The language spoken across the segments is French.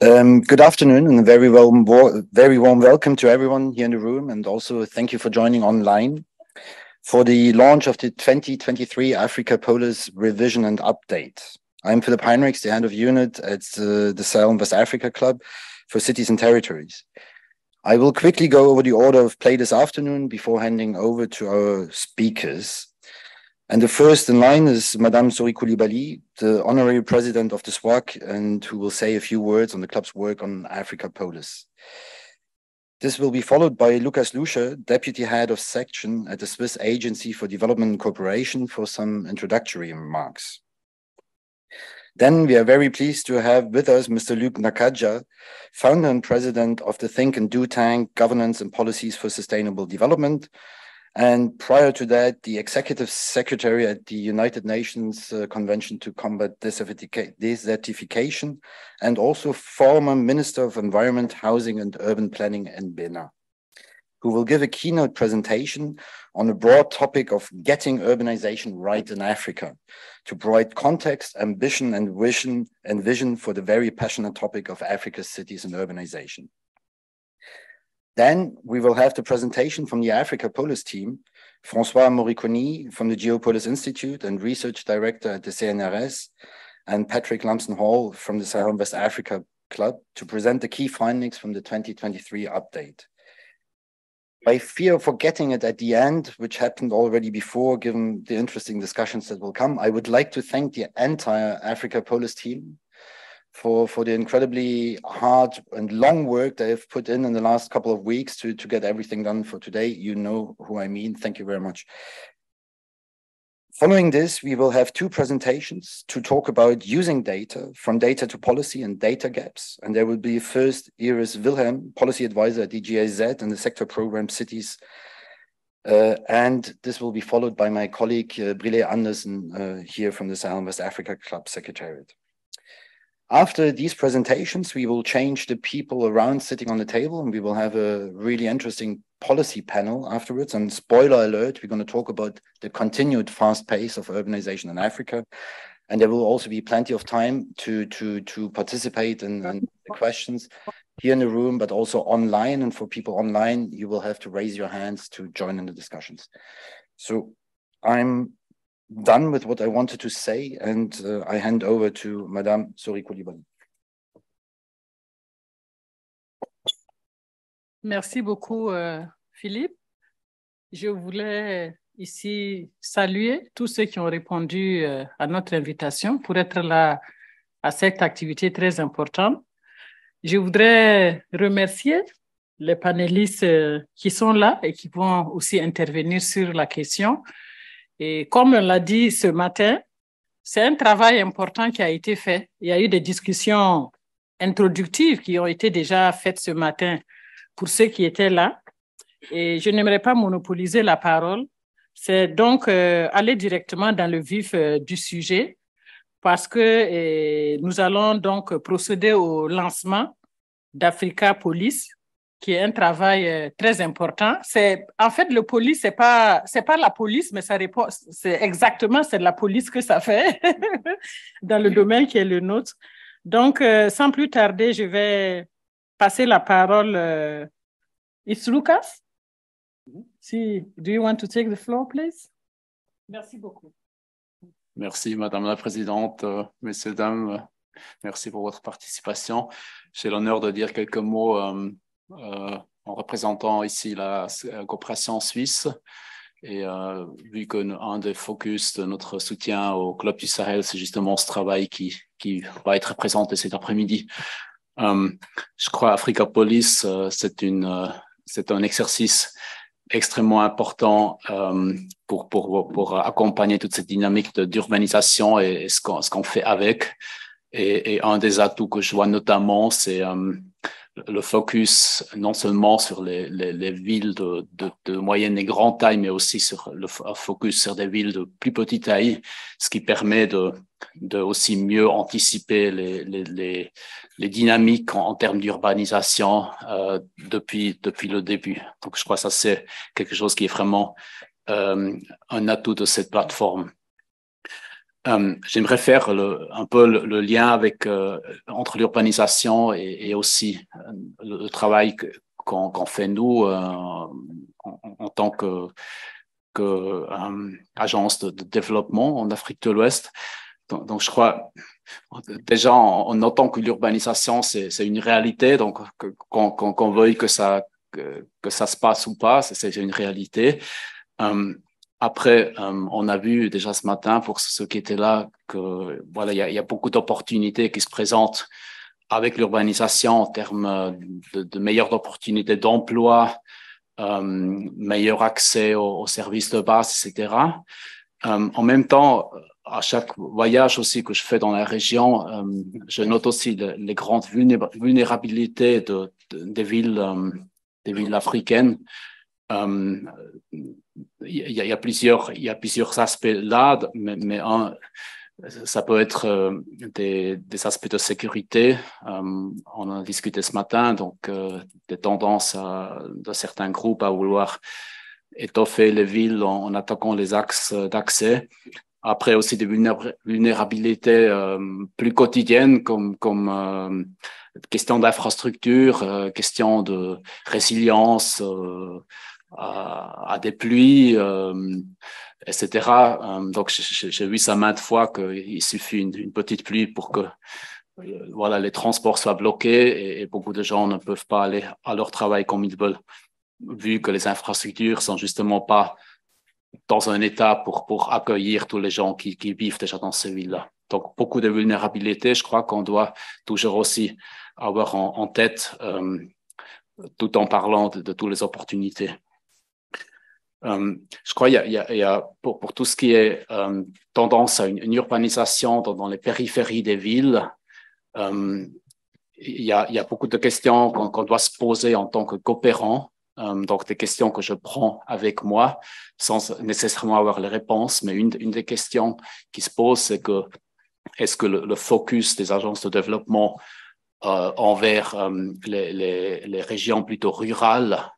Um, good afternoon and a very warm, very warm welcome to everyone here in the room, and also thank you for joining online for the launch of the 2023 Africa Polis revision and update. I'm Philip Heinrichs, the head of unit at uh, the Sahel West Africa Club for Cities and Territories. I will quickly go over the order of play this afternoon before handing over to our speakers. And the first in line is Madame Sori Koulibaly, the honorary president of the SWAC, and who will say a few words on the club's work on Africa Polis. This will be followed by Lucas Lusche, deputy head of section at the Swiss Agency for Development Cooperation, for some introductory remarks. Then we are very pleased to have with us Mr. Luke Nakaja, founder and president of the Think and Do Tank Governance and Policies for Sustainable Development, and prior to that, the executive secretary at the United Nations uh, Convention to Combat Desertification, and also former Minister of Environment, Housing and Urban Planning in Bena, who will give a keynote presentation on a broad topic of getting urbanization right in Africa to provide context, ambition, and vision, and vision for the very passionate topic of Africa's cities and urbanization. Then we will have the presentation from the Africa Polis team, Francois Moriconi from the Geopolis Institute and research director at the CNRS, and Patrick Lamson Hall from the Sahel West Africa Club to present the key findings from the 2023 update. By fear of forgetting it at the end, which happened already before, given the interesting discussions that will come, I would like to thank the entire Africa Polis team for for the incredibly hard and long work they've put in in the last couple of weeks to to get everything done for today. You know who I mean. Thank you very much. Following this, we will have two presentations to talk about using data from data to policy and data gaps. And there will be first Iris Wilhelm, policy advisor at DGAZ and the sector program cities. Uh, and this will be followed by my colleague uh, Brille Andersen uh, here from the Sahel West Africa Club Secretariat. After these presentations, we will change the people around sitting on the table and we will have a really interesting policy panel afterwards. And spoiler alert, we're going to talk about the continued fast pace of urbanization in Africa. And there will also be plenty of time to, to, to participate in, in the questions here in the room, but also online. And for people online, you will have to raise your hands to join in the discussions. So I'm done with what I wanted to say, and uh, I hand over to Madame Sori Merci beaucoup, euh, Philippe. Je voulais ici saluer tous ceux qui ont répondu euh, à notre invitation pour être là à cette activité très importante. Je voudrais remercier les panélistes euh, qui sont là et qui vont aussi intervenir sur la question. Et comme on l'a dit ce matin, c'est un travail important qui a été fait. Il y a eu des discussions introductives qui ont été déjà faites ce matin pour ceux qui étaient là. Et je n'aimerais pas monopoliser la parole. C'est donc euh, aller directement dans le vif euh, du sujet parce que euh, nous allons donc procéder au lancement d'Africa Police qui est un travail euh, très important. C'est en fait le police, c'est pas c'est pas la police, mais ça c'est exactement c'est la police que ça fait dans le domaine qui est le nôtre. Donc euh, sans plus tarder, je vais passer la parole à euh, It's Si do you want to take the floor please? Merci beaucoup. Merci madame la présidente, messieurs dames. Merci pour votre participation. J'ai l'honneur de dire quelques mots euh, en représentant ici la coopération suisse. Et euh, vu qu'un des focus de notre soutien au Club du Sahel, c'est justement ce travail qui, qui va être présenté cet après-midi, euh, je crois Africa Police, euh, c'est une c'est un exercice extrêmement important pour, pour, pour accompagner toute cette dynamique d'urbanisation et, ce qu'on fait avec. et, un des atouts que je vois notamment, c'est le focus non seulement sur les, les, les villes de, de, de, moyenne et grande taille, mais aussi sur le focus sur des villes de plus petite taille, ce qui permet de, de aussi mieux anticiper les, les, les dynamiques en, termes d'urbanisation euh, depuis, depuis le début. Donc je crois que ça c'est quelque chose qui est vraiment euh, un atout de cette plateforme. Euh, j'aimerais faire un peu le, lien avec, euh, entre l'urbanisation et, aussi euh, le, travail qu'on fait nous en, tant que, que agence de, développement en Afrique de l'Ouest. Donc, je crois déjà en, notant que l'urbanisation c'est une réalité, donc qu'on veuille que ça que, ça se passe ou pas, c'est une réalité. Après, euh, on a vu déjà ce matin, pour ceux qui étaient là, que voilà, il y, a, beaucoup d'opportunités qui se présentent avec l'urbanisation en termes euh, de, meilleures opportunités d'emploi, euh, meilleur accès aux, services de base, etc. en même temps, à chaque voyage aussi que je fais dans la région, je note aussi les grandes vulnérabilités des villes, des villes africaines il y, a, plusieurs, il y a plusieurs aspects là, mais, ça peut être euh, des, aspects de sécurité. Euh, on en a discuté ce matin, donc euh, des tendances de certains groupes à vouloir étoffer les villes en, attaquant les axes d'accès. Après aussi des vulnérabilités plus quotidiennes comme, comme question d'infrastructure, question de résilience à des pluies, euh, etc. Euh, donc, j'ai vu ça maintes fois qu'il suffit une, petite pluie pour que euh, voilà, les transports soient bloqués et, beaucoup de gens ne peuvent pas aller à leur travail comme ils veulent, vu que les infrastructures sont justement pas dans un état pour, pour accueillir tous les gens qui, vivent déjà dans ces villes-là. Donc, beaucoup de vulnérabilités, je crois qu'on doit toujours aussi avoir en, tête, tout en parlant de toutes les opportunités. Euh, je crois qu'il y, a, pour, tout ce qui est euh, tendance à une, urbanisation dans, les périphéries des villes, euh, il y, a, beaucoup de questions qu'on doit se poser en tant que coopérant donc des questions que je prends avec moi sans nécessairement avoir les réponses, mais une, des questions qui se pose, c'est que est-ce que le, focus des agences de développement envers les, régions plutôt rurales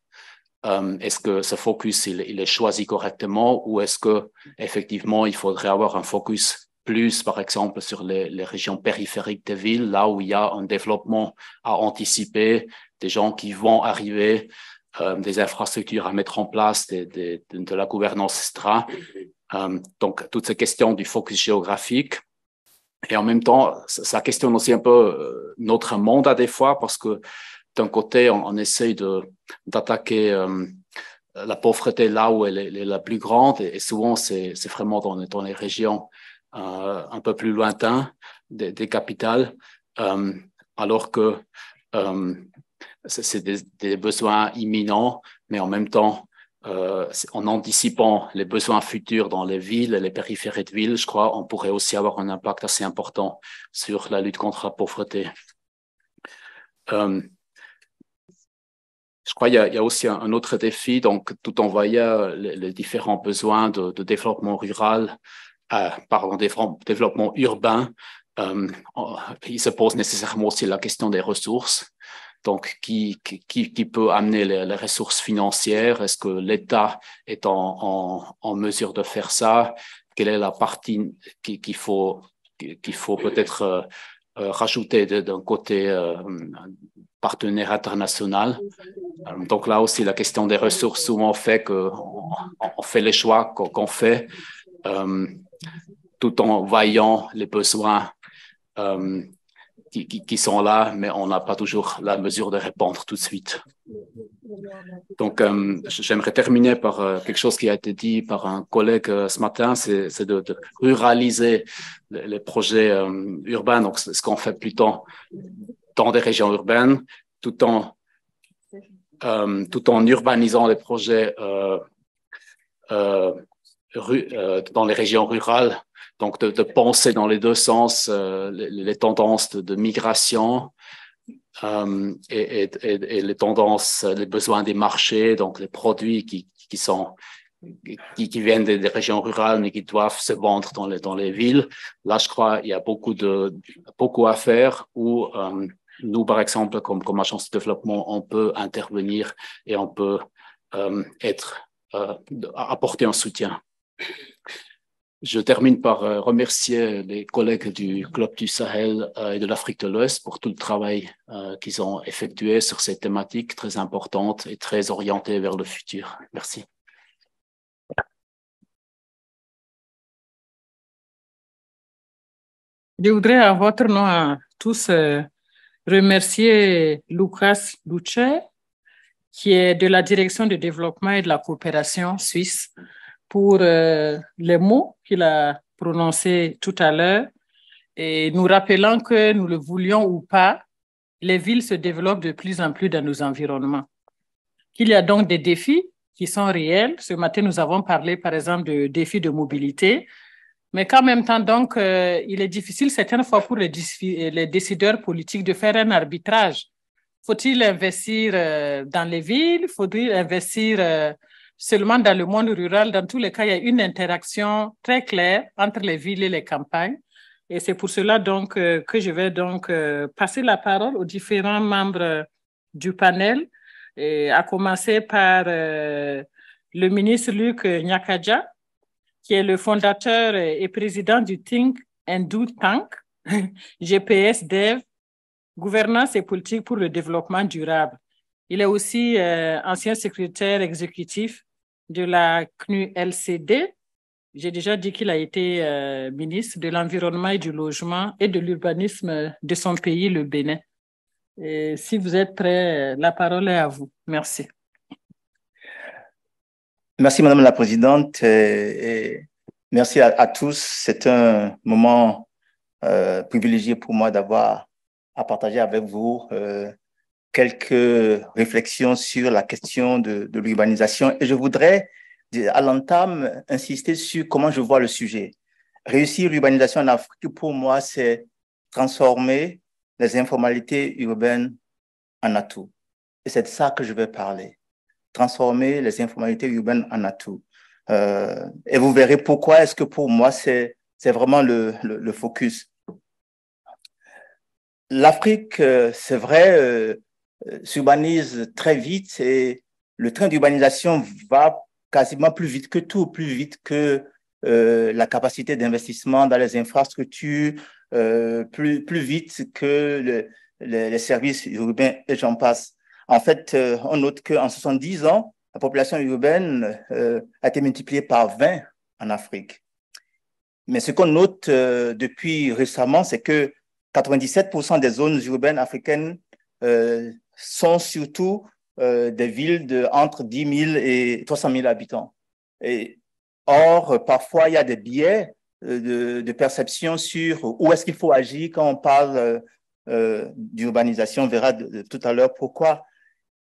euh, est-ce que ce focus, il, est choisi correctement ou est-ce que effectivement, il faudrait avoir un focus plus, par exemple, sur les, régions périphériques des villes, là où il y a un développement à anticiper, des gens qui vont arriver, euh, des infrastructures à mettre en place, de la gouvernance extra. Euh, donc, toutes ces questions du focus géographique. Et en même temps, ça questionne aussi un peu notre monde à des fois parce que d'un côté, on, essaye d'attaquer euh, la pauvreté là où elle est, la plus grande, et, souvent c'est vraiment dans, les régions euh, un peu plus lointaines des, capitales, euh, alors que c'est des, besoins imminents, mais en même temps, en anticipant les besoins futurs dans les villes et les périphéries de villes, je crois, on pourrait aussi avoir un impact assez important sur la lutte contre la pauvreté je crois qu'il y, a, y a aussi un, autre défi, donc tout en voyant euh, les, différents besoins de, développement rural, euh, pardon, développement urbain, euh, il se pose nécessairement aussi la question des ressources. Donc, qui, qui, peut amener les, ressources financières Est-ce que l'État est en, mesure de faire ça Quelle est la partie qu'il faut, faut peut-être euh, rajouter d'un côté partenaire international. Euh, donc là aussi, la question des ressources souvent fait qu'on on fait les choix qu'on fait euh, tout en voyant les besoins euh, qui, sont là, mais on n'a pas toujours la mesure de répondre tout de suite. Donc, j'aimerais terminer par quelque chose qui a été dit par un collègue ce matin, c'est de, ruraliser les, les projets urbains, donc ce qu'on fait plutôt dans des régions urbaines, tout en, euh, tout en urbanisant les projets euh, euh, dans les régions rurales. Donc, de, penser dans les deux sens les, tendances de, migration, et, les tendances, les besoins des marchés, donc les produits qui, qui sont qui, viennent des, régions rurales mais qui doivent se vendre dans les dans les villes. Là, je crois, il y a beaucoup de beaucoup à faire où euh, nous, par exemple, comme, comme agence de développement, on peut intervenir et on peut euh, être, euh, apporter un soutien. Je termine par euh, remercier les collègues du Club du Sahel et de l'Afrique de l'Ouest pour tout le travail qu'ils ont effectué sur ces thématiques très importantes et très orientées vers le futur. Merci. Je voudrais à votre nom à tous remercier Lucas Lucet, qui est de la direction du développement et de la coopération suisse, pour euh, les mots qu'il a prononcés tout à l'heure. Et nous rappelant que nous le voulions ou pas, les villes se développent de plus en plus dans nos environnements. Qu'il y a donc des défis qui sont réels. Ce matin, nous avons parlé, par exemple, de défis de mobilité, mais qu'en même temps, donc, euh, il est difficile certaines fois pour les, les, décideurs politiques de faire un arbitrage. Faut-il investir euh, dans les villes Faut-il investir euh, seulement dans le monde rural Dans tous les cas, il y a une interaction très claire entre les villes et les campagnes. Et c'est pour cela donc que je vais donc passer la parole aux différents membres du panel, et à commencer par le ministre Luc Nyakadja, qui est le fondateur et président du think Do Tank, GPS Dev, gouvernance et politique pour le développement durable. Il est aussi euh, ancien secrétaire exécutif de la CNU-LCD. J'ai déjà dit qu'il a été euh, ministre de l'Environnement et du Logement et de l'Urbanisme de son pays, le Bénin. si vous êtes prêts, la parole est à vous. Merci. Merci, Madame la Présidente, et, merci à, tous. C'est un moment euh, privilégié pour moi d'avoir à partager avec vous euh, quelques réflexions sur la question de, l'urbanisation. Et je voudrais, à l'entame, insister sur comment je vois le sujet. Réussir l'urbanisation en Afrique, pour moi, c'est transformer les informalités urbaines en atouts. Et c'est de ça que je vais parler transformer les informalités urbaines en atouts. Euh, et vous verrez pourquoi est-ce que pour moi, c'est c'est vraiment le, le, focus. L'Afrique, euh, c'est vrai, euh, euh, s'urbanise très vite et le train d'urbanisation va quasiment plus vite que tout, plus vite que la capacité d'investissement dans les infrastructures, plus, plus vite que le, les services urbains et j'en passe. En fait, euh, on note qu'en 70 ans, la population urbaine euh, a été multipliée par 20 en Afrique. Mais ce qu'on note euh, depuis récemment, c'est que 97% des zones urbaines africaines sont surtout des villes de entre 10 000 et 300 000 habitants. or, parfois, il y a des biais de, perception sur où est-ce qu'il faut agir quand on parle d'urbanisation. On verra tout à l'heure pourquoi.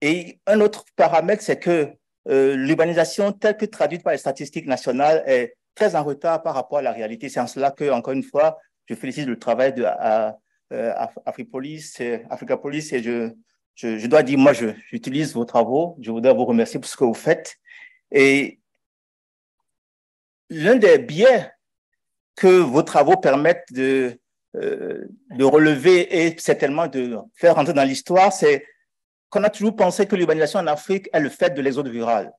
Et un autre paramètre, c'est que euh, l'urbanisation telle que traduite par les statistiques nationales est très en retard par rapport à la réalité. C'est en cela que, encore une fois, je félicite le travail de à, euh, Africapolis et je, je, dois dire, moi, j'utilise vos travaux. Je voudrais vous remercier pour ce que vous faites. Et l'un des biais que vos travaux permettent de, euh, de relever et certainement de faire rentrer dans l'histoire, c'est qu'on a toujours pensé que l'urbanisation en Afrique est le fait de l'exode rural.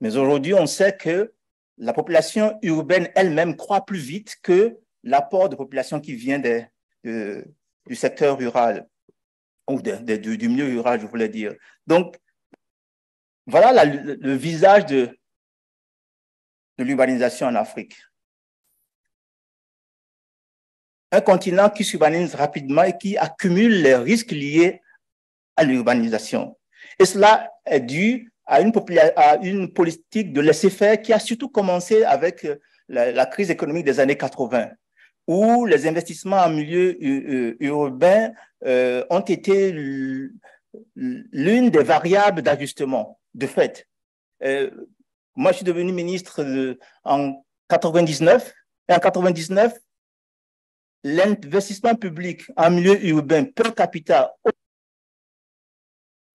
Mais aujourd'hui, on sait que la population urbaine elle-même croît plus vite que l'apport de population qui vient des, du secteur rural ou du, milieu rural, je voulais dire. Donc, voilà le, visage de, de l'urbanisation en Afrique. Un continent qui s'urbanise rapidement et qui accumule les risques liés à l'urbanisation. Et cela est dû à une, à une politique de laisser-faire qui a surtout commencé avec euh, la, crise économique des années 80, où les investissements en milieu urbain euh, ont été l'une des variables d'ajustement, de fait. Euh, moi, je suis devenu ministre en 99, et en 99, l'investissement public en milieu urbain per capita au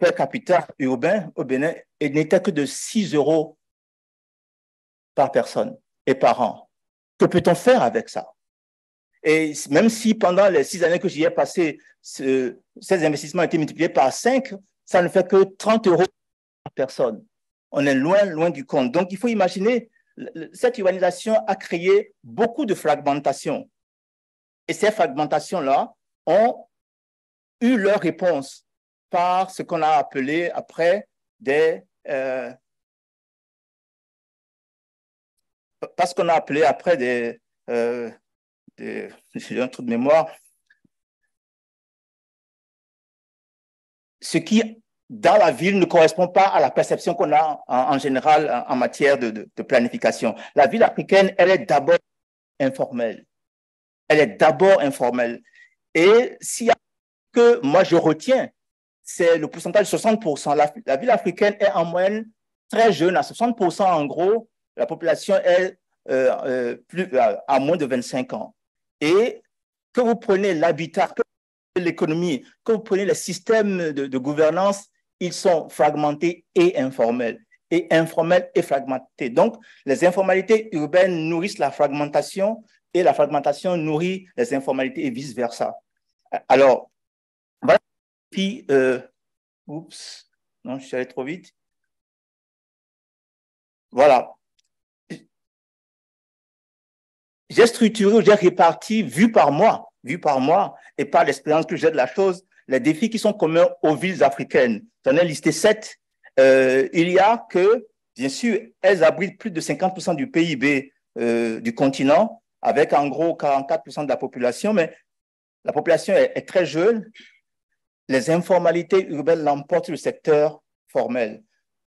per capita urbain au Bénin n'était que de 6 euros par personne et par an. Que peut-on faire avec ça Et même si pendant les six années que j'y ai passé, ces investissements ont été multipliés par 5, ça ne fait que 30 euros par personne. On est loin, loin du compte. Donc, il faut imaginer, cette urbanisation a créé beaucoup de fragmentation. Et ces fragmentations-là ont eu leur réponse par ce qu'on a appelé après des euh, parce qu'on a appelé après des, euh, j'ai un trou de mémoire ce qui dans la ville ne correspond pas à la perception qu'on a en, général en, matière de, de planification. La ville africaine, elle est d'abord informelle. Elle est d'abord informelle. Et s'il que moi je retiens c'est le pourcentage 60%. La, ville africaine est en moyenne très jeune, à 60% en gros, la population est euh, euh, plus, euh, à moins de 25 ans. Et que vous prenez l'habitat, que l'économie, que vous prenez les systèmes de, de, gouvernance, ils sont fragmentés et informels, et informels et fragmentés. Donc, les informalités urbaines nourrissent la fragmentation et la fragmentation nourrit les informalités et vice-versa. Alors, voilà puis, e. oups, non, je suis allé trop vite. Voilà. J'ai structuré, j'ai réparti, vu par moi, vu par moi, et par l'expérience que j'ai de la chose, les défis qui sont communs aux villes africaines. J'en ai listé sept. Euh, il y a que, bien sûr, elles abritent plus de 50% du PIB euh, du continent, avec en gros 44% de la population, mais la population est très jeune, les informalités urbaines l'emportent sur le secteur formel.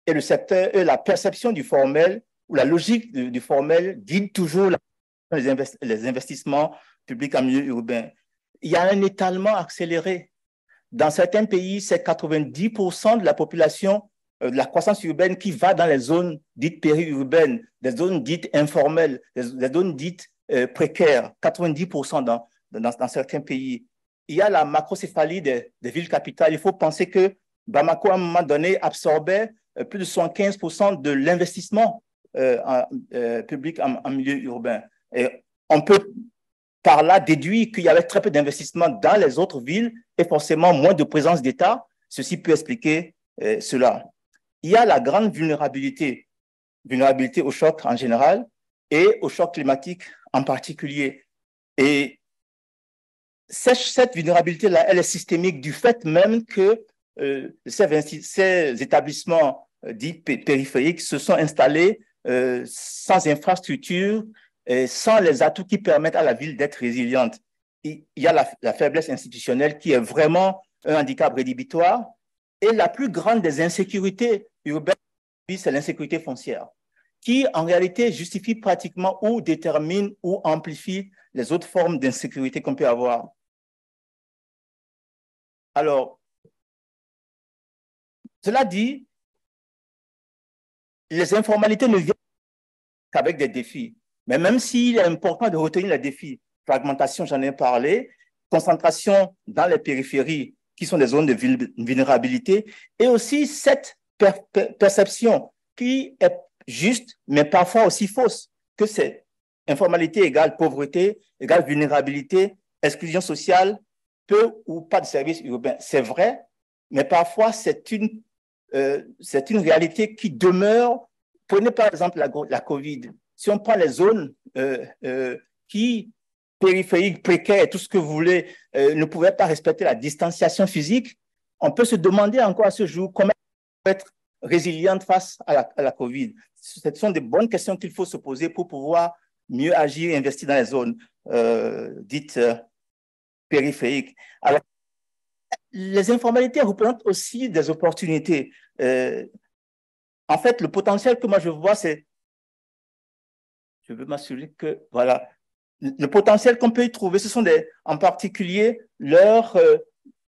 Et le secteur, et la perception du formel ou la logique du, formel guide toujours les, investissements publics en milieu urbain. Il y a un étalement accéléré. Dans certains pays, c'est 90% de la population euh, de la croissance urbaine qui va dans les zones dites périurbaines, des zones dites informelles, des, zones dites euh, précaires, 90% dans, dans, dans, certains pays il y a la macrocéphalie des, villes capitales. Il faut penser que Bamako, à un moment donné, absorbait euh, plus de 75% de l'investissement euh, euh, public en, milieu urbain. Et on peut par là déduire qu'il y avait très peu d'investissement dans les autres villes et forcément moins de présence d'État. Ceci peut expliquer cela. Il y a la grande vulnérabilité, vulnérabilité au choc en général et au choc climatique en particulier. Et cette vulnérabilité-là, elle est systémique du fait même que euh, ces, établissements euh, dits périphériques se sont installés euh, sans infrastructure, et sans les atouts qui permettent à la ville d'être résiliente. Il y a la, la, faiblesse institutionnelle qui est vraiment un handicap rédhibitoire. Et la plus grande des insécurités urbaines, c'est l'insécurité foncière, qui en réalité justifie pratiquement ou détermine ou amplifie les autres formes d'insécurité qu'on peut avoir. Alors, cela dit, les informalités ne viennent qu'avec des défis. Mais même s'il est important de retenir les défis, fragmentation, j'en ai parlé, concentration dans les périphéries, qui sont des zones de vulnérabilité, et aussi cette perception qui est juste, mais parfois aussi fausse, que c'est informalité égale pauvreté, égale vulnérabilité, exclusion sociale, peu ou pas de services urbains. C'est vrai, mais parfois c'est une, euh, c'est une réalité qui demeure. Prenez par exemple la, COVID. Si on prend les zones euh, euh, qui, périphériques, précaires, tout ce que vous voulez, ne pouvaient pas respecter la distanciation physique, on peut se demander encore à ce jour comment être résiliente face à la, COVID. Ce sont des bonnes questions qu'il faut se poser pour pouvoir mieux agir et investir dans les zones dites périphériques. Alors, les informalités représentent aussi des opportunités. Euh, en fait, le potentiel que moi je vois, c'est... Je veux m'assurer que... Voilà. Le potentiel qu'on peut y trouver, ce sont des, en particulier leur, euh,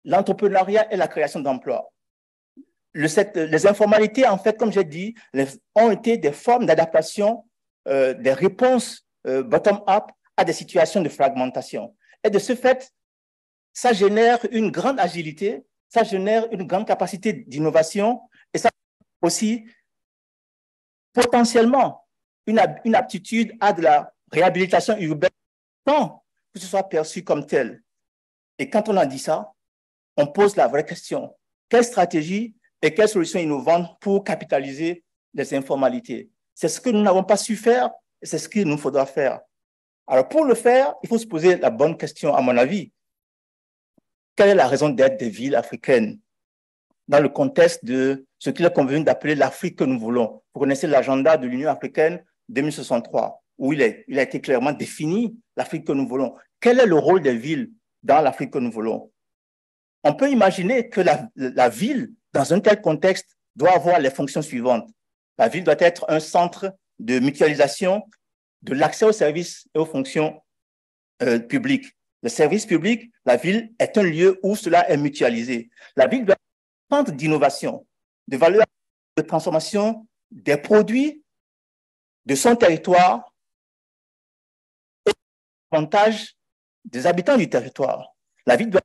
l'entrepreneuriat et la création d'emplois. Le, les informalités, en fait, comme j'ai dit, ont été des formes d'adaptation, euh, des réponses bottom-up à des situations de fragmentation. Et de ce fait, ça génère une grande agilité, ça génère une grande capacité d'innovation et ça aussi potentiellement une, une aptitude à de la réhabilitation urbaine tant que ce soit perçu comme tel. Et quand on a dit ça, on pose la vraie question. Quelle stratégie et quelles solutions innovante pour capitaliser les informalités C'est ce que nous n'avons pas su faire et c'est ce qu'il nous faudra faire. Alors pour le faire, il faut se poser la bonne question, à mon avis quelle est la raison d'être des villes africaines dans le contexte de ce qu'il est convenu d'appeler l'Afrique que nous voulons. Vous connaissez l'agenda de l'Union africaine 2063, où il, est, a été clairement défini l'Afrique que nous voulons. Quel est le rôle des villes dans l'Afrique que nous voulons On peut imaginer que la, ville, dans un tel contexte, doit avoir les fonctions suivantes. La ville doit être un centre de mutualisation de l'accès aux services et aux fonctions euh, publiques. Le service public, la ville est un lieu où cela est mutualisé. La ville doit prendre d'innovation, de valeur, de transformation des produits de son territoire et avantage des habitants du territoire. La ville doit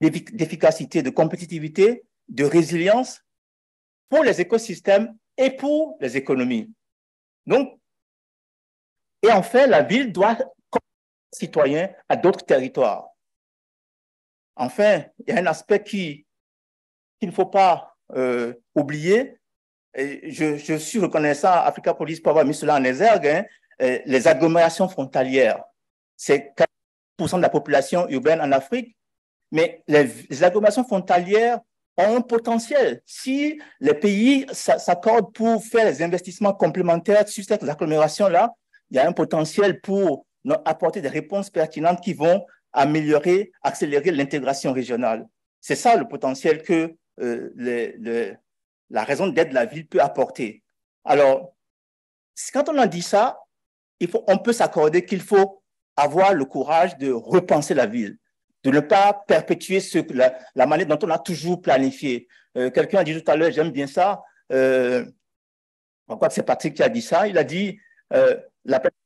d'efficacité, de compétitivité, de résilience pour les écosystèmes et pour les économies. Donc, et enfin, la ville doit citoyens à d'autres territoires. Enfin, il y a un aspect qui qu'il ne faut pas euh, oublier. je, suis reconnaissant à Africa Police pour avoir mis cela en exergue. Hein, euh, les agglomérations frontalières, c'est 4% de la population urbaine en Afrique, mais les, les agglomérations frontalières ont un potentiel. Si les pays s'accordent pour faire des investissements complémentaires sur cette agglomération-là, il y a un potentiel pour apporter des réponses pertinentes qui vont améliorer, accélérer l'intégration régionale. C'est ça le potentiel que euh, la raison d'être de la ville peut apporter. Alors, quand on en dit ça, il faut, on peut s'accorder qu'il faut avoir le courage de repenser la ville, de ne pas perpétuer ce, la, manière dont on a toujours planifié. Euh, quelqu'un a dit tout à l'heure, j'aime bien ça, euh, quoi c'est Patrick qui a dit ça, il a dit, euh, la planification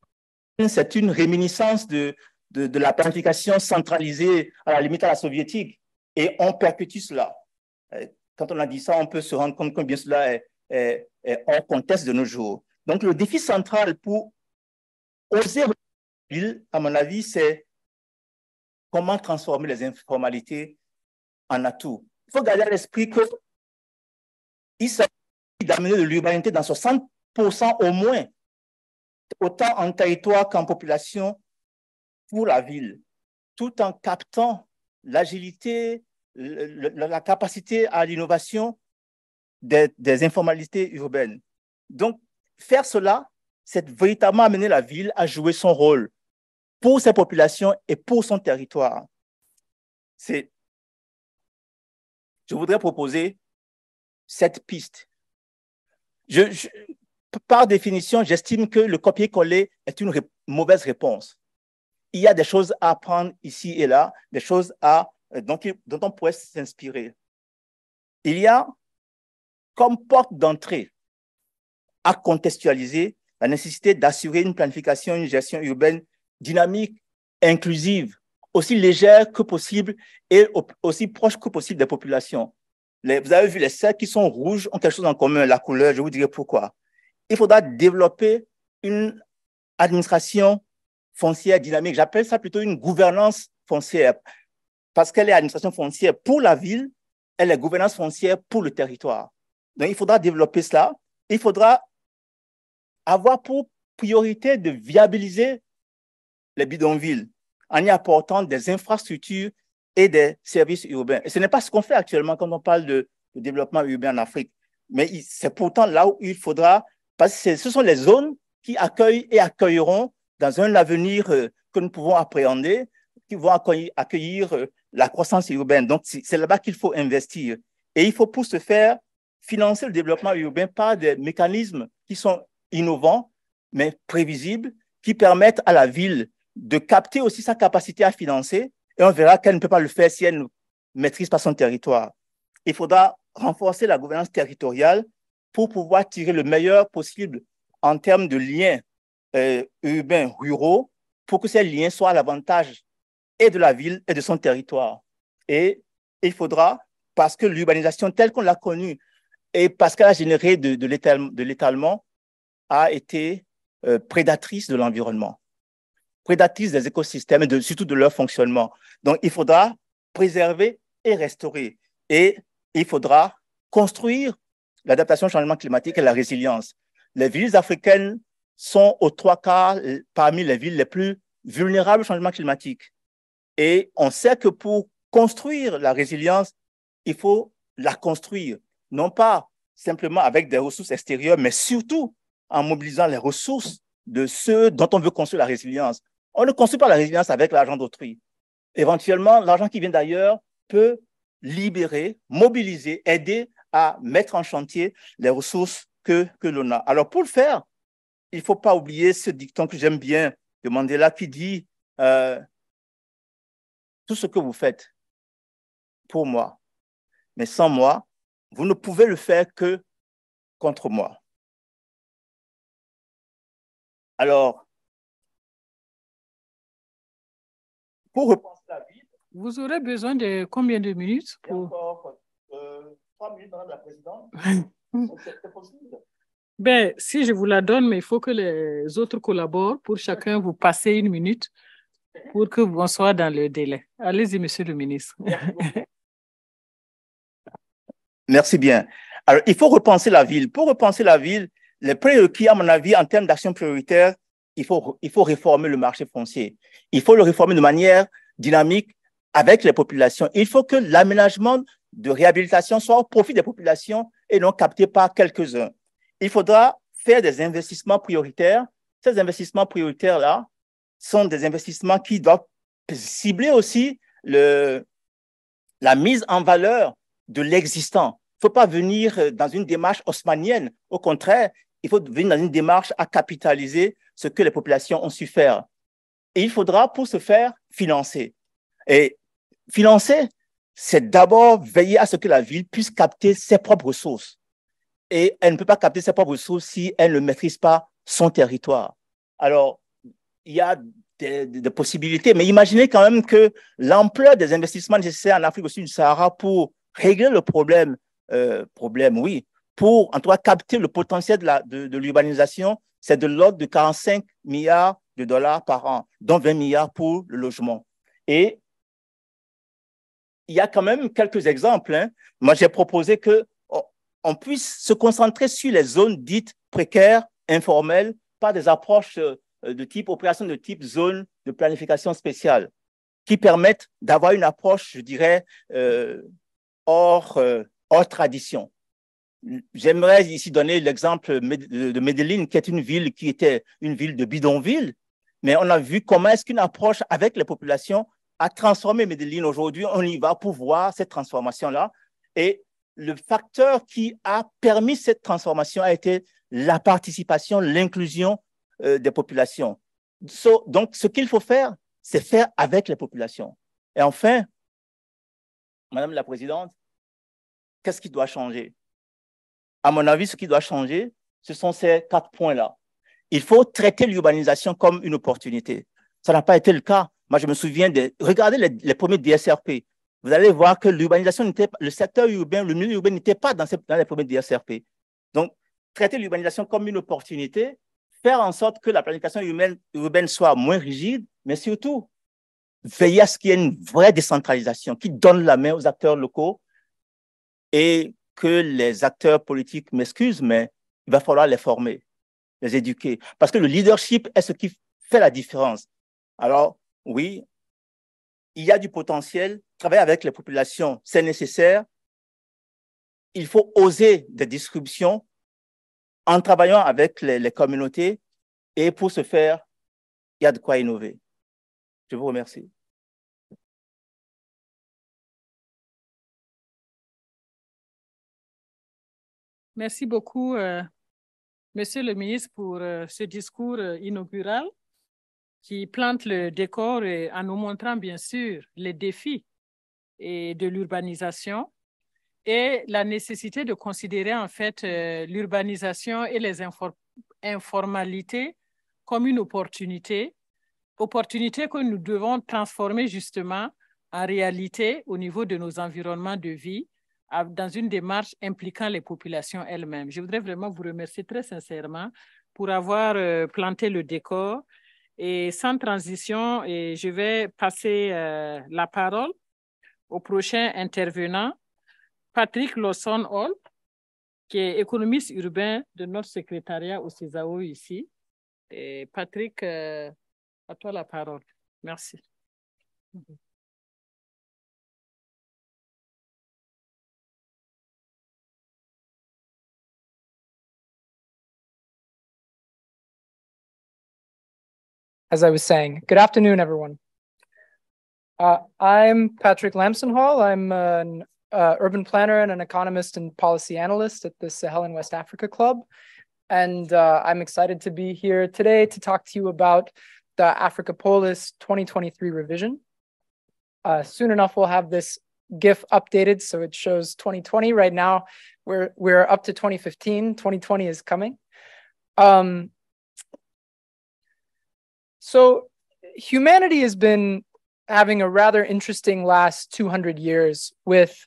c'est une réminiscence de, de, la planification centralisée à la limite à la soviétique. Et on perpétue cela. Euh, quand on a dit ça, on peut se rendre compte combien cela est, est, est hors contexte de nos jours. Donc le défi central pour oser à mon avis, c'est comment transformer les informalités en atout. Il faut garder à l'esprit qu'il s'agit d'amener de l'urbanité dans 60% au moins autant en territoire qu'en population, pour la ville, tout en captant l'agilité, la capacité à l'innovation des, informalités urbaines. Donc, faire cela, c'est véritablement amener la ville à jouer son rôle pour sa populations et pour son territoire. C'est, je voudrais proposer cette piste. je, par définition, j'estime que le copier-coller est une mauvaise réponse. Il y a des choses à apprendre ici et là, des choses à, euh, dont, on pourrait s'inspirer. Il y a comme porte d'entrée à contextualiser la nécessité d'assurer une planification, une gestion urbaine dynamique, inclusive, aussi légère que possible et aussi proche que possible des populations. vous avez vu les cercles qui sont rouges ont quelque chose en commun, la couleur, je vous dirai pourquoi il faudra développer une administration foncière dynamique. J'appelle ça plutôt une gouvernance foncière, parce qu'elle est administration foncière pour la ville, elle est gouvernance foncière pour le territoire. Donc, il faudra développer cela. Il faudra avoir pour priorité de viabiliser les bidonvilles en y apportant des infrastructures et des services urbains. Et ce n'est pas ce qu'on fait actuellement quand on parle de, de développement urbain en Afrique, mais c'est pourtant là où il faudra parce que ce sont les zones qui accueillent et accueilleront dans un avenir euh, que nous pouvons appréhender, qui vont accueillir, euh, la croissance urbaine. Donc, c'est là-bas qu'il faut investir. Et il faut, pour ce faire, financer le développement urbain par des mécanismes qui sont innovants, mais prévisibles, qui permettent à la ville de capter aussi sa capacité à financer. Et on verra qu'elle ne peut pas le faire si elle ne maîtrise pas son territoire. Il faudra renforcer la gouvernance territoriale pour pouvoir tirer le meilleur possible en termes de liens euh, urbains, ruraux, pour que ces liens soient à l'avantage et de la ville et de son territoire. Et il faudra, parce que l'urbanisation telle qu'on l'a connue et parce qu'elle a généré de, l'étalement, a été euh, prédatrice de l'environnement, prédatrice des écosystèmes et surtout de leur fonctionnement. Donc il faudra préserver et restaurer. Et il faudra construire l'adaptation au changement climatique et la résilience. Les villes africaines sont aux trois quarts euh, parmi les villes les plus vulnérables au changement climatique. Et on sait que pour construire la résilience, il faut la construire, non pas simplement avec des ressources extérieures, mais surtout en mobilisant les ressources de ceux dont on veut construire la résilience. On ne construit pas la résilience avec l'argent d'autrui. Éventuellement, l'argent qui vient d'ailleurs peut libérer, mobiliser, aider à mettre en chantier les ressources que, l'on a. Alors pour le faire, il ne faut pas oublier ce dicton que j'aime bien de Mandela qui dit euh, Tout ce que vous faites pour moi, mais sans moi, vous ne pouvez le faire que contre moi. Alors, pour repenser la vie, vous aurez besoin de combien de minutes pour la Ben, si je vous la donne, mais il faut que les autres collaborent pour chacun vous passer une minute pour que vous en soyez dans le délai. Allez-y, Monsieur le ministre. Merci bien. Alors, il faut repenser la ville. Pour repenser la ville, les prérequis, à mon avis, en termes d'action prioritaire, il faut, il faut réformer le marché foncier. Il faut le réformer de manière dynamique avec les populations. Il faut que l'aménagement de réhabilitation soit au profit des populations et non capté par quelques-uns. Il faudra faire des investissements prioritaires. Ces investissements prioritaires-là sont des investissements qui doivent cibler aussi le, la mise en valeur de l'existant. Il ne faut pas venir dans une démarche haussmanienne. Au contraire, il faut venir dans une démarche à capitaliser ce que les populations ont su faire. Et il faudra, pour ce faire, financer. Et financer, c'est d'abord veiller à ce que la ville puisse capter ses propres ressources. Et elle ne peut pas capter ses propres ressources si elle ne maîtrise pas son territoire. Alors, il y a des, possibilités, mais imaginez quand même que l'ampleur des investissements nécessaires en Afrique au sud du Sahara pour régler le problème, euh, problème, oui, pour en tout cas capter le potentiel de l'urbanisation, c'est de l'ordre de 45 milliards de dollars par an, dont 20 milliards pour le logement. Et il y a quand même quelques exemples. Hein. Moi, j'ai proposé que on puisse se concentrer sur les zones dites précaires, informelles, par des approches euh, de type opération de type zone de planification spéciale, qui permettent d'avoir une approche, je dirais, euh, hors, euh, hors tradition. J'aimerais ici donner l'exemple de Medellin, qui est une ville qui était une ville de bidonville, mais on a vu comment est-ce qu'une approche avec les populations a transformé Medellin aujourd'hui. On y va pour voir cette transformation-là. Et le facteur qui a permis cette transformation a été la participation, l'inclusion euh, des populations. donc, ce qu'il faut faire, c'est faire avec les populations. Et enfin, Madame la Présidente, qu'est-ce qui doit changer À mon avis, ce qui doit changer, ce sont ces quatre points-là. Il faut traiter l'urbanisation comme une opportunité. Ça n'a pas été le cas. Moi, je me souviens de. Regardez les, premiers DSRP. Vous allez voir que l'urbanisation n'était pas. Le secteur urbain, le milieu urbain n'était pas dans, les premiers DSRP. Donc, traiter l'urbanisation comme une opportunité, faire en sorte que la planification urbaine, urbaine soit moins rigide, mais surtout veiller à ce qu'il y ait une vraie décentralisation qui donne la main aux acteurs locaux et que les acteurs politiques m'excusent, mais il va falloir les former, les éduquer. Parce que le leadership est ce qui fait la différence. Alors, oui, il y a du potentiel, travailler avec les populations, c'est nécessaire. Il faut oser des disruptions en travaillant avec les, communautés et pour ce faire, il y a de quoi innover. Je vous remercie. Merci beaucoup, euh, Monsieur le ministre, pour euh, ce discours euh, inaugural qui plante le décor euh, en nous montrant bien sûr les défis et de l'urbanisation et la nécessité de considérer en fait euh, l'urbanisation et les informalités comme une opportunité, opportunité que nous devons transformer justement en réalité au niveau de nos environnements de vie dans une démarche impliquant les populations elles-mêmes. Je voudrais vraiment vous remercier très sincèrement pour avoir euh, planté le décor et sans transition, et je vais passer euh, la parole au prochain intervenant, Patrick Lawson Hall, qui est économiste urbain de notre secrétariat au CESAO ici. Patrick, euh, à toi la parole. Merci. Mm-hmm. as I was saying, good afternoon, everyone. Uh, I'm Patrick Lamson-Hall. I'm an uh, urban planner and an economist and policy analyst at the Sahel and West Africa Club. And uh, I'm excited to be here today to talk to you about the Africa Polis 2023 revision. Uh, soon enough, we'll have this GIF updated, so it shows 2020. Right now, we're, we're up to 2015. 2020 is coming. Um, so, humanity has been having a rather interesting last 200 years with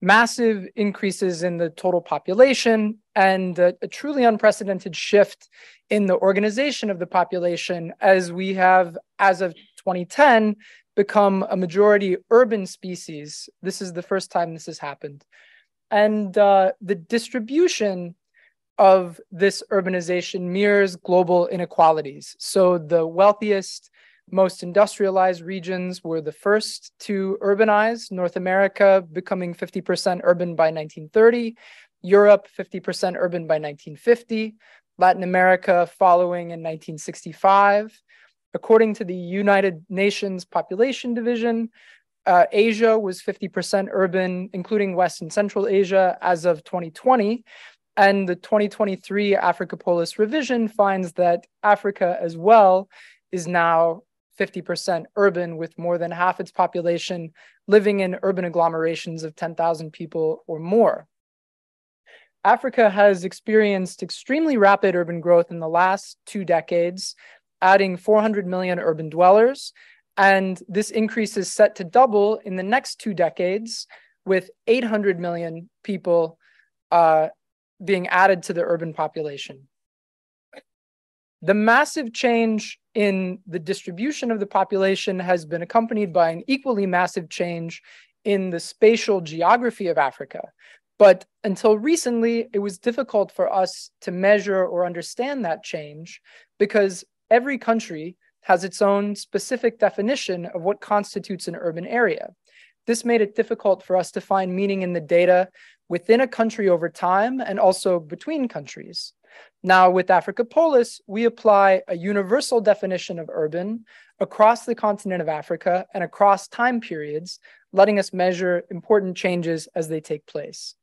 massive increases in the total population and a, a, truly unprecedented shift in the organization of the population as we have, as of 2010, become a majority urban species. This is the first time this has happened. And uh, the distribution of this urbanization mirrors global inequalities. So the wealthiest, most industrialized regions were the first to urbanize, North America becoming 50% urban by 1930, Europe 50% urban by 1950, Latin America following in 1965. According to the United Nations Population Division, uh, Asia was 50% urban, including West and Central Asia, as of 2020. And the 2023 Africa Polis revision finds that Africa as well is now 50% urban, with more than half its population living in urban agglomerations of 10,000 people or more. Africa has experienced extremely rapid urban growth in the last two decades, adding 400 million urban dwellers. And this increase is set to double in the next two decades, with 800 million people uh, being added to the urban population. The massive change in the distribution of the population has been accompanied by an equally massive change in the spatial geography of Africa. But until recently, it was difficult for us to measure or understand that change because every country has its own specific definition of what constitutes an urban area. This made it difficult for us to find meaning in the data within a country over time and also between countries. Now, with Africa Polis, we apply a universal definition of urban across the continent of Africa and across time periods, letting us measure important changes as they take place.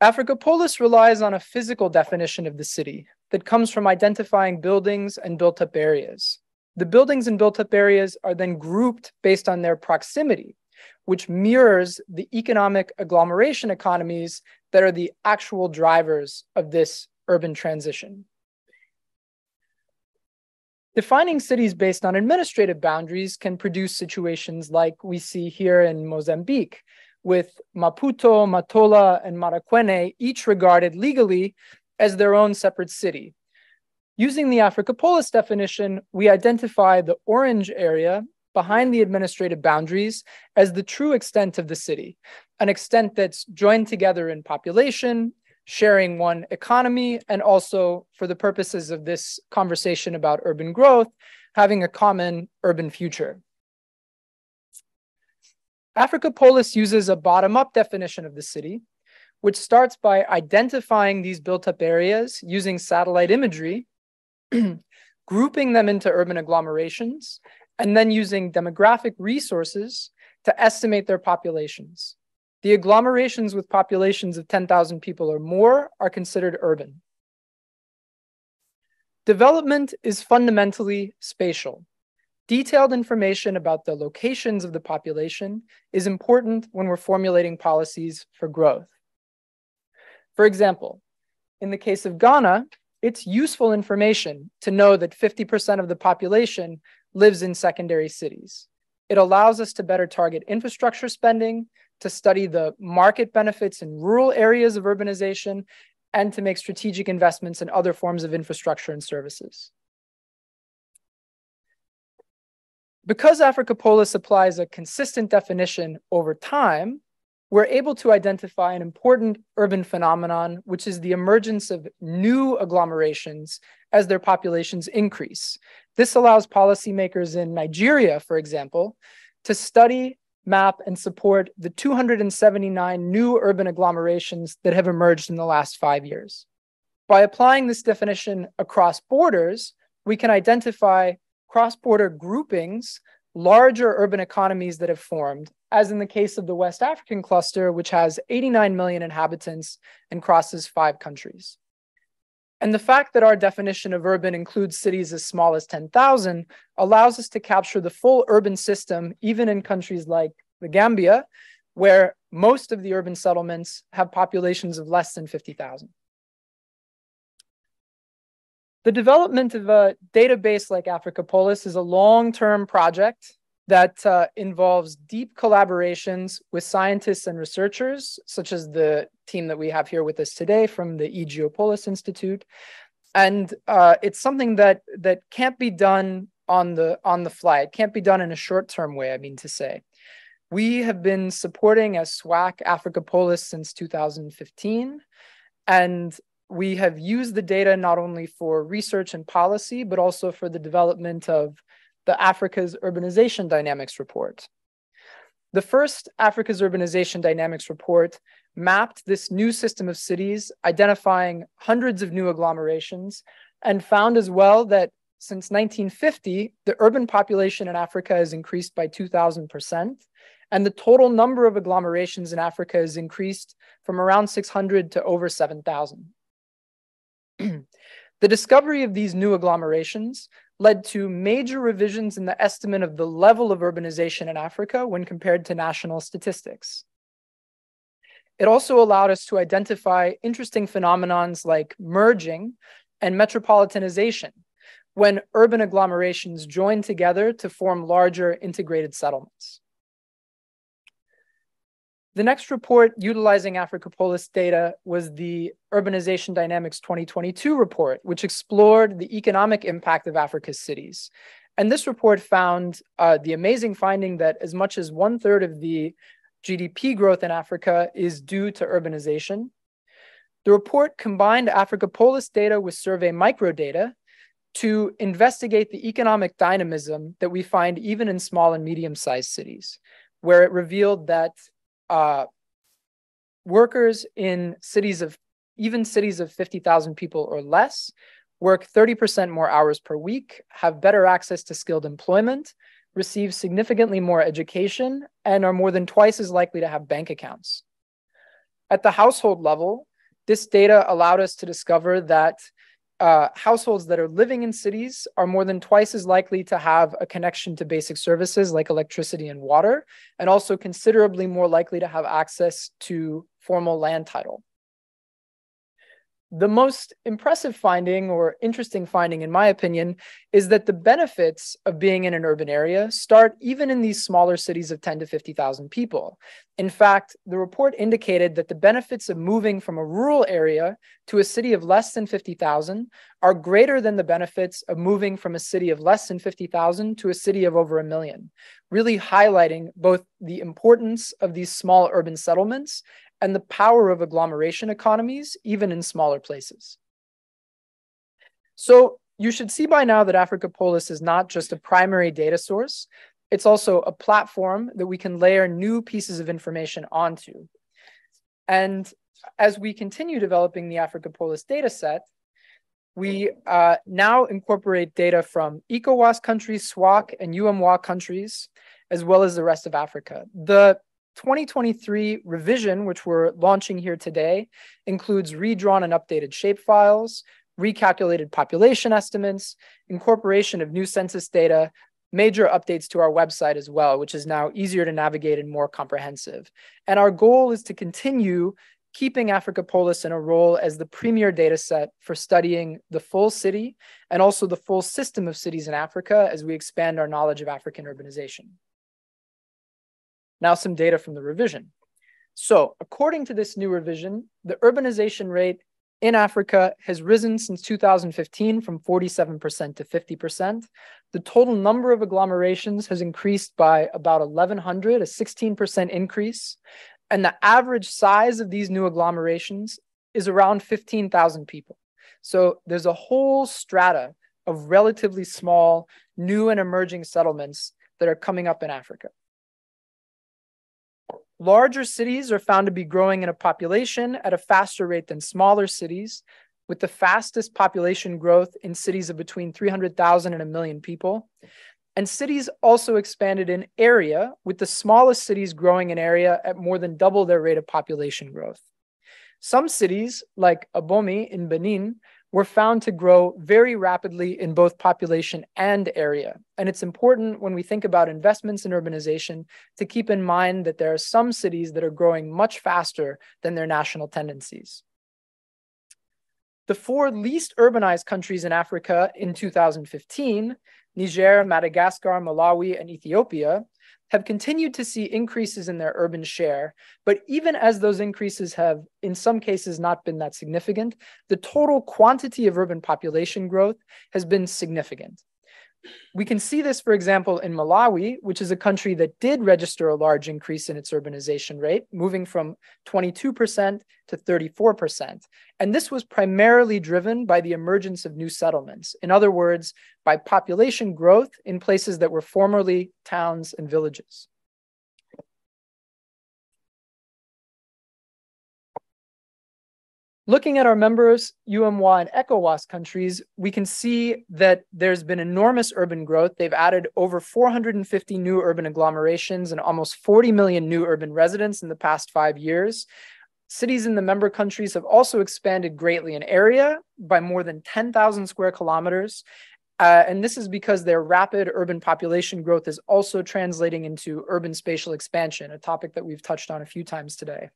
Africa Polis relies on a physical definition of the city that comes from identifying buildings and built up areas. The buildings and built up areas are then grouped based on their proximity which mirrors the economic agglomeration economies that are the actual drivers of this urban transition. Defining cities based on administrative boundaries can produce situations like we see here in Mozambique, with Maputo, Matola, and Maraquene each regarded legally as their own separate city. Using the Africa Polis definition, we identify the orange area behind the administrative boundaries as the true extent of the city, an extent that's joined together in population, sharing one economy, and also for the purposes of this conversation about urban growth, having a common urban future. Africa Polis uses a bottom up definition of the city, which starts by identifying these built up areas using satellite imagery, grouping them into urban agglomerations, and then using demographic resources to estimate their populations. The agglomerations with populations of 10,000 people or more are considered urban. Development is fundamentally spatial. Detailed information about the locations of the population is important when we're formulating policies for growth. For example, in the case of Ghana, it's useful information to know that 50% of the population lives in secondary cities. It allows us to better target infrastructure spending, to study the market benefits in rural areas of urbanization, and to make strategic investments in other forms of infrastructure and services. Because Africa Polis applies a consistent definition over time, we're able to identify an important urban phenomenon, which is the emergence of new agglomerations as their populations increase. This allows policymakers in Nigeria, for example, to study, map, and support the 279 new urban agglomerations that have emerged in the last five years. By applying this definition across borders, we can identify cross border groupings larger urban economies that have formed, as in the case of the West African cluster, which has 89 million inhabitants and crosses five countries. And the fact that our definition of urban includes cities as small as 10,000 allows us to capture the full urban system, even in countries like the Gambia, where most of the urban settlements have populations of less than 50,000. The development of a database like AfricaPolis is a long term project that uh, involves deep collaborations with scientists and researchers, such as the team that we have here with us today from the eGeopolis Institute. And uh, it's something that, that can't be done on the, on the fly. It can't be done in a short term way, I mean to say. We have been supporting as SWAC AfricaPolis since 2015. And we have used the data not only for research and policy, but also for the development of the Africa's Urbanization Dynamics Report. The first Africa's Urbanization Dynamics Report mapped this new system of cities, identifying hundreds of new agglomerations, and found as well that since 1950, the urban population in Africa has increased by 2,000%, and the total number of agglomerations in Africa has increased from around 600 to over 7,000 the discovery of these new agglomerations led to major revisions in the estimate of the level of urbanization in Africa when compared to national statistics. It also allowed us to identify interesting phenomenons like merging and metropolitanization, when urban agglomerations join together to form larger integrated settlements. The next report utilizing Africopolis data was the Urbanization Dynamics 2022 report, which explored the economic impact of Africa's cities. And this report found uh, the amazing finding that as much as one third of the GDP growth in Africa is due to urbanization. The report combined Africapolis data with survey microdata to investigate the economic dynamism that we find even in small and medium sized cities, where it revealed that uh, workers in cities of even cities of 50,000 people or less work 30% more hours per week, have better access to skilled employment, receive significantly more education, and are more than twice as likely to have bank accounts. At the household level, this data allowed us to discover that uh, households that are living in cities are more than twice as likely to have a connection to basic services like electricity and water, and also considerably more likely to have access to formal land title the most impressive finding or interesting finding, in my opinion, is that the benefits of being in an urban area start even in these smaller cities of 10 to 50,000 people. In fact, the report indicated that the benefits of moving from a rural area to a city of less than 50,000 are greater than the benefits of moving from a city of less than 50,000 to a city of over a million, really highlighting both the importance of these small urban settlements and the power of agglomeration economies, even in smaller places. So you should see by now that Africa Polis is not just a primary data source, it's also a platform that we can layer new pieces of information onto. And as we continue developing the Africa Polis data set, we uh, now incorporate data from ECOWAS countries, SWAC, and UMWA countries, as well as the rest of Africa. The 2023 revision, which we're launching here today, includes redrawn and updated shapefiles, recalculated population estimates, incorporation of new census data, major updates to our website as well, which is now easier to navigate and more comprehensive. And our goal is to continue keeping Africa Polis in a role as the premier data set for studying the full city and also the full system of cities in Africa as we expand our knowledge of African urbanization. Now some data from the revision. So according to this new revision, the urbanization rate in Africa has risen since 2015 from 47% to 50%. The total number of agglomerations has increased by about 1,100, a 16% increase. And the average size of these new agglomerations is around 15,000 people. So there's a whole strata of relatively small, new and emerging settlements that are coming up in Africa. Larger cities are found to be growing in a population at a faster rate than smaller cities, with the fastest population growth in cities of between 300,000 and a million people. And cities also expanded in area, with the smallest cities growing in area at more than double their rate of population growth. Some cities, like Abomi in Benin, were found to grow very rapidly in both population and area. And it's important when we think about investments in urbanization to keep in mind that there are some cities that are growing much faster than their national tendencies. The four least urbanized countries in Africa in 2015, Niger, Madagascar, Malawi, and Ethiopia, have continued to see increases in their urban share. But even as those increases have, in some cases, not been that significant, the total quantity of urban population growth has been significant. We can see this, for example, in Malawi, which is a country that did register a large increase in its urbanization rate, moving from 22% to 34%. And this was primarily driven by the emergence of new settlements. In other words, by population growth in places that were formerly towns and villages. Looking at our members, UMWA and ECOWAS countries, we can see that there's been enormous urban growth. They've added over 450 new urban agglomerations and almost 40 million new urban residents in the past five years. Cities in the member countries have also expanded greatly in area by more than 10,000 square kilometers. Uh, and this is because their rapid urban population growth is also translating into urban spatial expansion, a topic that we've touched on a few times today.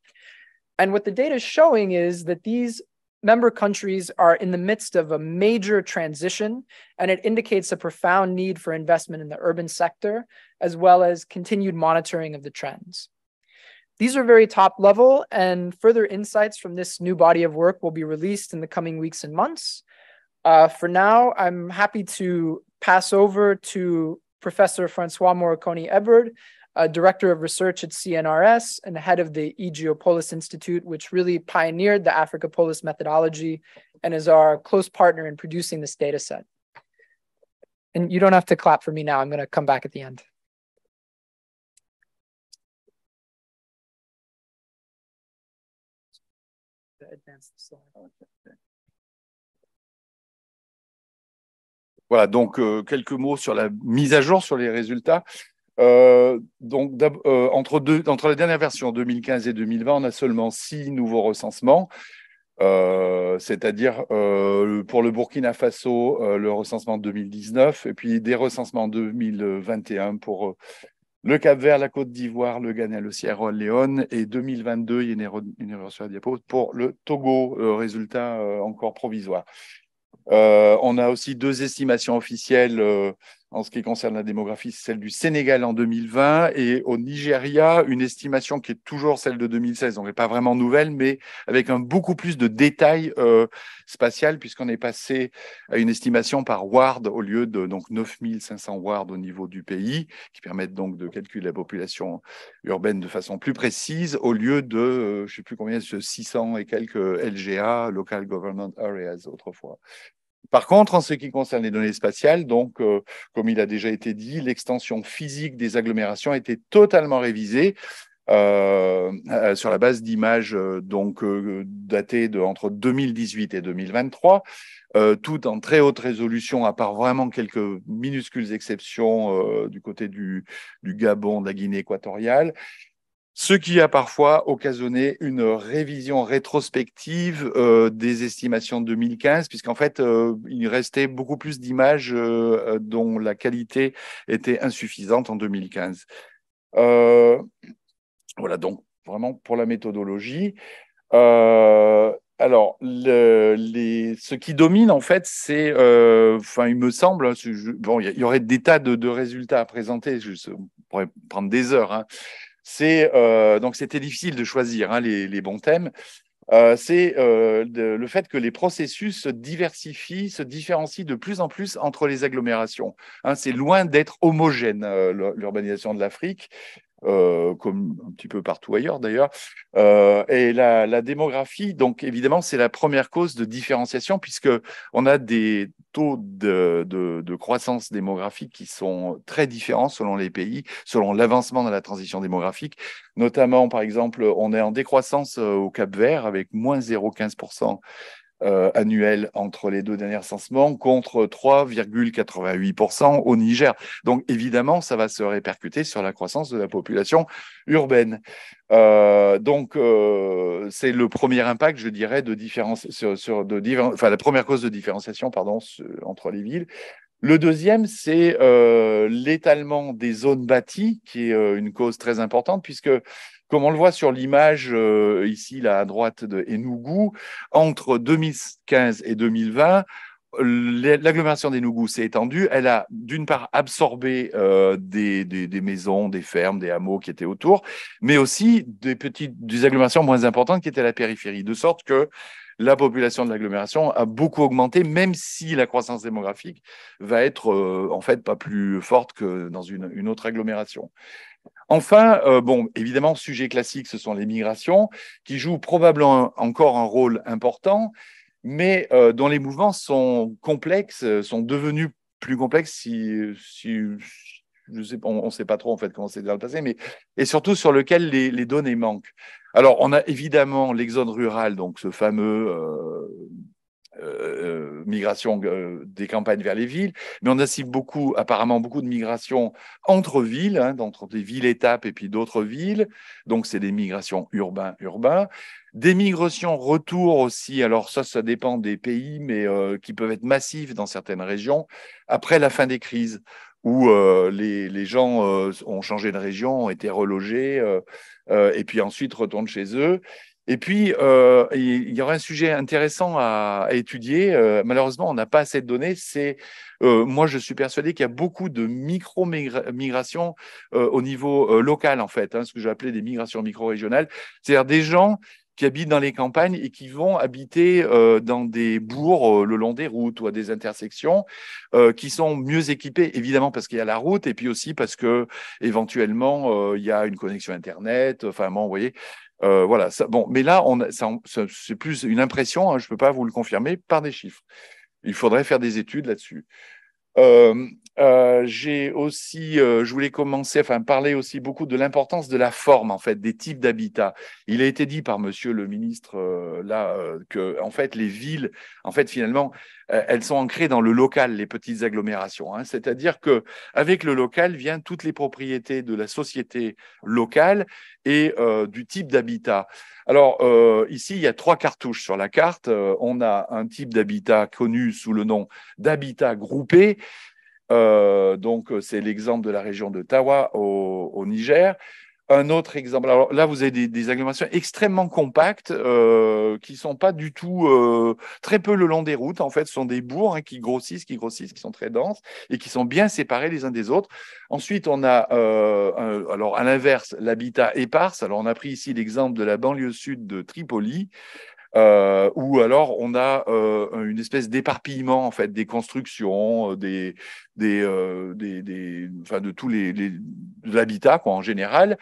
And what the data is showing is that these member countries are in the midst of a major transition, and it indicates a profound need for investment in the urban sector, as well as continued monitoring of the trends. These are very top level, and further insights from this new body of work will be released in the coming weeks and months. Uh, for now, I'm happy to pass over to Professor Francois Morricone Ebert, a director of research at CNRS and head of the eGeopolis Institute, which really pioneered the Africa Polis methodology and is our close partner in producing this data set. And you don't have to clap for me now. I'm going to come back at the end. Advance the slide. Oh, voilà, donc euh, quelques mots sur la mise à jour sur les résultats. Euh, donc, euh, entre, entre la dernière version 2015 et 2020, on a seulement six nouveaux recensements. Euh, c'est-à-dire pour le Burkina Faso, le recensement 2019, et puis des recensements 2021 pour le Cap-Vert, la Côte d'Ivoire, le Ghana, le Sierra Leone, et 2022, il y a une pour le Togo, résultat encore provisoire. on a aussi deux estimations officielles en ce qui concerne la démographie, c'est celle du Sénégal en 2020 et au Nigeria, une estimation qui est toujours celle de 2016. Donc, pas vraiment nouvelle, mais avec un beaucoup plus de détails euh, spatial puisqu'on est passé à une estimation par ward au lieu de donc 9500 ward au niveau du pays, qui permettent donc de calculer la population urbaine de façon plus précise au lieu de, euh, je ne sais plus combien, 600 et quelques LGA, Local Government Areas autrefois. Par contre, en ce qui concerne les données spatiales, donc, euh, comme il a déjà été dit, l'extension physique des agglomérations a été totalement révisée. Euh, euh, sur la base d'images donc datées de entre 2018 et 2023, tout en très haute résolution, à part vraiment quelques minuscules exceptions du côté du, du Gabon, de la Guinée équatoriale ce qui a parfois occasionné une révision rétrospective euh, des estimations de 2015, puisqu'en fait, euh, il restait beaucoup plus d'images euh, dont la qualité était insuffisante en 2015. voilà, donc vraiment pour la méthodologie. Alors, ce qui domine, en fait, c'est, enfin, il me semble, hein, bon, il y, aurait des tas de, résultats à présenter, je, on pourrait prendre des heures, hein c'est euh, donc c'était difficile de choisir hein, les, bons thèmes. Euh, c'est euh, le fait que les processus se diversifient, se différencient de plus en plus entre les agglomérations. Hein. c'est loin d'être homogène l'urbanisation de l'Afrique. Euh, comme un petit peu partout ailleurs d'ailleurs. Euh, et la, démographie, donc évidemment, c'est la première cause de différenciation puisque on a des taux de, de, de croissance démographique qui sont très différents selon les pays, selon l'avancement dans la transition démographique. Notamment, par exemple, on est en décroissance euh, au Cap Vert avec moins 0,15% euh, annuel entre les deux derniers recensements contre 3,88% au Niger. Donc évidemment, ça va se répercuter sur la croissance de la population urbaine. Euh, donc euh, c'est le premier impact, je dirais, de différence sur, de enfin la première cause de différenciation pardon entre les villes. Le deuxième, c'est l'étalement des zones bâties, qui est une cause très importante puisque comme on le voit sur l'image euh, ici à droite de Enougou, entre 2015 et 2020, l'agglomération d'Enougou s'est étendue. Elle a d'une part absorbé euh, des, maisons, des fermes, des hameaux qui étaient autour, mais aussi des petites, des agglomérations moins importantes qui étaient à la périphérie, de sorte que la population de l'agglomération a beaucoup augmenté, même si la croissance démographique va être euh, en fait pas plus forte que dans une autre agglomération. Enfin, euh, bon, évidemment, sujet classique, ce sont les migrations, qui jouent probablement encore un rôle important, mais euh, dont les mouvements sont complexes, euh, sont devenus plus complexes si, on ne sait pas trop en fait comment c'est dans le passé, mais et surtout sur lequel les, données manquent. Alors, on a évidemment l'exode rural, donc ce fameux euh, euh, migration euh, des campagnes vers les villes, mais on assiste beaucoup, apparemment beaucoup de migrations entre villes, hein, entre des villes-étapes et puis d'autres villes. Donc c'est des migrations urbains-urbains. Des migrations retour aussi, alors ça, ça dépend des pays, mais qui peuvent être massives dans certaines régions, après la fin des crises, où les, les, gens ont changé de région, ont été relogés, et puis ensuite retournent chez eux. Et puis, euh, il y aurait un sujet intéressant à, étudier. Euh, malheureusement, on n'a pas assez de données. C'est, euh, moi, je suis persuadé qu'il y a beaucoup de micro-migrations au niveau local, en fait, hein, ce que j'appelais des migrations micro-régionales, c'est-à-dire des gens qui habitent dans les campagnes et qui vont habiter dans des bourgs le long des routes ou à des intersections, qui sont mieux équipés, évidemment parce qu'il y a la route et puis aussi parce que éventuellement il y a une connexion internet. Enfin bon, vous voyez, euh, voilà, ça, bon, mais là, on, c'est plus une impression, hein, je ne peux pas vous le confirmer par des chiffres. Il faudrait faire des études là-dessus. Euh, euh, j'ai aussi, euh, je voulais commencer, enfin parler aussi beaucoup de l'importance de la forme en fait, des types d'habitats. Il a été dit par Monsieur le ministre euh, là que en fait les villes, en fait finalement, elles sont ancrées dans le local, les petites agglomérations. Hein. C'est-à-dire que avec le local viennent toutes les propriétés de la société locale et du type d'habitat. Alors ici, il y a trois cartouches sur la carte. on a un type d'habitat connu sous le nom d'habitat groupé euh, donc, euh, c'est l'exemple de la région de Tawa au, Niger. Un autre exemple, alors là, vous avez des, agglomérations extrêmement compactes euh, qui ne sont pas du tout très peu le long des routes. En fait, ce sont des bourgs hein, qui grossissent, qui grossissent, qui sont très denses et qui sont bien séparés les uns des autres. Ensuite, on a, alors à l'inverse, l'habitat éparse. Alors, on a pris ici l'exemple de la banlieue sud de Tripoli euh, ou alors on a euh, une espèce d'éparpillement en fait des constructions, euh, des, des, euh, des, des enfin, de tous les, les l'habitat quoi en général.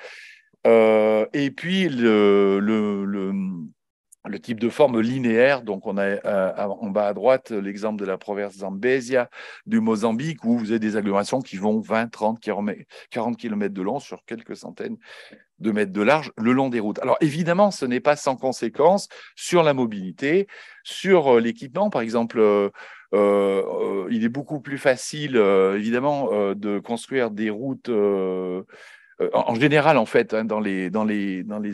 Euh, et puis le, le, le le type de forme linéaire. Donc, on a euh, en bas à droite l'exemple de la province Zambésia du Mozambique, où vous avez des agglomérations qui vont 20, 30, 40 km de long sur quelques centaines de mètres de large le long des routes. Alors, évidemment, ce n'est pas sans conséquence sur la mobilité, sur euh, l'équipement, par exemple. Euh, il est beaucoup plus facile, évidemment, de construire des routes euh, en général, en fait, hein, dans, les,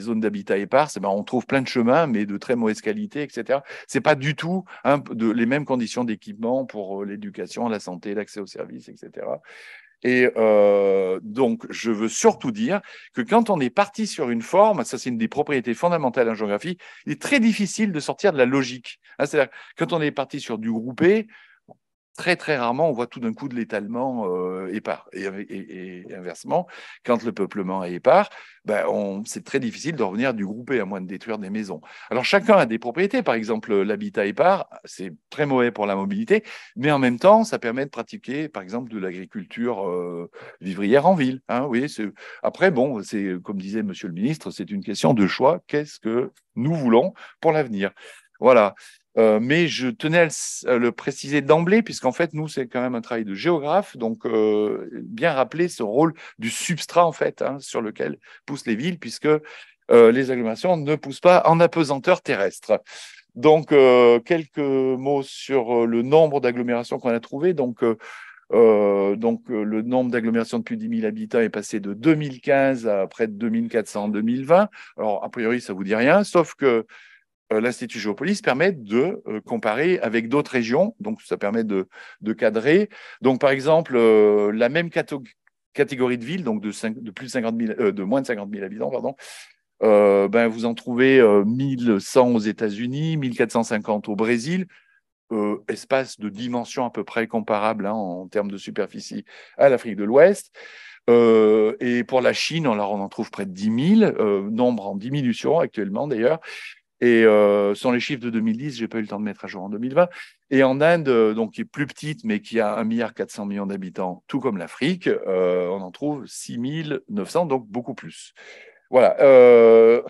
zones d'habitat épars, eh ben, on trouve plein de chemins, mais de très mauvaise qualité, etc. Ce n'est pas du tout hein, les mêmes conditions d'équipement pour euh, l'éducation, la santé, l'accès aux services, etc. Et euh, donc, je veux surtout dire que quand on est parti sur une forme, ça c'est une des propriétés fondamentales en géographie, il est très difficile de sortir de la logique. Hein, c'est-à-dire, quand on est parti sur du groupé, très très rarement on voit tout d'un coup de l'étalement euh, Et, inversement, quand le peuplement est épars, ben c'est très difficile de revenir du groupé à moins de détruire des maisons. Alors chacun a des propriétés, par exemple l'habitat épars, c'est très mauvais pour la mobilité, mais en même temps ça permet de pratiquer par exemple de l'agriculture euh, vivrière en ville. Hein, oui, Après bon, c'est comme disait Monsieur le ministre, c'est une question de choix. Qu'est-ce que nous voulons pour l'avenir Voilà. Euh, mais je tenais à le, préciser d'emblée, puisqu'en fait, nous, c'est quand même un travail de géographe, donc euh, bien rappeler ce rôle du substrat, en fait, hein, sur lequel poussent les villes, puisque euh, les agglomérations ne poussent pas en apesanteur terrestre. Donc, quelques mots sur le nombre d'agglomérations qu'on a trouvées. Donc, donc le nombre d'agglomérations de plus de 10 000 habitants est passé de 2015 à près de 2400 en 2020. Alors a priori ça vous dit rien, sauf que euh, l'Institut Géopolis permet de euh, comparer avec d'autres régions, donc ça permet de, de cadrer. Donc, par exemple, euh, la même catégorie de villes, donc de, de, plus de, de moins de 50 000 habitants, pardon, ben vous en trouvez 1100 aux États-Unis, 1450 au Brésil, espace de dimension à peu près comparable hein, en termes de superficie à l'Afrique de l'Ouest. et pour la Chine, on, en trouve près de 10 000, nombre en diminution actuellement d'ailleurs. Et euh, sans les chiffres de 2010, j'ai pas eu le temps de mettre à jour en 2020. Et en Inde, euh, donc qui est plus petite, mais qui a 1,4 milliard d'habitants, tout comme l'Afrique, euh, on en trouve 6 900, donc beaucoup plus. Voilà. Euh,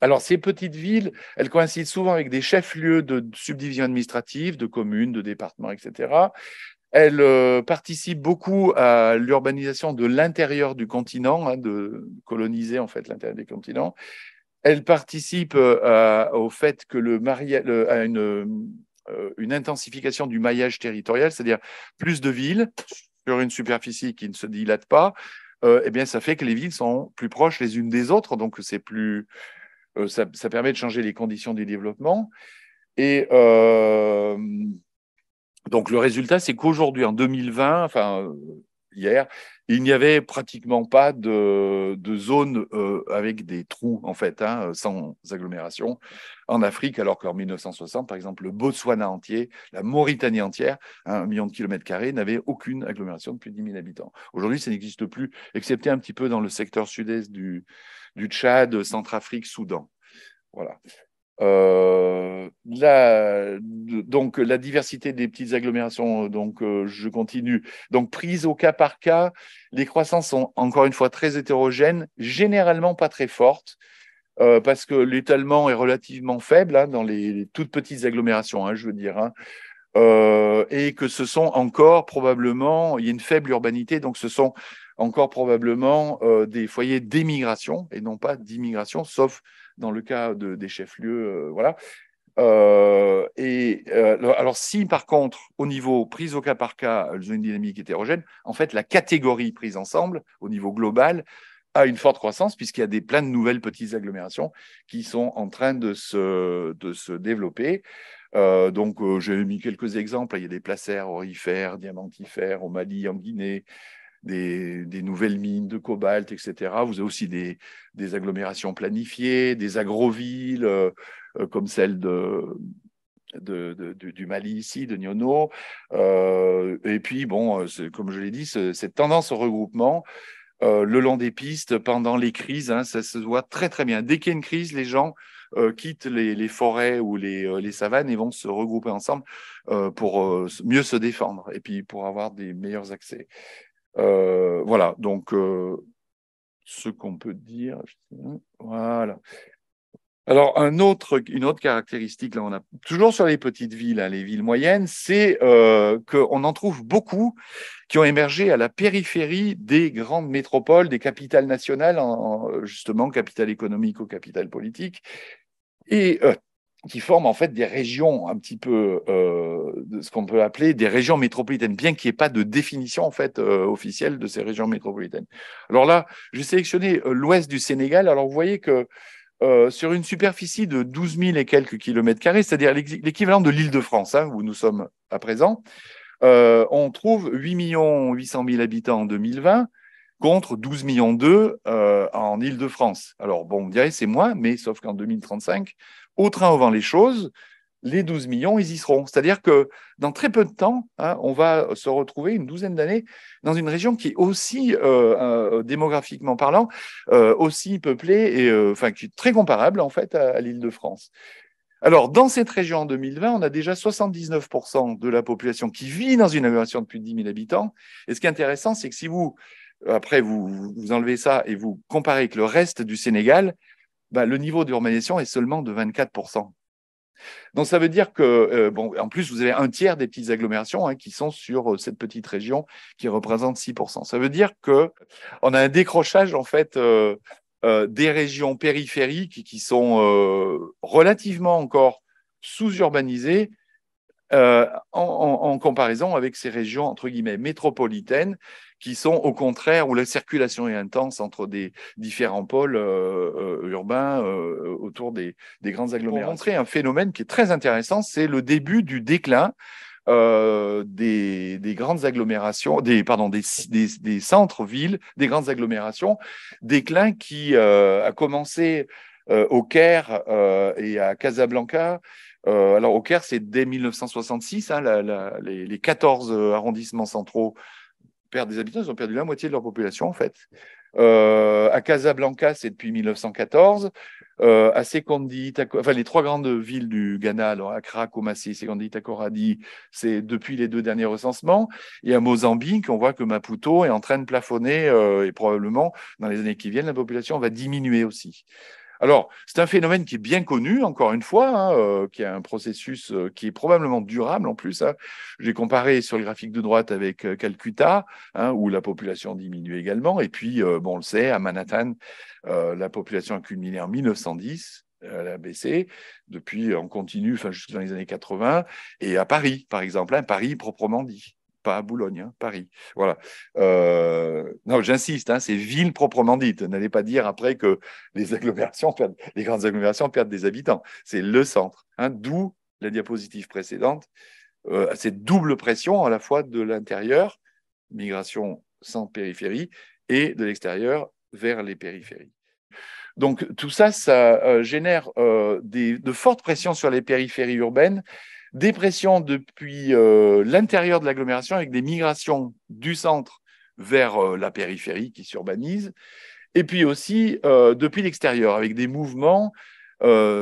alors, ces petites villes, elles coïncident souvent avec des chefs-lieux de subdivisions administratives, de communes, de départements, etc. Elles participent beaucoup à l'urbanisation de l'intérieur du continent, hein, de coloniser en fait l'intérieur des continents. Elle participe euh, au fait que le mariage, à une, euh, une intensification du maillage territorial, c'est-à-dire plus de villes sur une superficie qui ne se dilate pas, euh, eh bien, ça fait que les villes sont plus proches les unes des autres, donc c'est plus, ça, permet de changer les conditions du développement. Et donc le résultat, c'est qu'aujourd'hui, en 2020, enfin hier, il n'y avait pratiquement pas de, de zone euh, avec des trous, en fait, hein, sans agglomération, en Afrique, alors qu'en 1960, par exemple, le Botswana entier, la Mauritanie entière, un million de kilomètres carrés, n'avait aucune agglomération de plus de 10 000 habitants. Aujourd'hui, ça n'existe plus, excepté un petit peu dans le secteur sud-est du, du Tchad, Centrafrique, Soudan. Voilà. Euh, la, donc la diversité des petites agglomérations, euh, donc euh, je continue. Donc prise au cas par cas, les croissances sont encore une fois très hétérogènes, généralement pas très fortes. parce que l'étalement est relativement faible hein, dans les, toutes petites agglomérations, hein, je veux dire, hein. et que ce sont encore probablement, il y a une faible urbanité, donc ce sont encore probablement des foyers d'émigration et non pas d'immigration, sauf dans le cas des chefs-lieux, euh, voilà. Euh, et euh, alors, si par contre, au niveau prise au cas par cas, elles ont une dynamique hétérogène, en fait, la catégorie prise ensemble, au niveau global, a une forte croissance puisqu'il y a des, plein de nouvelles petites agglomérations qui sont en train de se, développer. donc, j'ai mis quelques exemples. Il y a des placères aurifères, diamantifères au Mali, en Guinée, des, nouvelles mines de cobalt, etc. Vous avez aussi des, agglomérations planifiées, des agrovilles euh, euh, comme celle de, du Mali ici, de Niono. Euh, et puis, bon, comme je l'ai dit, cette tendance au regroupement, le long des pistes, pendant les crises, hein, ça se voit très très bien. Dès qu'il y a une crise, les gens quittent les, forêts ou les, les, savanes et vont se regrouper ensemble pour mieux se défendre et puis pour avoir des meilleurs accès. Euh, voilà, donc euh, ce qu'on peut dire, voilà. Alors une autre caractéristique, là on a toujours sur les petites villes, hein, les villes moyennes, c'est euh, qu'on en trouve beaucoup qui ont émergé à la périphérie des grandes métropoles, des capitales nationales, justement capitale économique ou capitale politique, et qui forment en fait des régions un petit peu, euh, ce qu'on peut appeler des régions métropolitaines, bien qu'il n'y ait pas de définition en fait euh, officielle de ces régions métropolitaines. Alors là, j'ai sélectionné euh, l'ouest du Sénégal. Alors vous voyez que sur une superficie de 12 000 et quelques kilomètres carrés, c'est-à-dire l'équivalent de l'île de France, hein, où nous sommes à présent, on trouve 8 800 000 habitants en 2020 contre 12 millions en Île-de-France. Alors bon, on dirait c'est moins, mais sauf qu'en 2035, au train au vent les choses, les 12 millions, ils y seront. C'est-à-dire que dans très peu de temps, hein, on va se retrouver une douzaine d'années dans une région qui est aussi, euh, euh, démographiquement parlant, euh, aussi peuplée et enfin qui est très comparable en fait à, l'Île-de-France. Alors, dans cette région en 2020, on a déjà 79% de la population qui vit dans une agglomération de plus de 10 000 habitants. Et ce qui est intéressant, c'est que si vous, après, vous enlevez ça et vous comparez avec le reste du Sénégal, bah, le niveau d'urbanisation est seulement de 24%. Donc ça veut dire que, euh, bon, en plus, vous avez un tiers des petites agglomérations hein, qui sont sur euh, cette petite région qui représente 6%. Ça veut dire qu'on a un décrochage, en fait, euh, des régions périphériques qui sont relativement encore sous-urbanisées en, en, comparaison avec ces régions, entre guillemets, métropolitaines qui sont au contraire où la circulation est intense entre des différents pôles euh, euh, urbains euh, autour des, grandes agglomérations. Pour montrer un phénomène qui est très intéressant, c'est le début du déclin des, grandes agglomérations, des, pardon, des, centres-villes, des grandes agglomérations, déclin qui a commencé au Caire et à Casablanca, alors au Caire, c'est dès 1966, hein, les, les, 14 arrondissements centraux perdent des habitants, ils ont perdu la moitié de leur population en fait. Euh, à Casablanca, c'est depuis 1914. Euh, à Sekondi, enfin les trois grandes villes du Ghana, alors Accra, Kumasi, Sekondi, Takoradi, c'est depuis les deux derniers recensements. Et à Mozambique, on voit que Maputo est en train de plafonner euh, et probablement dans les années qui viennent, la population va diminuer aussi. Alors, c'est un phénomène qui est bien connu, encore une fois, hein, euh, qui a un processus euh, qui est probablement durable en plus. Hein. J'ai comparé sur le graphique de droite avec euh, Calcutta, hein, où la population diminue également. Et puis, bon, on le sait, à Manhattan, la population a culminé en 1910 elle a baissé depuis, on continue jusqu'à dans les années 80, et à Paris, par exemple, à Paris proprement dit pas à Boulogne, hein, Paris. Voilà. Euh, non, j'insiste, hein, c'est ville proprement dite. N'allez pas dire après que les agglomérations les grandes agglomérations perdent des habitants. C'est le centre. Hein, d'où la diapositive précédente, euh, cette double pression à la fois de l'intérieur, migration sans périphérie, et de l'extérieur vers les périphéries. Donc tout ça, ça euh, génère de fortes pressions sur les périphéries urbaines Dépression depuis euh, l'intérieur de l'agglomération avec des migrations du centre vers euh, la périphérie qui s'urbanise. Et puis aussi euh, depuis l'extérieur avec des mouvements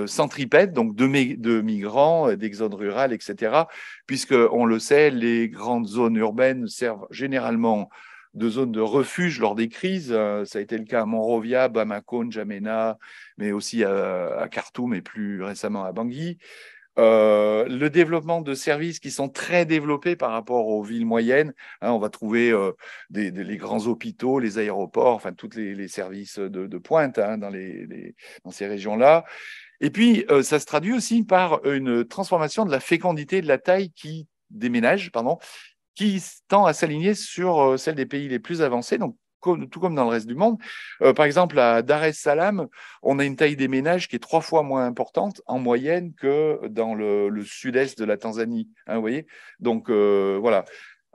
centripèdes, donc de, migrants, d'exodes rurales, etc. Puisque, on le sait, les grandes zones urbaines servent généralement de zones de refuge lors des crises. ça a été le cas à Monrovia, Bamako, N'Djamena, mais aussi à Khartoum et plus récemment à Bangui. Euh, le développement de services qui sont très développés par rapport aux villes moyennes. Hein, on va trouver euh, des, les grands hôpitaux, les aéroports, enfin tous les, services de, pointe hein, dans, les, dans, ces régions-là. Et puis, euh, ça se traduit aussi par une transformation de la fécondité de la taille qui déménage, pardon, qui tend à s'aligner sur celle des pays les plus avancés, donc tout comme dans le reste du monde. Euh, par exemple, à Dar es Salaam, on a une taille des ménages qui est trois fois moins importante en moyenne que dans le, sud-est de la Tanzanie. Hein, vous voyez Donc euh, voilà.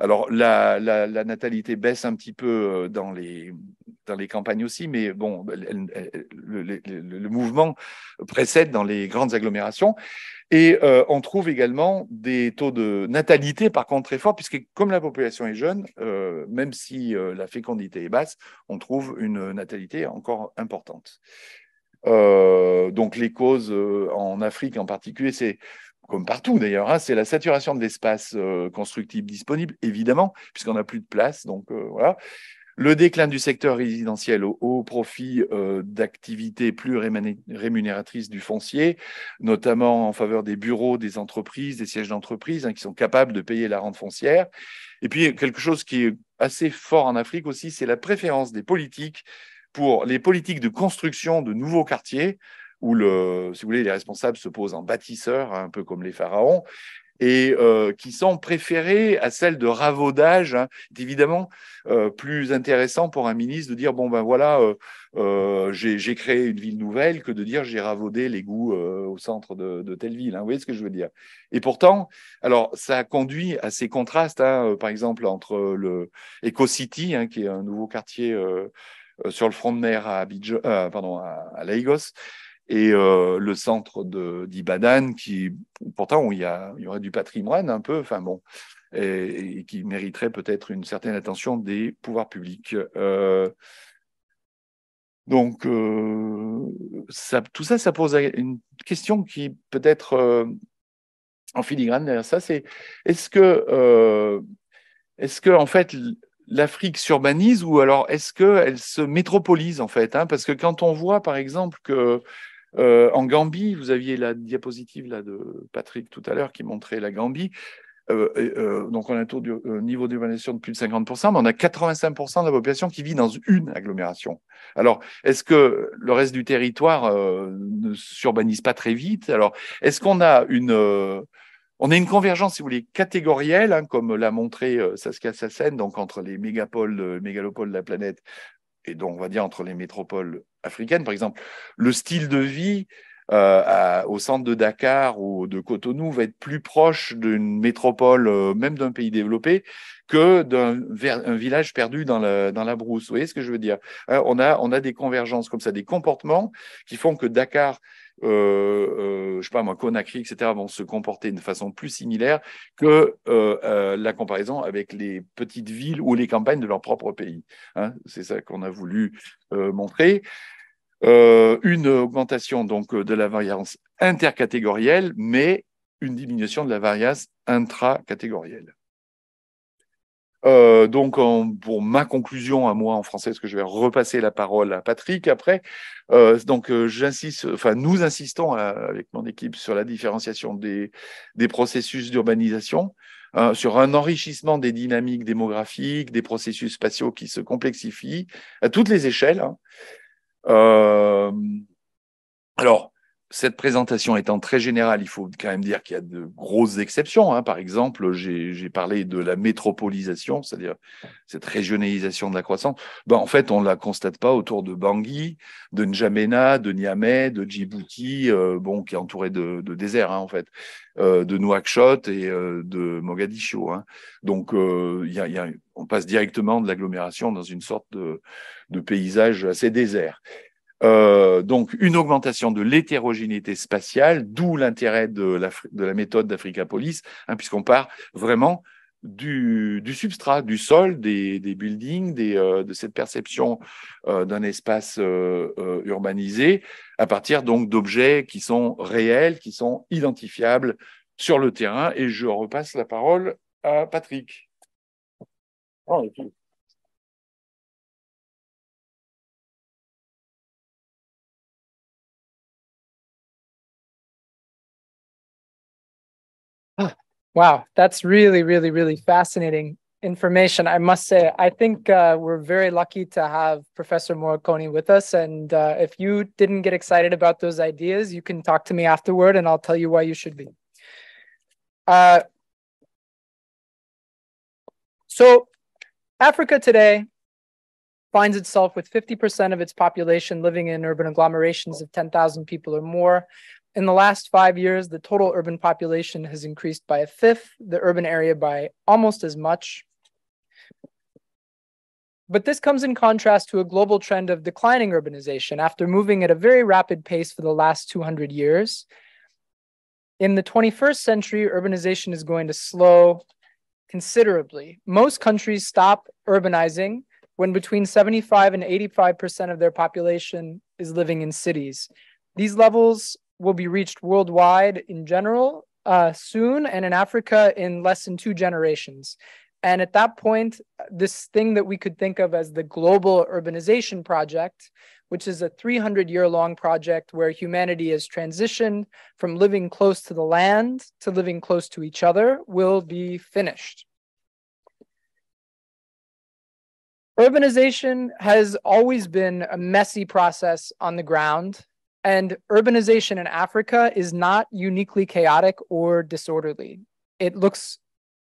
Alors, la, natalité baisse un petit peu euh, dans les, dans les campagnes aussi, mais bon, le, mouvement précède dans les grandes agglomérations. Et euh, on trouve également des taux de natalité, par contre, très forts, puisque comme la population est jeune, euh, même si la fécondité est basse, on trouve une natalité encore importante. donc, les causes en Afrique en particulier, c'est comme partout d'ailleurs, hein, c'est la saturation de l'espace euh, constructible disponible, évidemment, puisqu'on n'a plus de place. Donc euh, voilà. Le déclin du secteur résidentiel au, profit euh, d'activités plus rémunératrices du foncier, notamment en faveur des bureaux, des entreprises, des sièges d'entreprise hein, qui sont capables de payer la rente foncière. Et puis quelque chose qui est assez fort en Afrique aussi, c'est la préférence des politiques pour les politiques de construction de nouveaux quartiers où le, si vous voulez, les responsables se posent en bâtisseurs, hein, un peu comme les pharaons, et euh, qui sont préférés à celles de ravaudage. C'est hein, évidemment euh, plus intéressant pour un ministre de dire bon ben voilà, euh, euh j'ai créé une ville nouvelle que de dire j'ai ravaudé l'égout euh, au centre de, de telle ville. Hein. Vous voyez ce que je veux dire Et pourtant, alors ça conduit à ces contrastes, hein, euh, par exemple entre le Eco City, hein, qui est un nouveau quartier sur le front de mer à, Abidjan, pardon, à Lagos et euh, le centre d'Ibadan, qui pourtant il y, il y, aurait du patrimoine un peu, enfin bon, et, qui mériterait peut-être une certaine attention des pouvoirs publics. Euh, donc, euh, ça, tout ça, ça pose une question qui peut-être en filigrane derrière ça, c'est est-ce que, est-ce que en fait l'Afrique s'urbanise ou alors est-ce qu'elle se métropolise en fait hein Parce que quand on voit par exemple que euh, en Gambie, vous aviez la diapositive là, de Patrick tout à l'heure qui montrait la Gambie. Euh, euh, donc on a un niveau d'urbanisation de plus de 50%, mais on a 85% de la population qui vit dans une agglomération. Alors, est-ce que le reste du territoire ne s'urbanise pas très vite Alors, est-ce qu'on a une... on a une convergence, si vous voulez, catégorielle, hein, comme l'a montré Saskia Sassen, donc entre les mégapoles, mégalopoles de la planète, et donc on va dire entre les métropoles Africaine, par exemple, le style de vie euh, au centre de Dakar ou de Cotonou va être plus proche d'une métropole, euh, même d'un pays développé, que d'un village perdu dans la, brousse. Vous voyez ce que je veux dire hein, on, a, on a des convergences comme ça, des comportements qui font que Dakar euh, euh, je sais pas moi, Conakry, etc., vont se comporter de façon plus similaire que euh, la comparaison avec les petites villes ou les campagnes de leur propre pays. Hein. C'est ça qu'on a voulu montrer. une augmentation donc de la variance intercatégorielle, mais une diminution de la variance intracatégorielle. Euh, donc, pour ma conclusion à moi en français, parce que je vais repasser la parole à Patrick après. Euh, donc, euh, j'insiste, enfin, nous insistons euh, avec mon équipe sur la différenciation des, des processus d'urbanisation, hein, sur un enrichissement des dynamiques démographiques, des processus spatiaux qui se complexifient à toutes les échelles. Hein. alors, cette présentation étant très générale, il faut quand même dire qu'il y a de grosses exceptions. Hein. Par exemple, j'ai parlé de la métropolisation, c'est-à-dire cette régionalisation de la croissance. Ben, en fait, on ne la constate pas autour de Bangui, de N'Djamena, de Niamey, de Djibouti, euh, bon, qui est entouré de, désert, hein, en fait, euh, de Nouakchott et euh, de Mogadiscio. Hein. Donc, on passe directement de l'agglomération dans une sorte de, de paysage assez désert. Euh, donc une augmentation de l'hétérogénéité spatiale, d'où l'intérêt de, de, la méthode d'Africa hein, puisqu'on part vraiment du, du, substrat, du sol, des, des buildings, des, euh, de cette perception euh, d'un espace urbanisé, à partir donc d'objets qui sont réels, qui sont identifiables sur le terrain. Et je repasse la parole à Patrick. Ah, Wow, that's really, really, really fascinating information. I must say, I think uh, we're very lucky to have Professor Morricone with us. And uh, if you didn't get excited about those ideas, you can talk to me afterward and I'll tell you why you should be. Uh, so, Africa today finds itself with 50% of its population living in urban agglomerations of 10,000 people or more in the last five years, the total urban population has increased by a fifth, the urban area by almost as much. But this comes in contrast to a global trend of declining urbanization after moving at a very rapid pace for the last 200 years. In the 21st century, urbanization is going to slow considerably. Most countries stop urbanizing when between 75 and 85% of their population is living in cities. These levels will be reached worldwide in general uh, soon and in Africa in less than two generations. And at that point, this thing that we could think of as the Global Urbanization Project, which is a 300 year long project where humanity has transitioned from living close to the land to living close to each other, will be finished. Urbanization has always been a messy process on the ground and urbanization in Africa is not uniquely chaotic or disorderly. It looks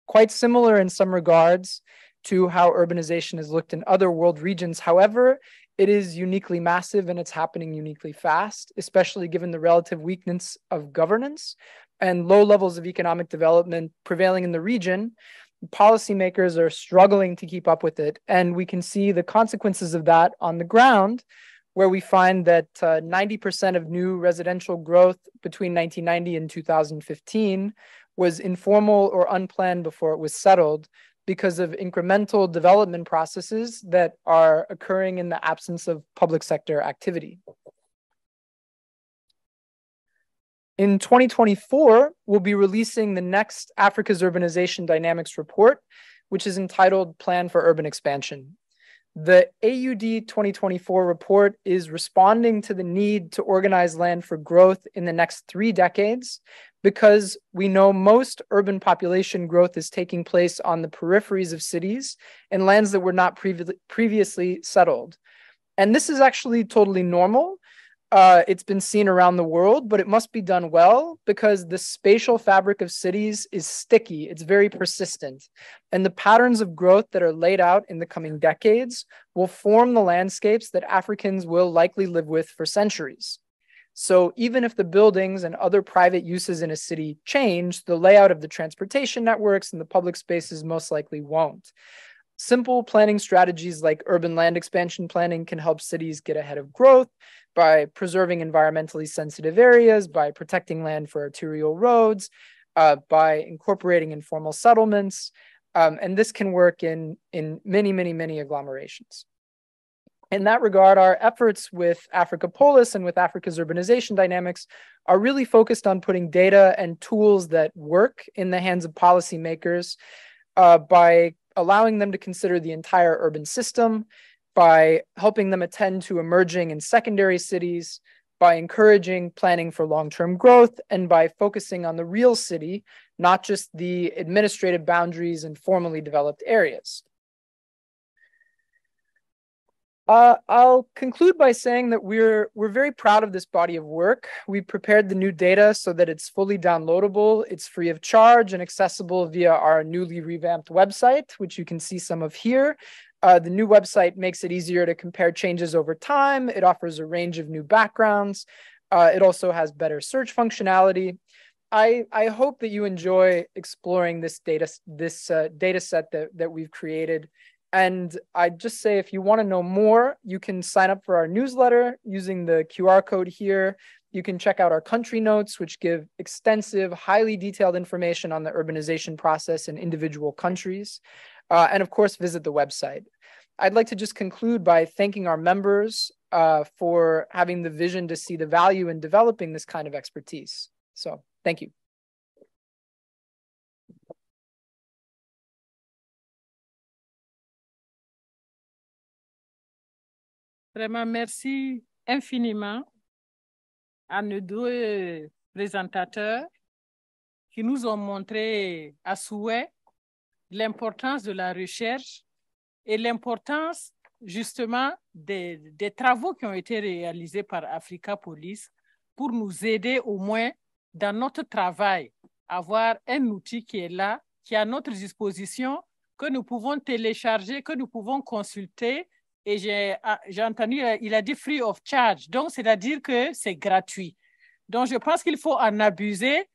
quite similar in some regards to how urbanization has looked in other world regions. However, it is uniquely massive and it's happening uniquely fast, especially given the relative weakness of governance and low levels of economic development prevailing in the region. Policymakers are struggling to keep up with it, and we can see the consequences of that on the ground where we find that uh, 90% of new residential growth between 1990 and 2015 was informal or unplanned before it was settled because of incremental development processes that are occurring in the absence of public sector activity. In 2024, we'll be releasing the next Africa's Urbanization Dynamics report, which is entitled Plan for Urban Expansion. The AUD 2024 report is responding to the need to organize land for growth in the next three decades because we know most urban population growth is taking place on the peripheries of cities and lands that were not previ- previously settled. And this is actually totally normal uh, it's been seen around the world, but it must be done well because the spatial fabric of cities is sticky, it's very persistent. And the patterns of growth that are laid out in the coming decades will form the landscapes that Africans will likely live with for centuries. So, even if the buildings and other private uses in a city change, the layout of the transportation networks and the public spaces most likely won't. Simple planning strategies like urban land expansion planning can help cities get ahead of growth by preserving environmentally sensitive areas, by protecting land for arterial roads, uh, by incorporating informal settlements. Um, and this can work in, in many, many, many agglomerations. In that regard, our efforts with Africa Polis and with Africa's urbanization dynamics are really focused on putting data and tools that work in the hands of policymakers uh, by allowing them to consider the entire urban system, by helping them attend to emerging and secondary cities, by encouraging planning for long term growth, and by focusing on the real city, not just the administrative boundaries and formally developed areas. Uh, I'll conclude by saying that we're we're very proud of this body of work. We prepared the new data so that it's fully downloadable, it's free of charge, and accessible via our newly revamped website, which you can see some of here. Uh, the new website makes it easier to compare changes over time. It offers a range of new backgrounds. Uh, it also has better search functionality. I, I hope that you enjoy exploring this data this uh, data set that, that we've created. And I would just say if you want to know more, you can sign up for our newsletter using the QR code here you can check out our country notes, which give extensive, highly detailed information on the urbanization process in individual countries. Uh, and of course, visit the website. I'd like to just conclude by thanking our members uh, for having the vision to see the value in developing this kind of expertise. So, thank you. Vraiment, merci infiniment à nos deux présentateurs qui nous ont montré à souhait l'importance de la recherche et l'importance justement des, des, travaux qui ont été réalisés par Africa Police pour nous aider au moins dans notre travail, avoir un outil qui est là, qui est à notre disposition, que nous pouvons télécharger, que nous pouvons consulter et j'ai ah, entendu, euh, il a dit free of charge. Donc, c'est-à-dire que c'est gratuit. Donc, je pense qu'il faut en abuser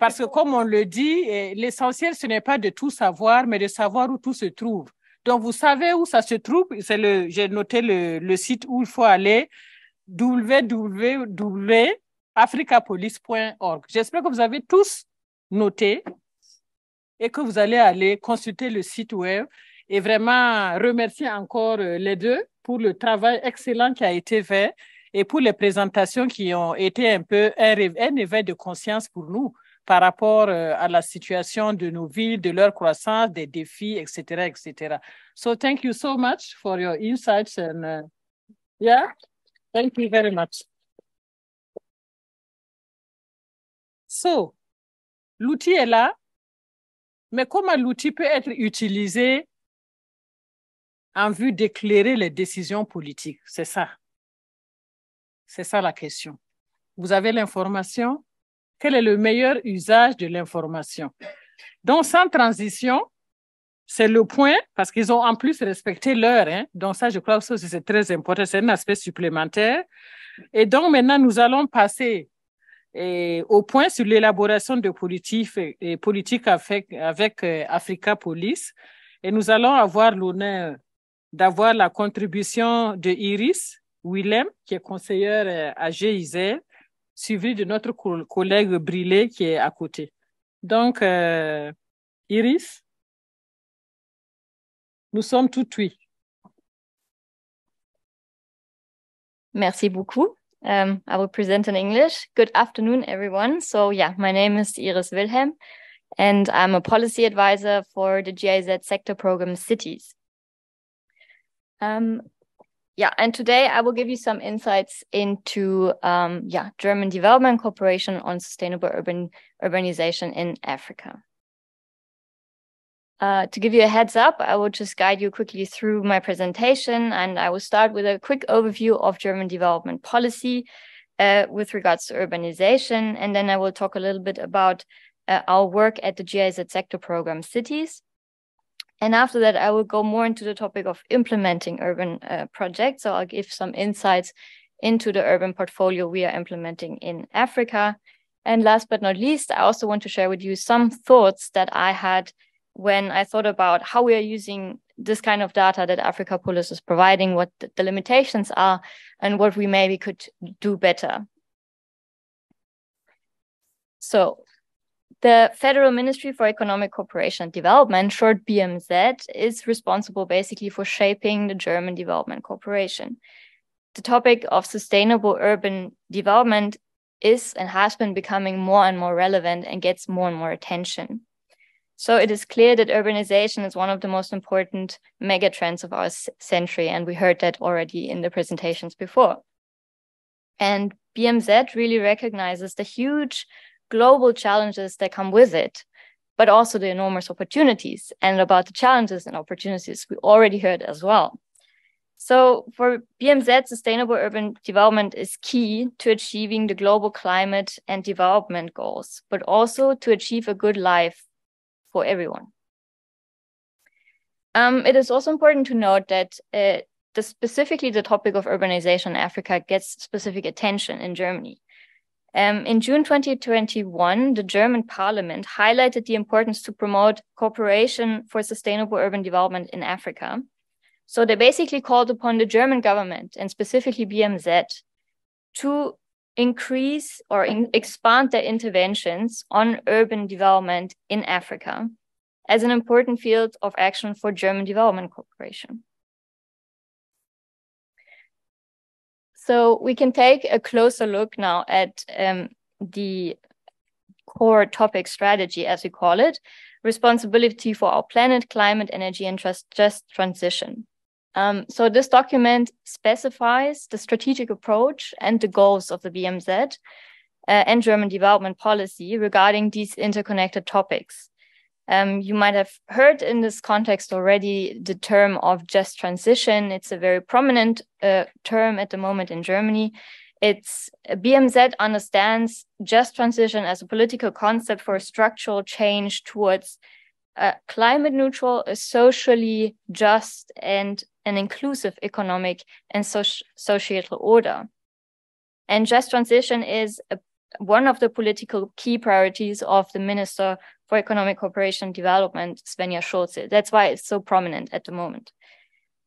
parce que, comme on le dit, l'essentiel, ce n'est pas de tout savoir, mais de savoir où tout se trouve. Donc, vous savez où ça se trouve. C'est le, j'ai noté le, le, site où il faut aller, www.africapolice.org. J'espère que vous avez tous noté et que vous allez aller consulter le site web et vraiment remercier encore euh, les deux pour le travail excellent qui a été fait et pour les présentations qui ont été un peu un, événement éveil de conscience pour nous par rapport euh, à la situation de nos villes, de leur croissance, des défis, etc., etc. So thank you so much for your insights and uh, yeah, thank you very much. So, l'outil est là, mais comment l'outil peut être utilisé en vue d'éclairer les décisions politiques. C'est ça. C'est ça la question. Vous avez l'information. Quel est le meilleur usage de l'information? Donc, sans transition, c'est le point, parce qu'ils ont en plus respecté l'heure. Hein. Donc, ça, je crois que c'est très important. C'est un aspect supplémentaire. Et donc, maintenant, nous allons passer et eh, au point sur l'élaboration de politiques, et eh, avec, eh, Africa Police. Et nous allons avoir l'honneur d'avoir la contribution de Iris Willem, qui est conseillère euh, à GIZ, suivie de notre collègue Brillet qui est à côté. Donc, euh, Iris, nous sommes tout oui. Merci beaucoup. Um, I will present in English. Good afternoon, everyone. So, yeah, my name is Iris Wilhelm, and I'm a policy advisor for the GIZ sector program Cities. Um, yeah, and today I will give you some insights into um, yeah German development cooperation on sustainable urban urbanization in Africa. Uh, to give you a heads up, I will just guide you quickly through my presentation, and I will start with a quick overview of German development policy uh, with regards to urbanization, and then I will talk a little bit about uh, our work at the GIZ sector program cities. And after that, I will go more into the topic of implementing urban uh, projects. So I'll give some insights into the urban portfolio we are implementing in Africa. And last but not least, I also want to share with you some thoughts that I had when I thought about how we are using this kind of data that Africa Polis is providing, what the limitations are, and what we maybe could do better. So the Federal Ministry for Economic Cooperation and Development, short BMZ, is responsible basically for shaping the German development cooperation. The topic of sustainable urban development is and has been becoming more and more relevant and gets more and more attention. So it is clear that urbanization is one of the most important megatrends of our century, and we heard that already in the presentations before. And BMZ really recognizes the huge global challenges that come with it, but also the enormous opportunities and about the challenges and opportunities we already heard as well. So for BMZ, sustainable urban development is key to achieving the global climate and development goals, but also to achieve a good life for everyone. Um, it is also important to note that uh, the, specifically the topic of urbanization in Africa gets specific attention in Germany. Um, in June 2021, the German parliament highlighted the importance to promote cooperation for sustainable urban development in Africa. So they basically called upon the German government and specifically BMZ to increase or in expand their interventions on urban development in Africa as an important field of action for German development cooperation. So we can take a closer look now at um, the core topic strategy, as we call it, responsibility for our planet, climate, energy, and just, just transition. Um, so this document specifies the strategic approach and the goals of the BMZ uh, and German development policy regarding these interconnected topics. Um, you might have heard in this context already the term of just transition. It's a very prominent uh, term at the moment in Germany. It's uh, BMZ understands just transition as a political concept for a structural change towards a climate neutral, a socially just, and an inclusive economic and so societal order. And just transition is a one of the political key priorities of the Minister for Economic Cooperation and Development, Svenja Schulze. That's why it's so prominent at the moment.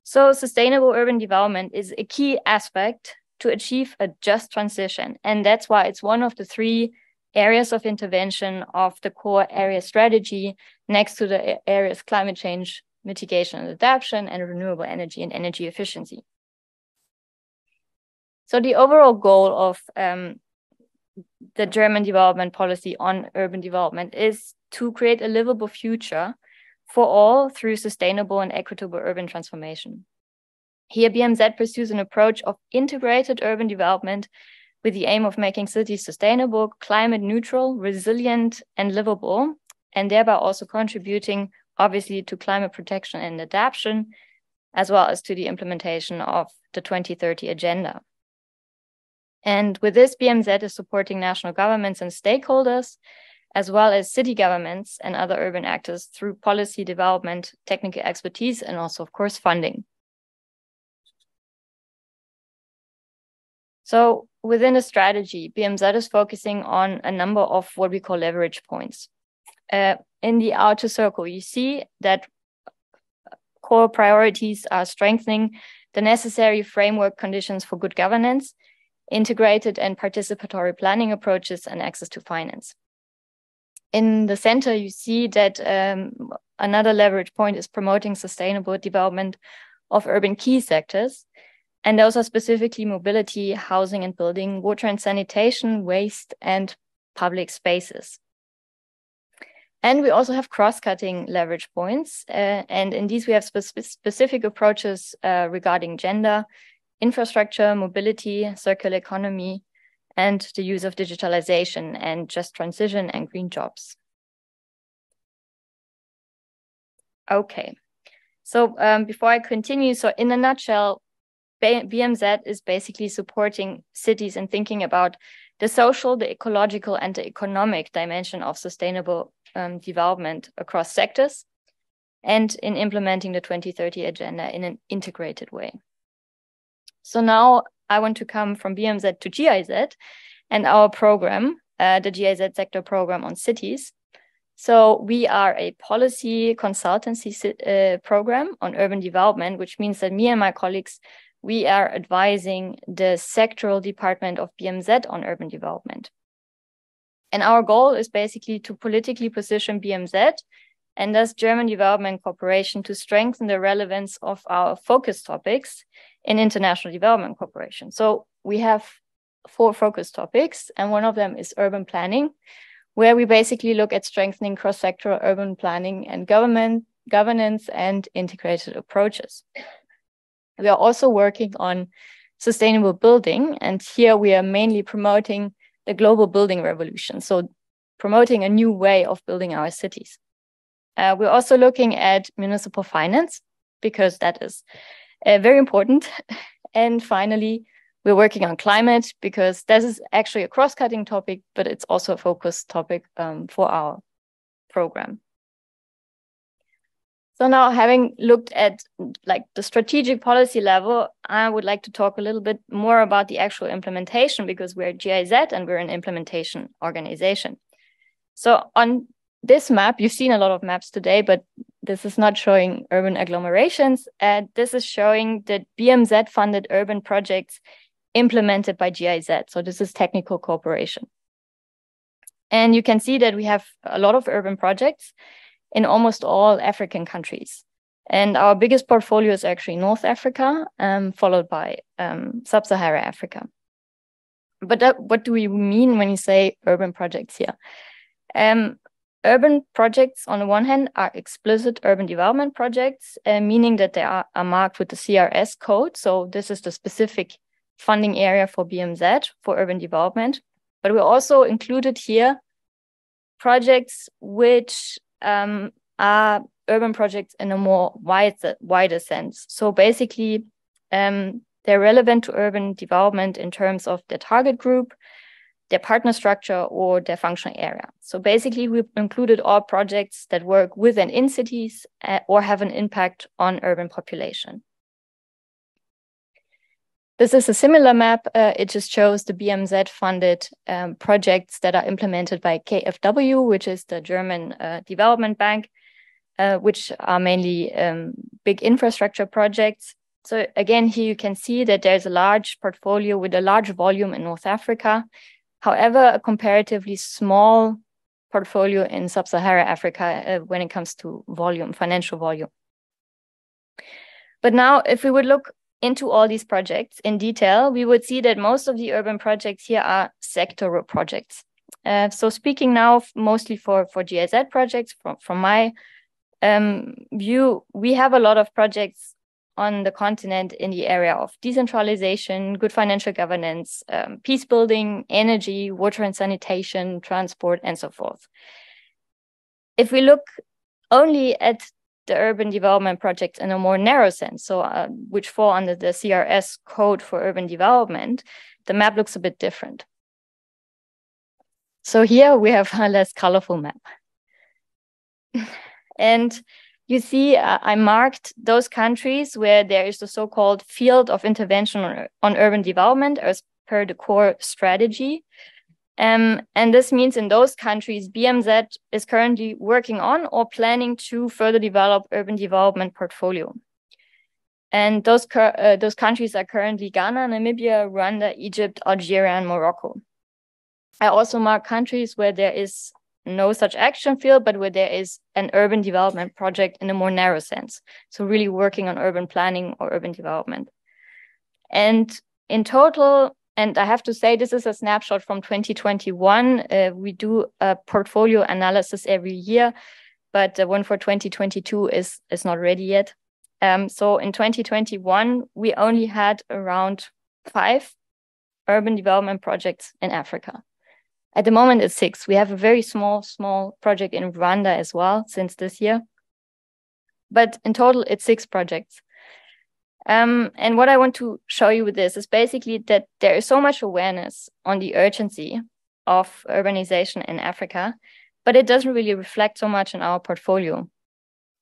So, sustainable urban development is a key aspect to achieve a just transition. And that's why it's one of the three areas of intervention of the core area strategy next to the areas climate change mitigation and adaptation and renewable energy and energy efficiency. So the overall goal of um, the German development policy on urban development is to create a livable future for all through sustainable and equitable urban transformation. Here, BMZ pursues an approach of integrated urban development with the aim of making cities sustainable, climate neutral, resilient, and livable, and thereby also contributing, obviously, to climate protection and adaptation, as well as to the implementation of the 2030 Agenda. And with this, BMZ is supporting national governments and stakeholders, as well as city governments and other urban actors through policy development, technical expertise, and also, of course, funding. So within a strategy, BMZ is focusing on a number of what we call leverage points. Uh, in the outer circle, you see that core priorities are strengthening the necessary framework conditions for good governance integrated and participatory planning approaches, and access to finance. In the center, you see that um, another leverage point is promoting sustainable development of urban key sectors. And those are specifically mobility, housing and building, water and sanitation, waste, and public spaces. And we also have cross cutting leverage points. Uh, and in these, we have spe specific approaches uh, regarding gender, infrastructure, mobility, circular economy, and the use of digitalization and just transition and green jobs. Okay, so um, before I continue, so in a nutshell, BMZ is basically supporting cities and thinking about the social, the ecological, and the economic dimension of sustainable um, development across sectors and in implementing the 2030 agenda in an integrated way. So now I want to come from BMZ to GIZ and our program, uh, the GIZ sector program on cities. So we are a policy consultancy uh, program on urban development, which means that me and my colleagues, we are advising the sectoral department of BMZ on urban development. And our goal is basically to politically position BMZ and thus German development cooperation to strengthen the relevance of our focus topics in international development cooperation. So we have four focus topics, and one of them is urban planning, where we basically look at strengthening cross-sectoral urban planning and government governance and integrated approaches. We are also working on sustainable building, and here we are mainly promoting the global building revolution. So promoting a new way of building our cities. Uh, we're also looking at municipal finance because that is uh, very important. and finally, we're working on climate because this is actually a cross cutting topic, but it's also a focus topic um, for our program. So now having looked at like the strategic policy level, I would like to talk a little bit more about the actual implementation because we're GIZ and we're an implementation organization. So on this map, you've seen a lot of maps today, but this is not showing urban agglomerations. and this is showing the BMZ funded urban projects implemented by GIZ. So this is technical cooperation. And you can see that we have a lot of urban projects in almost all African countries. And our biggest portfolio is actually North Africa, um, followed by um, Sub Saharan Africa. But that, what do we mean when you say urban projects here? Um, urban projects on the one hand are explicit urban development projects, uh, meaning that they are, are marked with the CRS code. So this is the specific funding area for BMZ for urban development. But we also included here projects which um, are urban projects in a more wide, wider sense. So basically, um, they're relevant to urban development in terms of their target group, their partner structure, or their functional area. So basically, we included all projects that work with and in cities uh, eh, or have an impact on urban population. This is a similar map. Uh, it just shows the BMZ funded um, projects that are implemented by KfW, which is the German uh, Development Bank, which are mainly um, big infrastructure projects. So again, here you can see that there's a large portfolio with a large volume in North Africa, However, a comparatively small portfolio in sub-Saharan Africa uh, when it comes to volume, financial volume. But now, if we would look into all these projects in detail, we would see that most of the urban projects here are sectoral projects. Uh, so speaking now mostly for, for GIZ projects, from, from my um, view, we have a lot of projects on the continent in the area of decentralization, good financial governance, um, peace building, energy, water and sanitation, transport, and so forth. If we look only at the urban development projects in a more narrow sense, so uh, which fall under the CRS code for urban development, the map looks a bit different. So here we have a less colorful map. and you see, uh, I marked those countries where there is the so called field of intervention on, on urban development as per the core strategy. Um, and this means in those countries, BMZ is currently working on or planning to further develop urban development portfolio. And those, uh, those countries are currently Ghana, Namibia, Rwanda, Egypt, Algeria, and Morocco. I also mark countries where there is no such action field, but where there is an urban development project in a more narrow sense. So, really working on urban planning or urban development. And in total, and I have to say, this is a snapshot from 2021. Uh, we do a portfolio analysis every year, but the one for 2022 is, is not ready yet. Um, so in 2021, we only had around five urban development projects in Africa. At the moment, it's six. We have a very small, small project in Rwanda as well since this year. But in total, it's six projects. Um, and what I want to show you with this is basically that there is so much awareness on the urgency of urbanization in Africa, but it doesn't really reflect so much in our portfolio.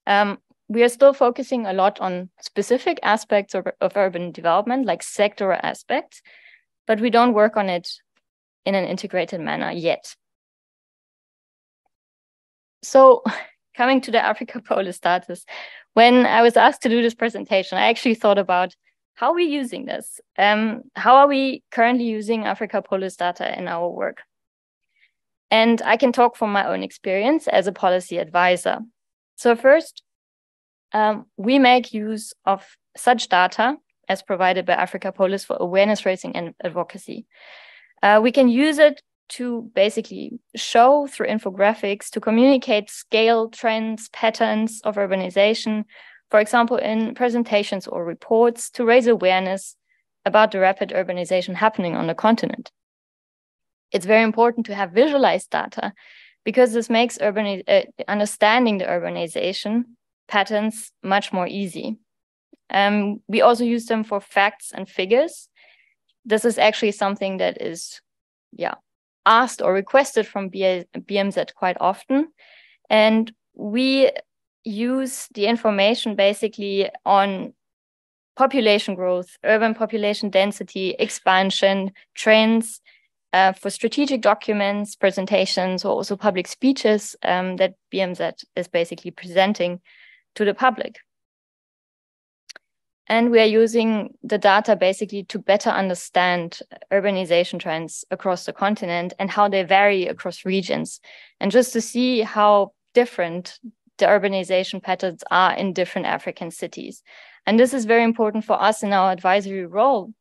Um, we are still focusing a lot on specific aspects of, of urban development, like sectoral aspects, but we don't work on it in an integrated manner yet. So, coming to the Africa polis status, when I was asked to do this presentation, I actually thought about how are we using this? Um, how are we currently using Africa Polis data in our work? And I can talk from my own experience as a policy advisor. So, first, um, we make use of such data as provided by Africa Polis for awareness raising and advocacy. Uh, we can use it to basically show through infographics to communicate scale, trends, patterns of urbanization, for example, in presentations or reports to raise awareness about the rapid urbanization happening on the continent. It's very important to have visualized data because this makes urban, uh, understanding the urbanization patterns much more easy. Um, we also use them for facts and figures this is actually something that is, yeah, asked or requested from BMZ quite often. And we use the information basically on population growth, urban population density, expansion, trends uh, for strategic documents, presentations, or also public speeches um, that BMZ is basically presenting to the public. And we are using the data basically to better understand urbanization trends across the continent and how they vary across regions, and just to see how different the urbanization patterns are in different African cities. And this is very important for us in our advisory role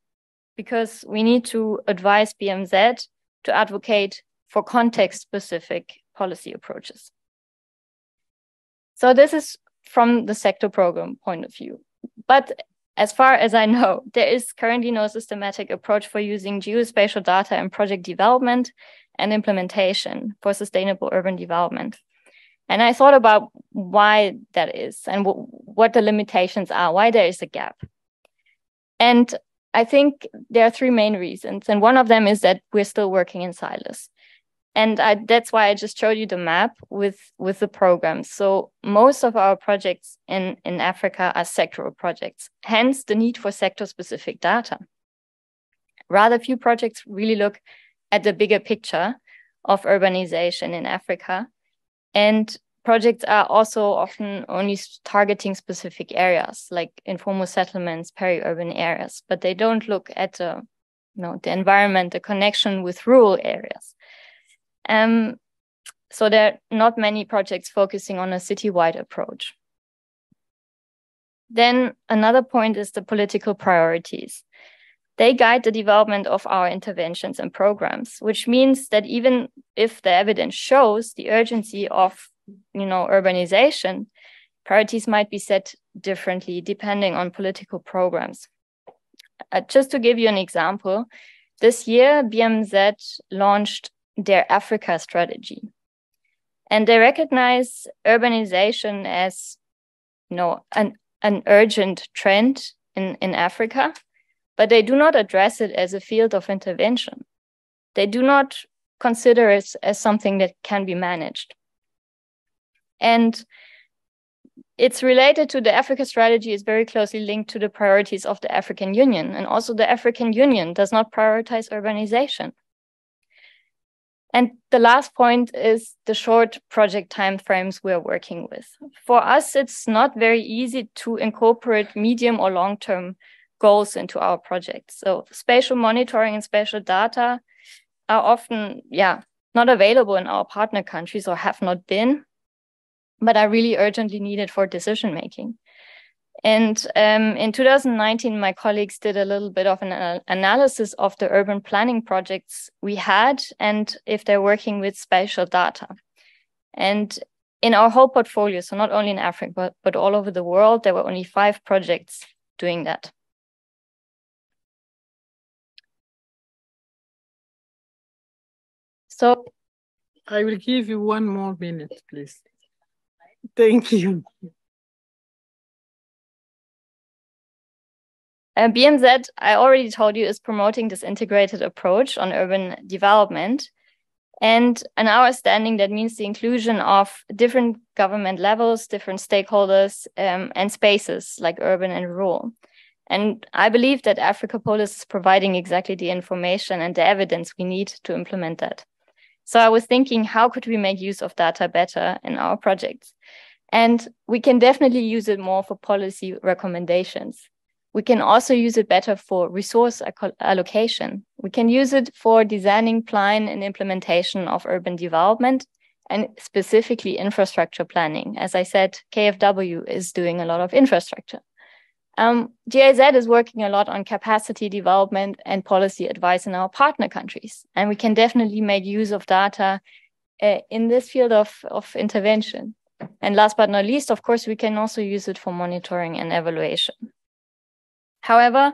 because we need to advise BMZ to advocate for context specific policy approaches. So, this is from the sector program point of view. But as far as I know, there is currently no systematic approach for using geospatial data in project development and implementation for sustainable urban development. And I thought about why that is and what the limitations are, why there is a gap. And I think there are three main reasons. And one of them is that we're still working in silos and I, that's why i just showed you the map with with the program so most of our projects in in africa are sectoral projects hence the need for sector specific data rather few projects really look at the bigger picture of urbanization in africa and projects are also often only targeting specific areas like informal settlements peri-urban areas but they don't look at the you know the environment the connection with rural areas um, so there are not many projects focusing on a citywide approach. Then another point is the political priorities. They guide the development of our interventions and programs, which means that even if the evidence shows the urgency of you know urbanization, priorities might be set differently depending on political programs. Uh, just to give you an example, this year BMZ launched their Africa strategy. And they recognize urbanization as you know, an, an urgent trend in, in Africa, but they do not address it as a field of intervention. They do not consider it as something that can be managed. And it's related to the Africa strategy is very closely linked to the priorities of the African Union. And also the African Union does not prioritize urbanization. And the last point is the short project timeframes we are working with. For us, it's not very easy to incorporate medium or long term goals into our projects. So spatial monitoring and spatial data are often, yeah, not available in our partner countries or have not been, but are really urgently needed for decision making. And um, in 2019, my colleagues did a little bit of an uh, analysis of the urban planning projects we had and if they're working with spatial data. And in our whole portfolio, so not only in Africa, but, but all over the world, there were only five projects doing that. So I will give you one more minute, please. Thank you. Uh, BMZ, I already told you, is promoting this integrated approach on urban development. And in our standing, that means the inclusion of different government levels, different stakeholders, um, and spaces like urban and rural. And I believe that Africa Polis is providing exactly the information and the evidence we need to implement that. So I was thinking, how could we make use of data better in our projects? And we can definitely use it more for policy recommendations. We can also use it better for resource allocation. We can use it for designing, plan and implementation of urban development and specifically infrastructure planning. As I said, KFW is doing a lot of infrastructure. Um, GIZ is working a lot on capacity development and policy advice in our partner countries. And we can definitely make use of data uh, in this field of, of intervention. And last but not least, of course, we can also use it for monitoring and evaluation. However,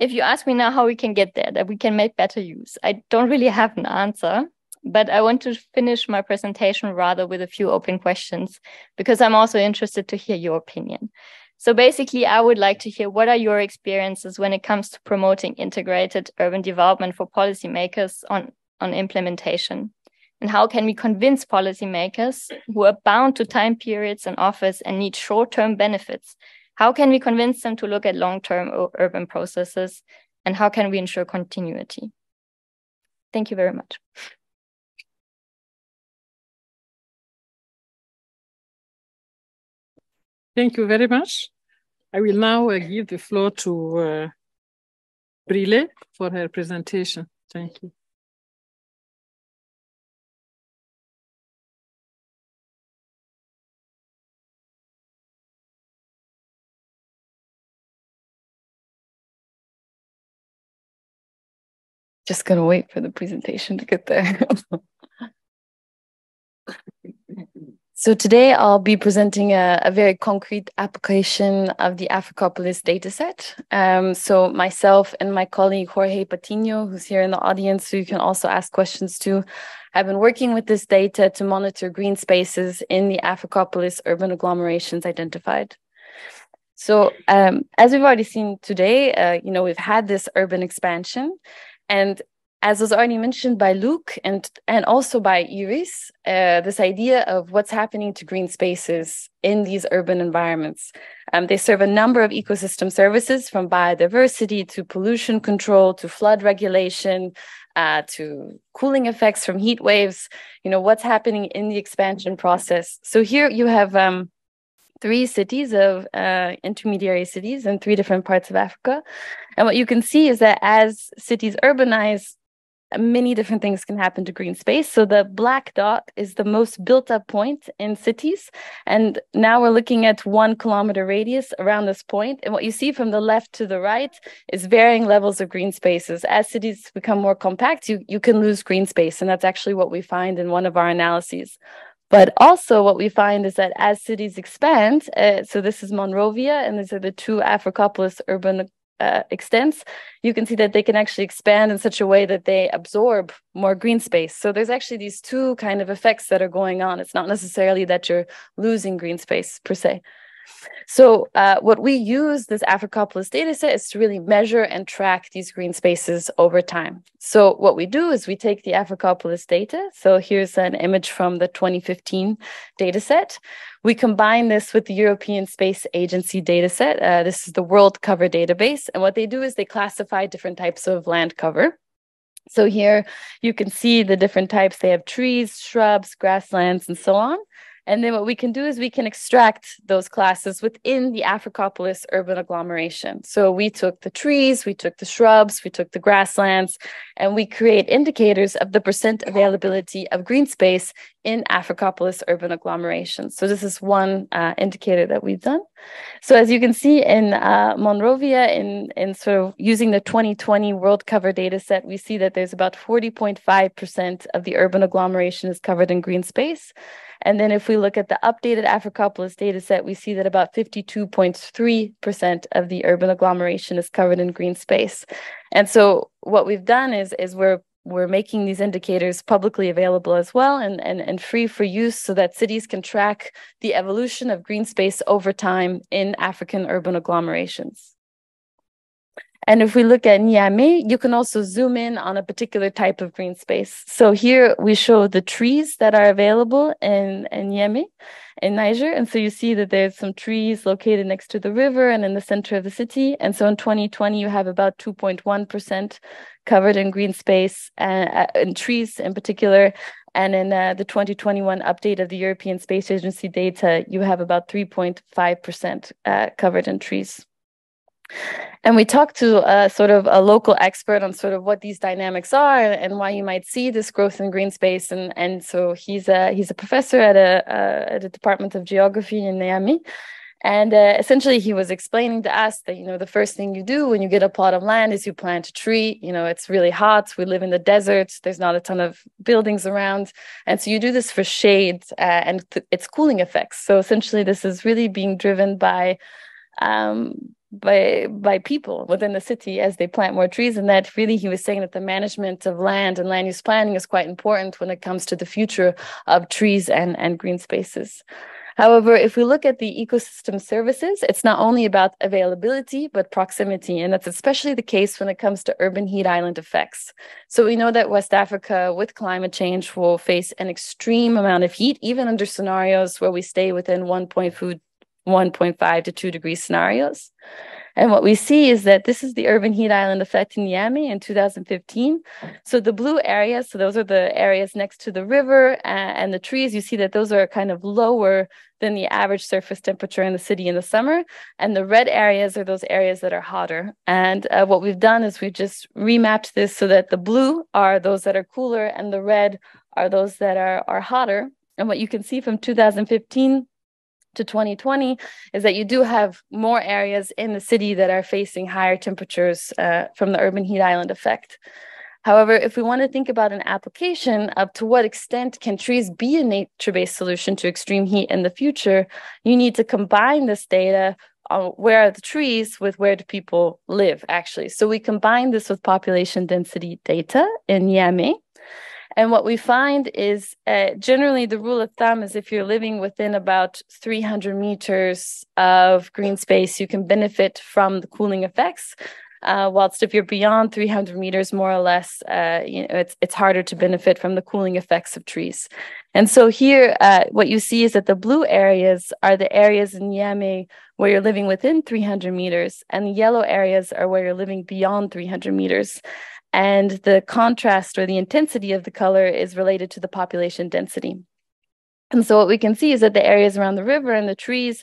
if you ask me now how we can get there, that we can make better use, I don't really have an answer. But I want to finish my presentation rather with a few open questions because I'm also interested to hear your opinion. So basically, I would like to hear what are your experiences when it comes to promoting integrated urban development for policymakers on, on implementation? And how can we convince policymakers who are bound to time periods and office and need short term benefits how can we convince them to look at long-term urban processes and how can we ensure continuity? Thank you very much. Thank you very much. I will now uh, give the floor to uh, Brille for her presentation. Thank you. just going to wait for the presentation to get there. so today I'll be presenting a, a, very concrete application of the Africopolis dataset. Um, so myself and my colleague Jorge Patino, who's here in the audience, who you can also ask questions to, have been working with this data to monitor green spaces in the Africopolis urban agglomerations identified. So um, as we've already seen today, uh, you know, we've had this urban expansion and as was already mentioned by Luke and and also by Iris, uh, this idea of what's happening to green spaces in these urban environments. Um, they serve a number of ecosystem services, from biodiversity to pollution control to flood regulation uh, to cooling effects from heat waves. You know what's happening in the expansion process. So here you have um, three cities of uh, intermediary cities in three different parts of Africa and what you can see is that as cities urbanize, many different things can happen to green space. So the black dot is the most built up point in cities. And now we're looking at one kilometer radius around this point. And what you see from the left to the right is varying levels of green spaces. As cities become more compact, you, you can lose green space. And that's actually what we find in one of our analyses. But also, what we find is that as cities expand, uh, so this is Monrovia, and these are the two Africapolis urban uh, extents, you can see that they can actually expand in such a way that they absorb more green space. So there's actually these two kind of effects that are going on. It's not necessarily that you're losing green space per se. So uh, what we use this Africopolis data set is to really measure and track these green spaces over time. So what we do is we take the Africopolis data. So here's an image from the 2015 data set. We combine this with the European Space Agency data set. Uh, this is the world cover database. And what they do is they classify different types of land cover. So here you can see the different types. They have trees, shrubs, grasslands, and so on. And then what we can do is we can extract those classes within the Africopolis urban agglomeration. So we took the trees, we took the shrubs, we took the grasslands, and we create indicators of the percent availability of green space in Africopolis urban agglomeration. So this is one uh, indicator that we've done. So as you can see in uh, Monrovia, in, in sort of using the 2020 world cover data set, we see that there's about 40.5% of the urban agglomeration is covered in green space. And then if we look at the updated Africopolis data set, we see that about 52.3% of the urban agglomeration is covered in green space. And so what we've done is, is we're we're making these indicators publicly available as well and, and, and free for use so that cities can track the evolution of green space over time in African urban agglomerations. And if we look at Niamey, you can also zoom in on a particular type of green space. So here we show the trees that are available in, in Niamey in Niger. And so you see that there's some trees located next to the river and in the center of the city. And so in 2020, you have about 2.1% covered in green space and, uh, uh, trees in particular. And in uh, the 2021 update of the European Space Agency data, you have about 3.5% uh, covered in trees. And we talked to uh, sort of a local expert on sort of what these dynamics are and why you might see this growth in green space. And and so he's a he's a professor at a uh, at the Department of Geography in Miami. And uh, essentially, he was explaining to us that you know the first thing you do when you get a plot of land is you plant a tree. You know it's really hot. We live in the desert. There's not a ton of buildings around, and so you do this for shade uh, and th- its cooling effects. So essentially, this is really being driven by um, by by people within the city as they plant more trees and that really he was saying that the management of land and land use planning is quite important when it comes to the future of trees and and green spaces However, if we look at the ecosystem services, it's not only about availability, but proximity. And that's especially the case when it comes to urban heat island effects. So we know that West Africa, with climate change, will face an extreme amount of heat, even under scenarios where we stay within food. 1.5 to 2 degree scenarios. And what we see is that this is the urban heat island effect in Niamey in 2015. So the blue areas, so those are the areas next to the river uh, and the trees, you see that those are kind of lower than the average surface temperature in the city in the summer. And the red areas are those areas that are hotter. And uh, what we've done is we've just remapped this so that the blue are those that are cooler and the red are those that are, are hotter. And what you can see from 2015 to 2020 is that you do have more areas in the city that are facing higher temperatures uh, from the urban heat island effect. However, if we want to think about an application of to what extent can trees be a nature based solution to extreme heat in the future, you need to combine this data on where are the trees with where do people live, actually. So we combine this with population density data in Yame, and what we find is uh, generally the rule of thumb is if you're living within about 300 meters of green space, you can benefit from the cooling effects. Uh, whilst if you're beyond 300 meters, more or less, uh, you know, it's it's harder to benefit from the cooling effects of trees. And so here, uh, what you see is that the blue areas are the areas in Niamey where you're living within 300 meters, and the yellow areas are where you're living beyond 300 meters. And the contrast or the intensity of the color is related to the population density. And so what we can see is that the areas around the river and the trees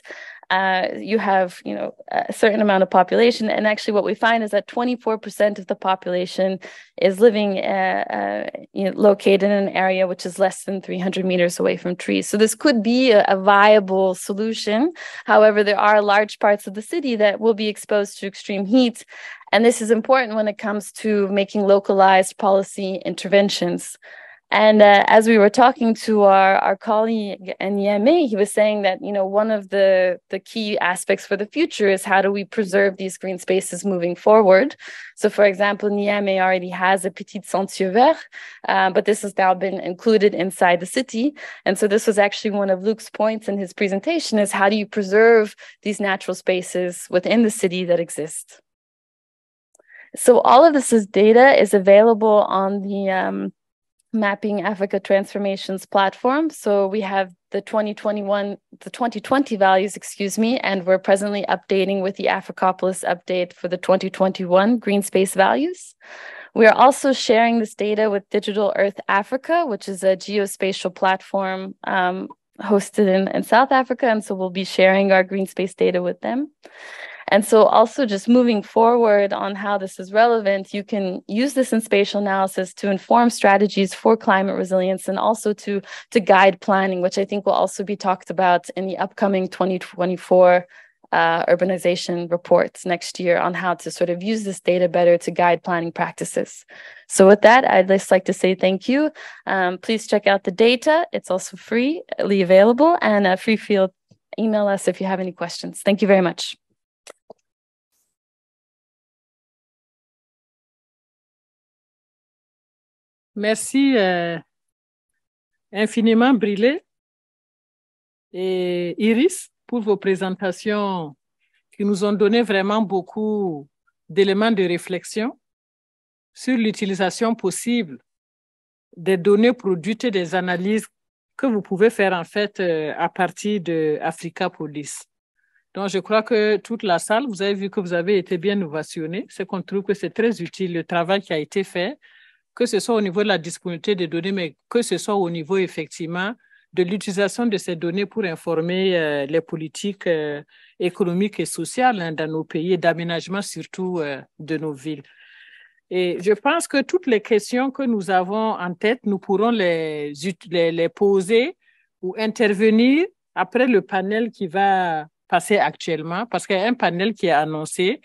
uh, you have you know a certain amount of population and actually what we find is that 24% of the population is living uh, uh, you know, located in an area which is less than 300 meters away from trees so this could be a, a, viable solution however there are large parts of the city that will be exposed to extreme heat and this is important when it comes to making localized policy interventions and uh, as we were talking to our, our colleague in Yame, he was saying that, you know, one of the, the key aspects for the future is how do we preserve these green spaces moving forward? So, for example, Niamey already has a Petit Sentier Vert, uh, but this has now been included inside the city. And so this was actually one of Luke's points in his presentation is how do you preserve these natural spaces within the city that exist? So all of this is data is available on the um, mapping africa transformations platform so we have the 2021 the 2020 values excuse me and we're presently updating with the africopolis update for the 2021 green space values we are also sharing this data with digital earth africa which is a geospatial platform um, hosted in, in south africa and so we'll be sharing our green space data with them and so also just moving forward on how this is relevant, you can use this in spatial analysis to inform strategies for climate resilience and also to, to guide planning, which I think will also be talked about in the upcoming 2024 uh, urbanization reports next year on how to sort of use this data better to guide planning practices. So, with that, I'd just like to say thank you. Um, please check out the data, it's also freely uh, available, and uh, free field. Email us if you have any questions. Thank you very much. Merci euh, infiniment, Brilé et Iris, pour vos présentations qui nous ont donné vraiment beaucoup d'éléments de réflexion sur l'utilisation possible des données produites et des analyses que vous pouvez faire en fait euh, à partir de Africa Police. Donc, je crois que toute la salle, vous avez vu que vous avez été bien ovationnés. C'est qu'on trouve que c'est très utile le travail qui a été fait que ce soit au niveau de la disponibilité des données, mais que ce soit au niveau effectivement de l'utilisation de ces données pour informer euh, les politiques euh, économiques et sociales hein, dans nos pays et d'aménagement surtout euh, de nos villes. Et je pense que toutes les questions que nous avons en tête, nous pourrons les, les, les poser ou intervenir après le panel qui va passer actuellement, parce qu'il y a un panel qui est annoncé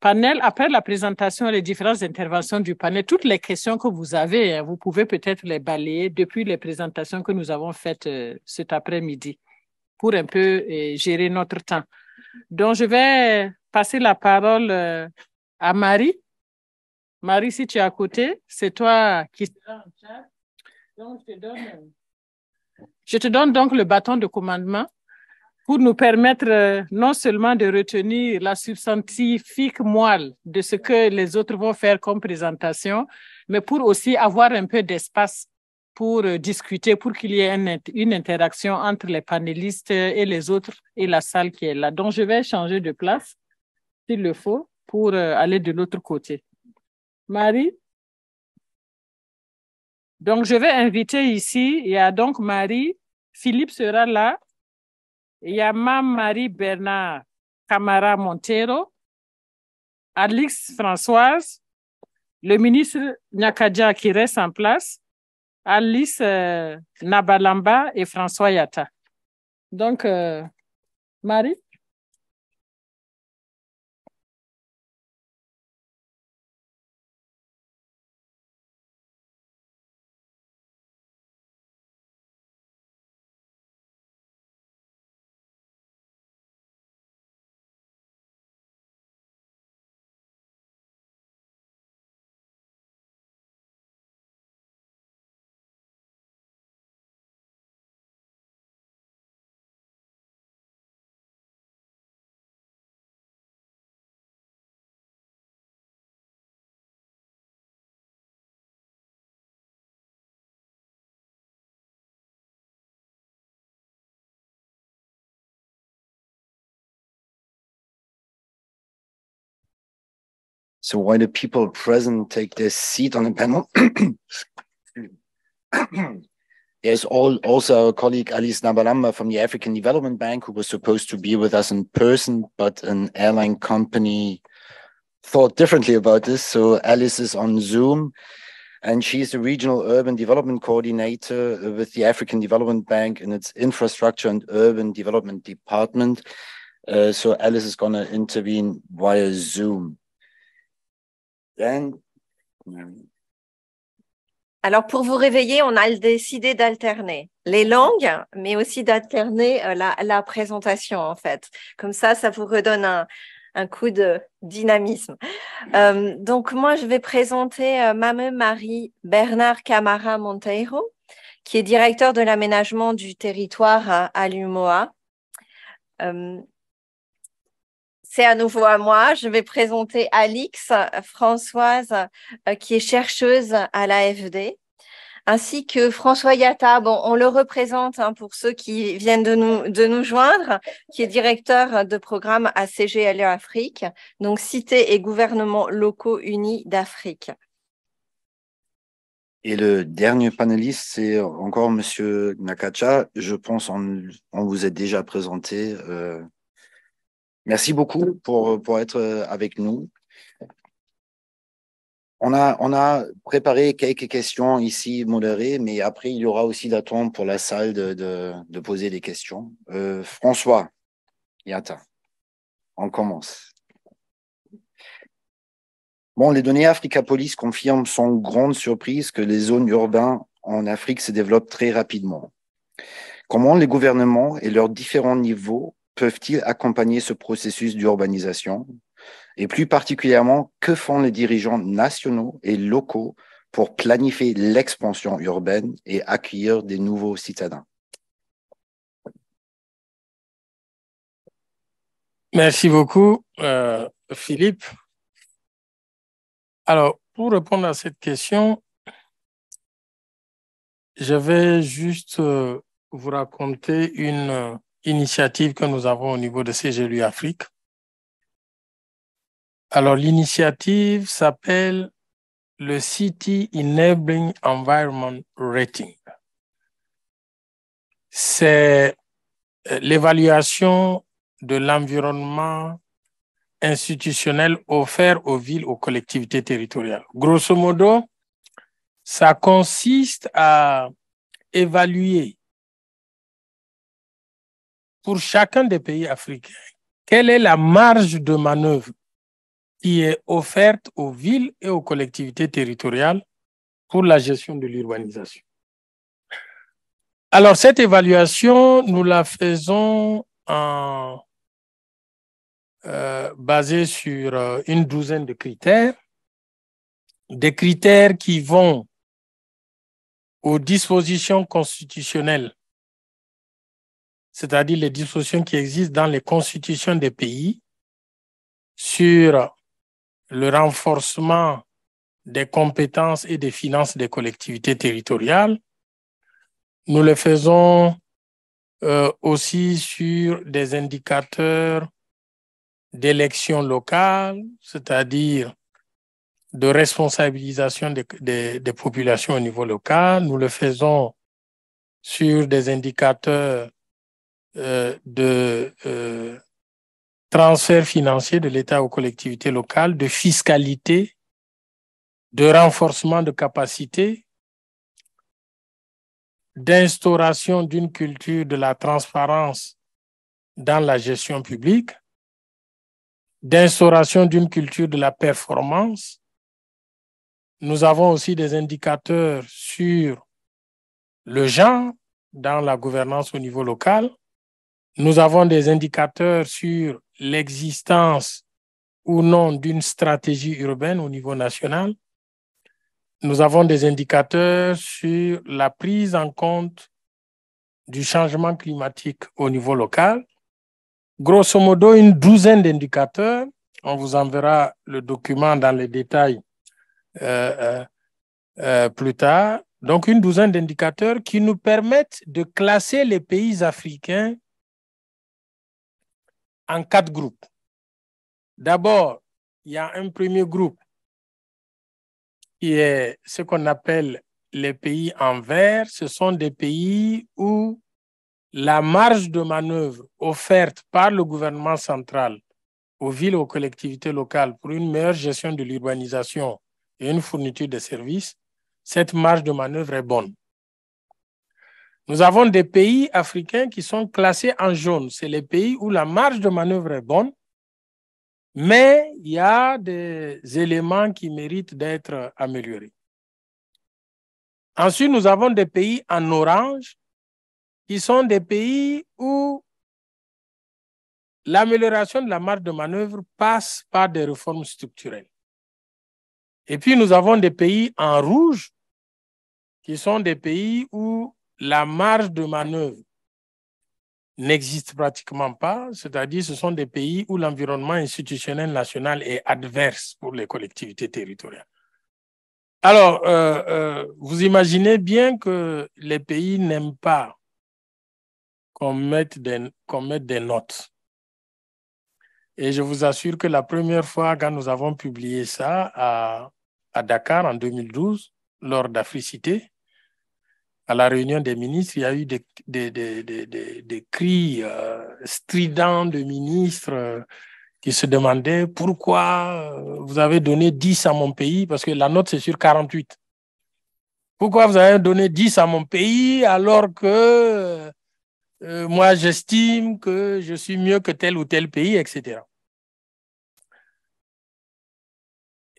panel, après la présentation et les différentes interventions du panel, toutes les questions que vous avez, hein, vous pouvez peut-être les balayer depuis les présentations que nous avons faites euh, cet après-midi pour un peu euh, gérer notre temps. Donc, je vais passer la parole euh, à Marie. Marie, si tu es à côté, c'est toi qui seras je te donne donc le bâton de commandement pour nous permettre euh, non seulement de retenir la substantifique moelle de ce que les autres vont faire comme présentation, mais pour aussi avoir un peu d'espace pour euh, discuter, pour qu'il y ait une, interaction entre les panélistes et les autres et la salle qui est là. Donc, je vais changer de place, s'il le faut, pour euh, aller de l'autre côté. Marie Donc, je vais inviter ici, il y a donc Marie, Philippe sera là, il y a Marie Bernard Camara Montero, Alix Françoise, le ministre Nyakadja qui reste en place, Alice euh, Nabalamba et François Yatta. Donc, euh, Marie So why do people present take their seat on the panel? There's all, also our colleague Alice Nabalamba from the African Development Bank, who was supposed to be with us in person, but an airline company thought differently about this. So Alice is on Zoom, and she's the Regional Urban Development Coordinator with the African Development Bank in its Infrastructure and Urban Development Department. Uh, so Alice is going to intervene via Zoom. Alors, pour vous réveiller, on a décidé d'alterner les langues, mais aussi d'alterner euh, la, présentation, en fait. Comme ça, ça vous redonne un, coup de dynamisme. Euh, donc, moi, je vais présenter euh, Mame Marie Bernard Camara Monteiro, qui est directeur de l'aménagement du territoire à, à l'UMOA. C'est à nouveau à moi. Je vais présenter Alix Françoise, euh, qui est chercheuse à l'AFD, ainsi que François Yatta. Bon, on le représente hein, pour ceux qui viennent de nous, de nous joindre, qui est directeur de programme à CGLE Afrique, donc Cité et Gouvernement locaux unis d'Afrique. Et le dernier panéliste, c'est encore Monsieur Nakacha. Je pense qu'on vous est déjà présenté. Euh, Merci beaucoup pour, pour être euh, avec nous. On a, on a préparé quelques questions ici modérées, mais après, il y aura aussi d'attendre pour la salle de, poser des questions. Euh, François Yata, on commence. les données Africa Police confirment sans grande surprise que les zones urbaines en Afrique se développent très rapidement. Comment les gouvernements et leurs différents niveaux peuvent-ils accompagner ce processus d'urbanisation Et plus particulièrement, que font les dirigeants nationaux et locaux pour planifier l'expansion urbaine et accueillir des nouveaux citadins Merci beaucoup, euh, Philippe. Alors, pour répondre à cette question, je vais juste euh, vous raconter une initiative que nous avons au niveau de CGLU Afrique. Alors, l'initiative s'appelle le City Enabling Environment Rating. C'est euh, l'évaluation de l'environnement institutionnel offert aux villes, aux collectivités territoriales. Grosso modo, ça consiste à évaluer pour chacun des pays africains, quelle est la marge de manœuvre qui est offerte aux villes et aux collectivités territoriales pour la gestion de l'urbanisation. Alors, cette évaluation, nous la faisons en, euh, basée sur euh, une douzaine de critères, des critères qui vont aux dispositions constitutionnelles c'est-à-dire les dispositions qui existent dans les constitutions des pays sur le renforcement des compétences et des finances des collectivités territoriales. Nous le faisons euh, aussi sur des indicateurs d'élection locale, c'est-à-dire de responsabilisation des populations au niveau local. Nous le faisons sur des indicateurs euh, de euh, transfert financier de l'État aux collectivités locales, de fiscalité, de renforcement de capacité, d'instauration d'une culture de la transparence dans la gestion publique, d'instauration d'une culture de la performance. Nous avons aussi des indicateurs sur le genre dans la gouvernance au niveau local nous avons des indicateurs sur l'existence ou non d'une stratégie urbaine au niveau national. Nous avons des indicateurs sur la prise en compte du changement climatique au niveau local. Grosso modo, une douzaine d'indicateurs. On vous enverra le document dans les détails euh, euh, euh, plus tard. Donc, une douzaine d'indicateurs qui nous permettent de classer les pays africains en quatre groupes. D'abord, il y a un premier groupe qui est ce qu'on appelle les pays en vert. Ce sont des pays où la marge de manœuvre offerte par le gouvernement central aux villes, aux collectivités locales pour une meilleure gestion de l'urbanisation et une fourniture de services, cette marge de manœuvre est bonne. Nous avons des pays africains qui sont classés en jaune. C'est les pays où la marge de manœuvre est bonne, mais il y a des éléments qui méritent d'être améliorés. Ensuite, nous avons des pays en orange qui sont des pays où l'amélioration de la marge de manœuvre passe par des réformes structurelles. Et puis, nous avons des pays en rouge qui sont des pays où la marge de manœuvre n'existe pratiquement pas, c'est-à-dire ce sont des pays où l'environnement institutionnel national est adverse pour les collectivités territoriales. Alors, euh, euh, vous imaginez bien que les pays n'aiment pas qu'on mette, des, notes. Et je vous assure que la première fois quand nous avons publié ça à, à Dakar en 2012, lors d'Africité, à la réunion des ministres, il y a eu des, des, cris euh, stridents de ministres euh, qui se demandaient pourquoi euh, vous avez donné 10 à mon pays, parce que la note c'est sur 48. Pourquoi vous avez donné 10 à mon pays alors que moi j'estime que je suis mieux que tel ou tel pays, etc.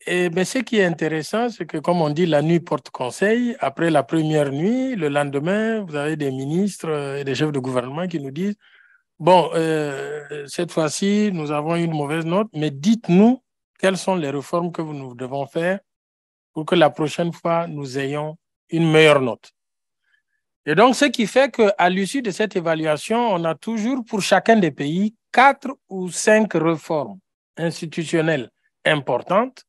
Et eh ben, ce qui est intéressant, c'est que, comme on dit, la nuit porte conseil. Après la première nuit, le lendemain, vous avez des ministres euh, et des chefs de gouvernement qui nous disent Bon, euh, cette fois-ci, nous avons une mauvaise note, mais dites-nous quelles sont les réformes que nous devons faire pour que la prochaine fois, nous ayons une meilleure note. Et donc, ce qui fait qu'à l'issue de cette évaluation, on a toujours pour chacun des pays quatre ou cinq réformes institutionnelles importantes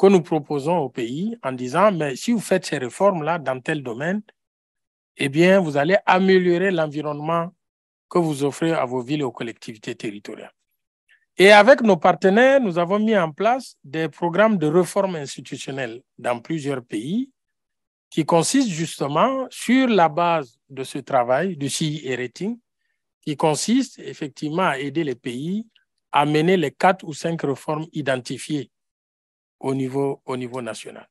que nous proposons au pays en disant, mais si vous faites ces réformes-là dans tel domaine, eh bien, vous allez améliorer l'environnement que vous offrez à vos villes et aux collectivités territoriales. Et avec nos partenaires, nous avons mis en place des programmes de réforme institutionnelle dans plusieurs pays qui consistent justement sur la base de ce travail du CIE rating, qui consiste effectivement à aider les pays à mener les quatre ou cinq réformes identifiées au niveau, au niveau national.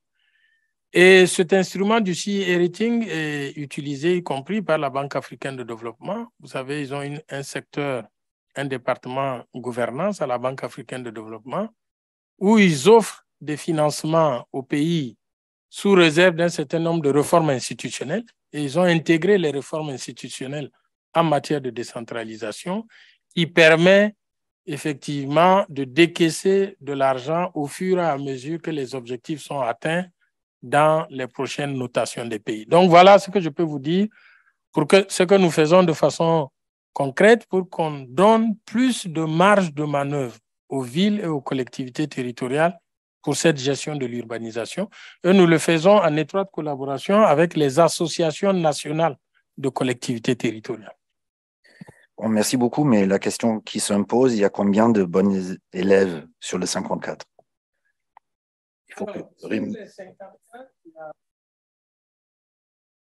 Et cet instrument du CI est utilisé y compris par la Banque africaine de développement. Vous savez, ils ont une, un secteur, un département gouvernance à la Banque africaine de développement où ils offrent des financements aux pays sous réserve d'un certain nombre de réformes institutionnelles. Et ils ont intégré les réformes institutionnelles en matière de décentralisation il permet effectivement de décaisser de l'argent au fur et à mesure que les objectifs sont atteints dans les prochaines notations des pays. Donc voilà ce que je peux vous dire pour que ce que nous faisons de façon concrète pour qu'on donne plus de marge de manœuvre aux villes et aux collectivités territoriales pour cette gestion de l'urbanisation. Et nous le faisons en étroite collaboration avec les associations nationales de collectivités territoriales. Merci beaucoup, mais la question qui s'impose, il y a combien de bons élèves sur les 54 Il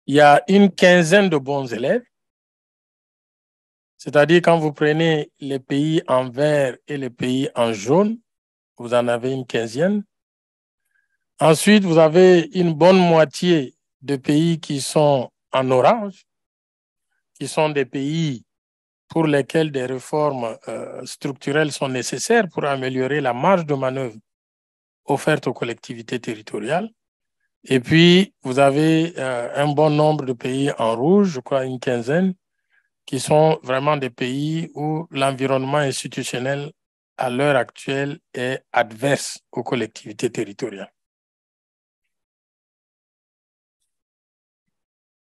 Il y a une quinzaine de bons élèves. C'est-à-dire quand vous prenez les pays en vert et les pays en jaune, vous en avez une quinzaine. Ensuite, vous avez une bonne moitié de pays qui sont en orange, qui sont des pays pour lesquels des réformes euh, structurelles sont nécessaires pour améliorer la marge de manœuvre offerte aux collectivités territoriales. Et puis, vous avez euh, un bon nombre de pays en rouge, je crois une quinzaine, qui sont vraiment des pays où l'environnement institutionnel à l'heure actuelle est adverse aux collectivités territoriales.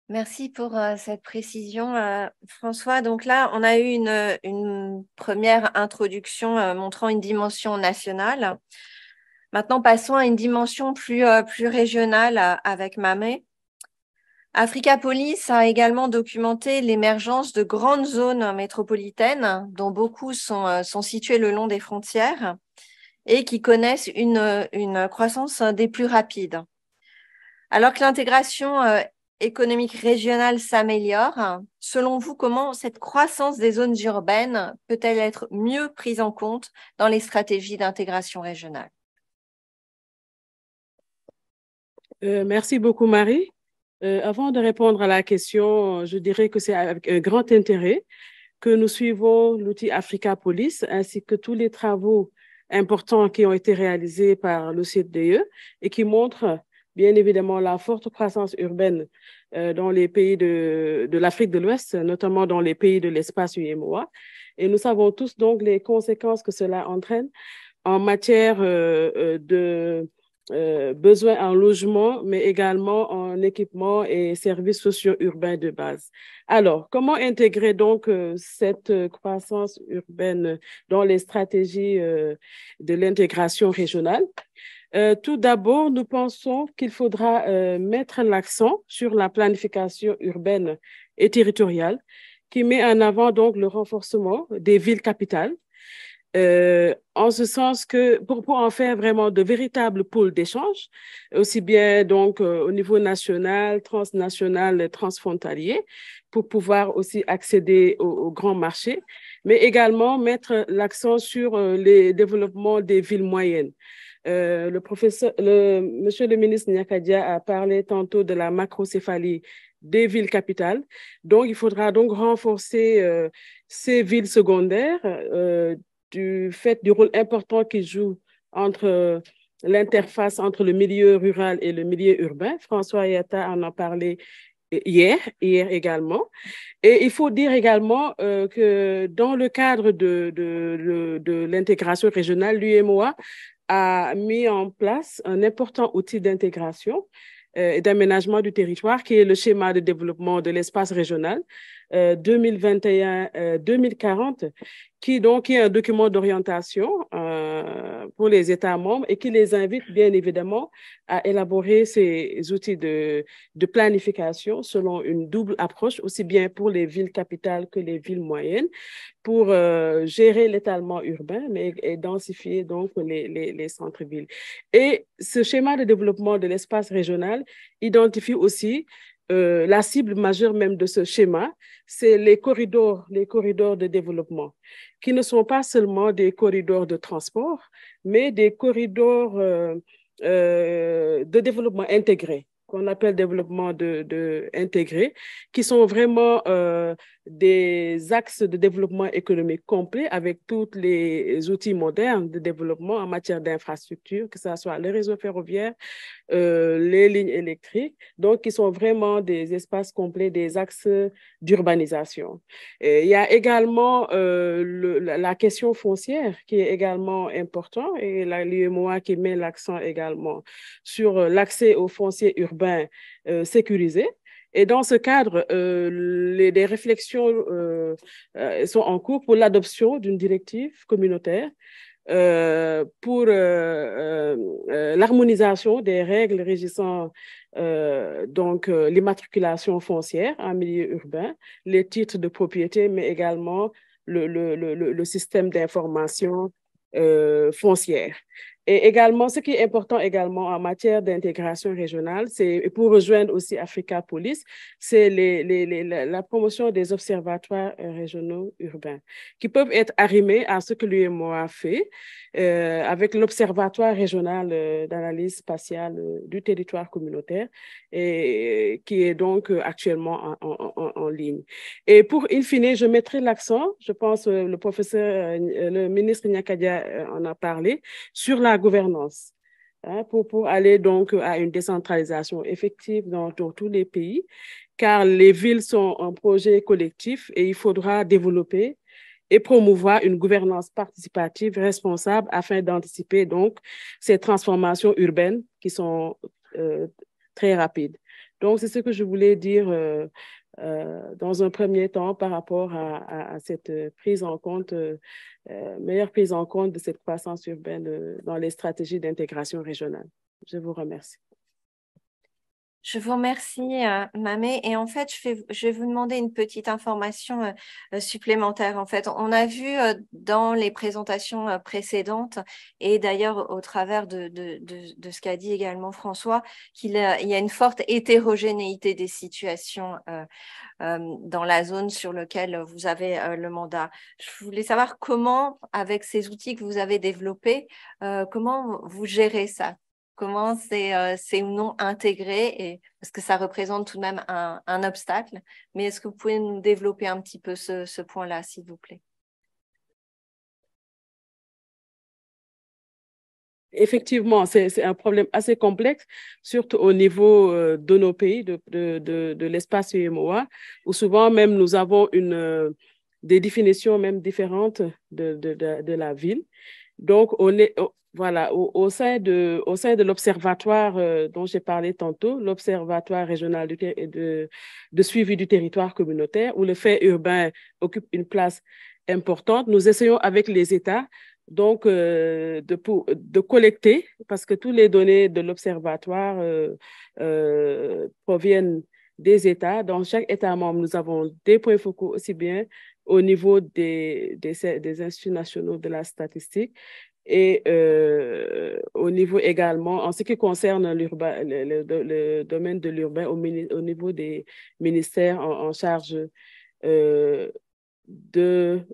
Merci pour euh, cette précision, euh, François. Donc là, on a eu une, euh, première introduction montrant une dimension nationale. Maintenant, passons à une dimension plus, plus régionale avec Mamé. Police a également documenté l'émergence de grandes zones métropolitaines, dont beaucoup sont, sont situées le long des frontières et qui connaissent une, une croissance des plus rapides. Alors que l'intégration économique régionale s'améliore, selon vous, comment cette croissance des zones urbaines peut-elle être mieux prise en compte dans les stratégies d'intégration régionale euh, Merci beaucoup, Marie. Euh, avant de répondre à la question, je dirais que c'est avec un grand intérêt que nous suivons l'outil Africa Police ainsi que tous les travaux importants qui ont été réalisés par l'OCDE e et qui montrent bien évidemment la forte croissance urbaine euh, dans les pays de, l'Afrique de l'Ouest, notamment dans les pays de l'espace UMOA. Et nous savons tous donc les conséquences que cela entraîne en matière euh, euh, de euh, besoin en logement, mais également en équipement et services sociaux urbains de base. Alors, comment intégrer donc cette croissance urbaine dans les stratégies de l'intégration régionale euh, tout d'abord, nous pensons qu'il faudra euh, mettre l'accent sur la planification urbaine et territoriale qui met en avant donc le renforcement des villes capitales, euh, en ce sens que pour, pouvoir en faire vraiment de véritables pôles d'échange, aussi bien donc au niveau national, transnational, et transfrontalier, pour pouvoir aussi accéder aux au grands marchés, mais également mettre l'accent sur le développement des villes moyennes. Euh, le professeur, monsieur le ministre Nyakadia a parlé tantôt de la macrocéphalie des villes capitales. Donc, il faudra donc renforcer euh, ces villes secondaires euh, du fait du rôle important qu'ils jouent entre l'interface entre le milieu rural et le milieu urbain. François Ayata en a parlé hier, hier également. Et il faut dire également que dans le cadre de, de, régionale, de l'intégration régionale, l'UMOA a mis en place un important outil d'intégration euh, et d'aménagement du territoire qui est le schéma de développement de l'espace régional 2021-2040, euh, euh, qui donc est un document d'orientation euh, pour les États membres et qui les invite bien évidemment à élaborer ces outils de, de planification selon une double approche, aussi bien pour les villes capitales que les villes moyennes, pour gérer l'étalement urbain, mais et densifier donc les centres-villes. Et ce schéma de développement de l'espace régional identifie aussi euh, la cible majeure même de ce schéma, c'est les corridors, les corridors de développement, qui ne sont pas seulement des corridors de transport, mais des corridors euh, euh, de développement intégré qu'on appelle développement de, de, intégré, qui sont vraiment des axes de développement économique complet avec tous les outils modernes de développement en matière d'infrastructure, que ce soit les réseaux ferroviaires, euh, les lignes électriques, donc qui sont vraiment des espaces complets, des axes d'urbanisation. Il y a également euh, la question foncière qui est également importante et l'UMOA qui met l'accent également sur l'accès aux fonciers urbains euh, sécurisés et dans ce cadre, euh, les, des réflexions euh, euh, sont en cours pour l'adoption d'une directive communautaire pour l'harmonisation des règles régissant donc l'immatriculation foncière en milieu urbain, les titres de propriété, mais également le système d'information foncière. Et également, ce qui est important également en matière d'intégration régionale, c'est pour rejoindre aussi Africa Police, c'est les, la promotion des observatoires euh, régionaux urbains qui peuvent être arrimés à ce que a fait euh, avec l'Observatoire régional euh, d'analyse spatiale du territoire communautaire et qui est donc actuellement en, ligne. Et pour in fine, je mettrai l'accent, je pense le professeur, le ministre Nyakadia en a parlé, sur la la gouvernance hein, pour, pour aller donc à une décentralisation effective dans, tous les pays, car les villes sont un projet collectif et il faudra développer et promouvoir une gouvernance participative responsable afin d'anticiper donc ces transformations urbaines qui sont euh, très rapides. Donc, c'est ce que je voulais dire euh, euh, dans un premier temps par rapport à, cette euh, prise en compte, euh, meilleure prise en compte de cette croissance urbaine dans les stratégies d'intégration régionale. Je vous remercie. Je vous remercie, euh, Mamé. Et en fait, je, vais vous demander une petite information euh, euh, supplémentaire. En fait, on a vu dans les présentations précédentes et d'ailleurs au travers de, de ce qu'a dit également François, qu'il y a une forte hétérogénéité des situations dans la zone sur laquelle vous avez le mandat. Je voulais savoir comment, avec ces outils que vous avez développés, comment vous gérez ça Comment euh, c'est ou non intégré et, Parce que ça représente tout de même un, obstacle. Mais est-ce que vous pouvez nous développer un petit peu ce, point-là, s'il vous plaît Effectivement, c'est un problème assez complexe, surtout au niveau euh, de nos pays, de, l'espace UMOA, où souvent même nous avons une, euh, des définitions même différentes de, de la ville. Donc, on est, voilà, au, sein de, au sein de l'observatoire euh, dont j'ai parlé tantôt, l'observatoire régional de, de, suivi du territoire communautaire, où le fait urbain occupe une place importante, nous essayons avec les États donc euh, de, collecter, parce que toutes les données de l'observatoire euh, proviennent des États. Dans chaque État membre, nous avons des points focaux aussi bien au niveau des, des, des, instituts nationaux de la statistique et euh, au niveau également, en ce qui concerne le, le, domaine de l'urbain, au, niveau des ministères en, charge euh, de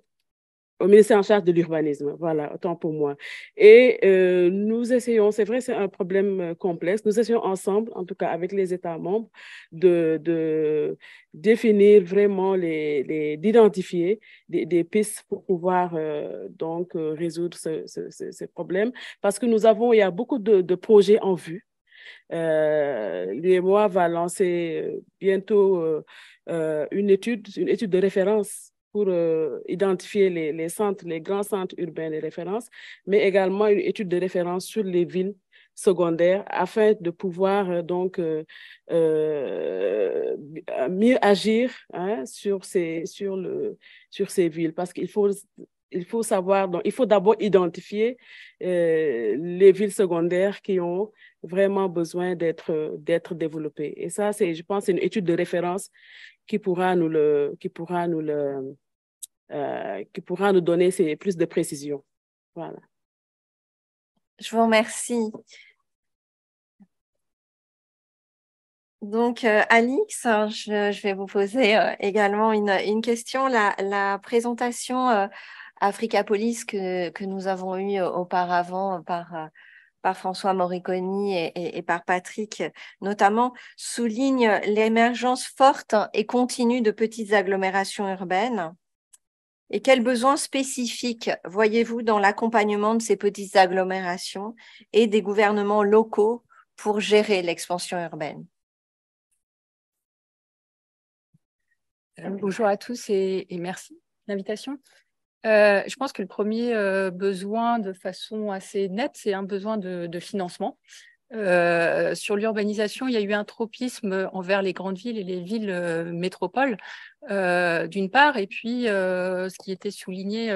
au ministère en charge de l'urbanisme, voilà, autant pour moi. Et euh, nous essayons, c'est vrai, c'est un problème euh, complexe, nous essayons ensemble, en tout cas avec les États membres, de, de définir vraiment, les, d'identifier des, pistes pour pouvoir euh, donc résoudre ce, ce, problème, parce que nous avons, il y a beaucoup de, projets en vue. moi va lancer bientôt une étude, une étude de référence pour euh, identifier les, les, centres, les grands centres urbains de référence, mais également une étude de référence sur les villes secondaires afin de pouvoir euh, donc euh, mieux agir hein, sur, ces, sur, le, sur ces villes parce qu'il faut il faut savoir, donc, il faut d'abord identifier euh, les villes secondaires qui ont vraiment besoin d'être d'être développées. Et ça, c'est, je pense, une étude de référence qui pourra nous le, qui pourra nous le, euh, qui pourra nous donner ces, plus de précisions. Voilà. Je vous remercie. Donc, euh, Alix, je, je, vais vous poser également une, une question. La, la présentation Africapolis que, que nous avons eu euh, auparavant euh, euh, par, François Morriconi et, par Patrick notamment, souligne l'émergence forte et continue de petites agglomérations urbaines. Et quels besoins spécifiques voyez-vous dans l'accompagnement de ces petites agglomérations et des gouvernements locaux pour gérer l'expansion urbaine Bonjour à tous et, merci l'invitation. Euh, je pense que le premier euh, besoin, de façon assez nette, c'est un besoin de, financement. Euh, sur l'urbanisation, il y a eu un tropisme envers les grandes villes et les villes métropoles, d'une part, et puis ce qui était souligné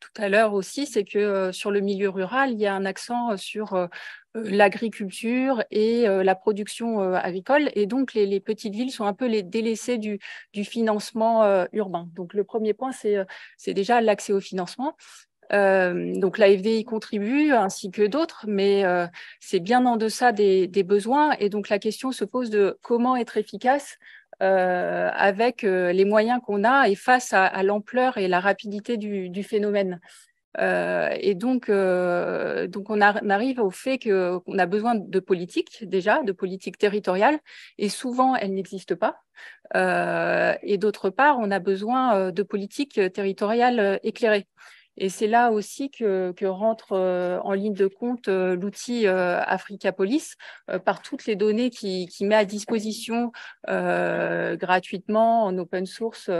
tout à l'heure aussi, c'est que sur le milieu rural, il y a un accent sur euh, l'agriculture et euh, la production euh, agricole. Et donc, les, petites villes sont un peu les délaissées du, financement urbain. Donc, le premier point, c'est déjà l'accès au financement. donc l'AFD y contribue ainsi que d'autres, mais c'est bien en deçà des, besoins. Et donc la question se pose de comment être efficace avec les moyens qu'on a et face à, l'ampleur et la rapidité du phénomène. Euh, et donc, euh, donc on, arrive au fait qu'on a besoin de politique déjà, de politique territoriale, et souvent elle n'existe pas. Euh, et d'autre part, on a besoin de politique territoriale éclairée. Et c'est là aussi que, rentre euh, en ligne de compte euh, l'outil Africa euh, Africapolis par toutes les données qui, met à disposition gratuitement en open source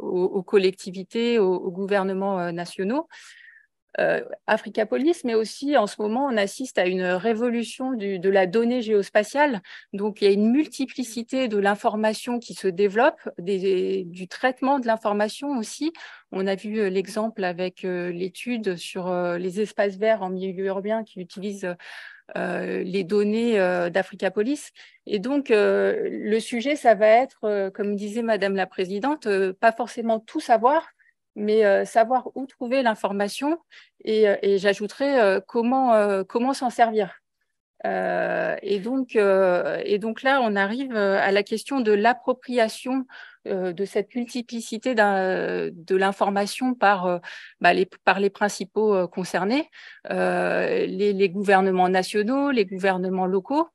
aux, collectivités, aux gouvernements nationaux. Africa euh, Africapolis, mais aussi en ce moment, on assiste à une révolution de la donnée géospatiale. Donc, il y a une multiplicité de l'information qui se développe, du traitement de l'information aussi. On a vu euh, l'exemple avec euh, l'étude sur les espaces verts en milieu urbain qui utilisent les données d'Africa Police. Et donc, le sujet, ça va être, comme disait Madame la Présidente, pas forcément tout savoir, mais euh, savoir où trouver l'information et, euh, et j'ajouterai euh, comment, comment s'en servir. et, donc, et donc là, on arrive à la question de l'appropriation euh, de cette multiplicité euh, de l'information par, euh, bah, les, principaux concernés, les, gouvernements nationaux, les gouvernements locaux.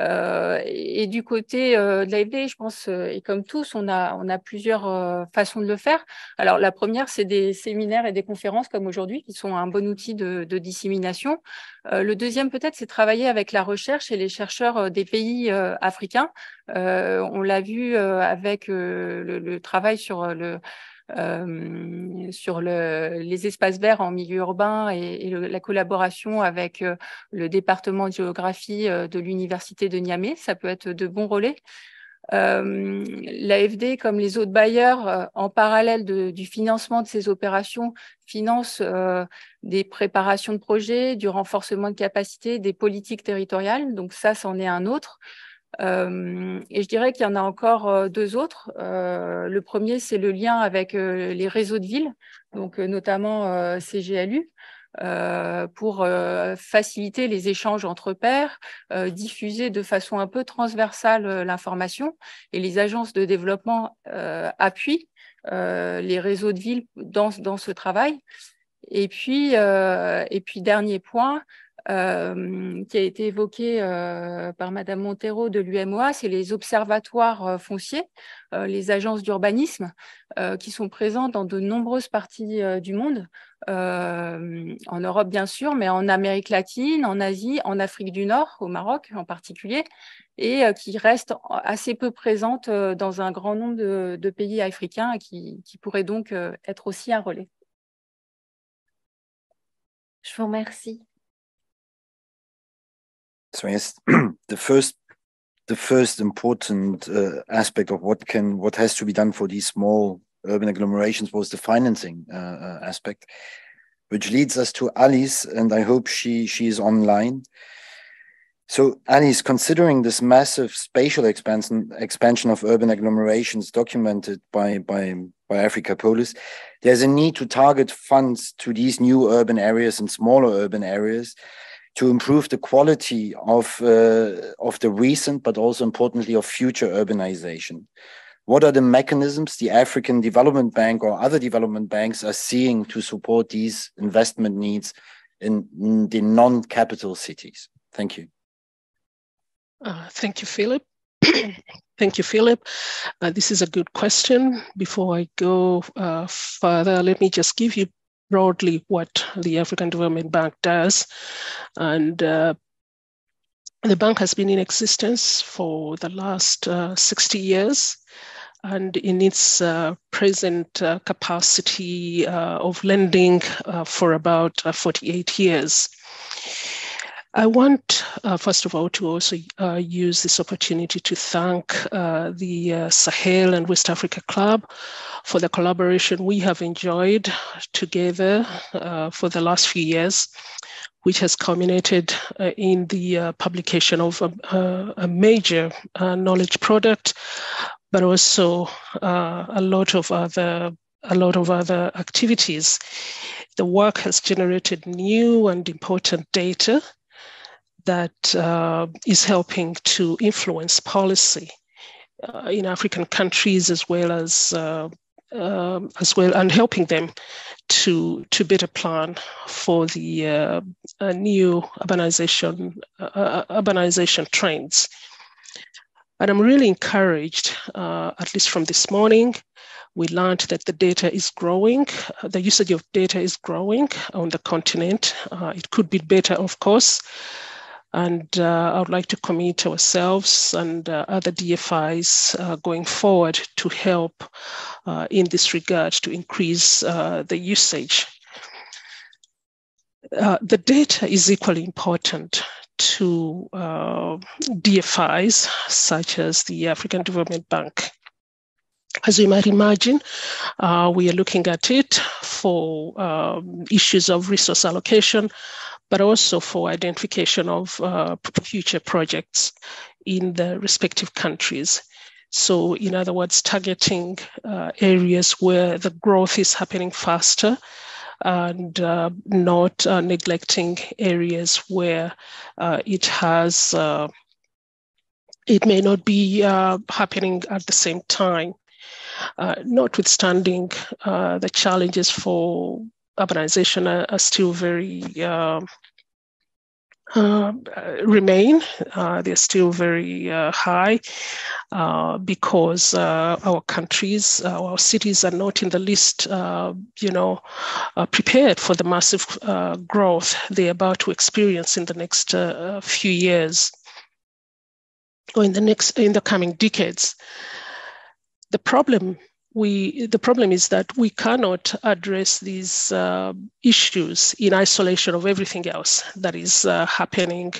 et, du côté de l'AFD, je pense, et comme tous, on a, plusieurs façons de le faire. Alors la première, c'est des séminaires et des conférences comme aujourd'hui qui sont un bon outil de dissémination. Euh, le deuxième, peut-être, c'est travailler avec la recherche et les chercheurs euh, des pays euh, africains. on l'a vu avec le, travail sur sur les espaces verts en milieu urbain et, la collaboration avec le département de géographie de l'université de Niamey. Ça peut être de bons relais. Euh, L'AFD, comme les autres bailleurs, euh, en parallèle du financement de ces opérations, finance euh, des préparations de projets, du renforcement de capacités, des politiques territoriales. Donc ça, c'en est un autre. et je dirais qu'il y en a encore deux autres. le premier, c'est le lien avec les réseaux de villes, donc notamment CGLU. Euh, pour euh, faciliter les échanges entre pairs, euh, diffuser de façon un peu transversale l'information. Et les agences de développement appuient les réseaux de villes dans, ce travail. Et puis, et puis dernier point, euh, qui a été évoqué euh, par Madame Montero de l'UMOA, c'est les observatoires euh, fonciers, les agences d'urbanisme, qui sont présentes dans de nombreuses parties du monde, en Europe bien sûr, mais en Amérique latine, en Asie, en Afrique du Nord, au Maroc en particulier, et qui restent assez peu présentes dans un grand nombre de, pays africains qui pourraient donc être aussi un relais. Je vous remercie. So yes, the first the first important uh, aspect of what can what has to be done for these small urban agglomerations was the financing uh, uh, aspect, which leads us to Alice, and I hope she she is online. So Alice, considering this massive spatial expansion expansion of urban agglomerations documented by by by Africa Polis, there's a need to target funds to these new urban areas and smaller urban areas to improve the quality of, uh, of the recent, but also importantly, of future urbanization? What are the mechanisms the African Development Bank or other development banks are seeing to support these investment needs in, in the non capital cities? Thank you. Uh, thank you, Philip. Thank you, Philip. Uh, this is a good question. Before I go uh, further, let me just give you broadly what the African Development Bank does. And uh, the bank has been in existence for the last uh, 60 years. And in its uh, present uh, capacity uh, of lending uh, for about 48 years. I want, uh, first of all, to also uh, use this opportunity to thank uh, the uh, Sahel and West Africa Club for the collaboration we have enjoyed together uh, for the last few years, which has culminated uh, in the publication of a, a major knowledge product, but also a lot of other a lot of other activities. The work has generated new and important data that uh, is helping to influence policy uh, in African countries as well as uh, um, as well and helping them to to better plan for the uh, new urbanization uh, uh, urbanization trends. And I'm really encouraged, at least from this morning, we learned that the data is growing, the usage of data is growing on the continent. Uh, it could be better, of course, and uh, I would like to commit ourselves and uh, other DFIs uh, going forward to help uh, in this regard to increase uh, the usage. Uh, the data is equally important to DFIs, such as the African Development Bank. As you might imagine, uh, we are looking at it for um, issues of resource allocation, but also for identification of uh, future projects in the respective countries. So, in other words, targeting uh, areas where the growth is happening faster and uh, not uh, neglecting areas where uh, it has. Uh, it may not be happening at the same time. Uh, notwithstanding uh, the challenges for urbanization are, are still very uh, uh, remain. Uh, they're still very uh, high uh, because uh, our countries, uh, our cities are not in the least, you know, prepared for the massive growth they're about to experience in the next few years or in the next in the coming decades. The problem we the problem is that we cannot address these uh, issues in isolation of everything else that is uh, happening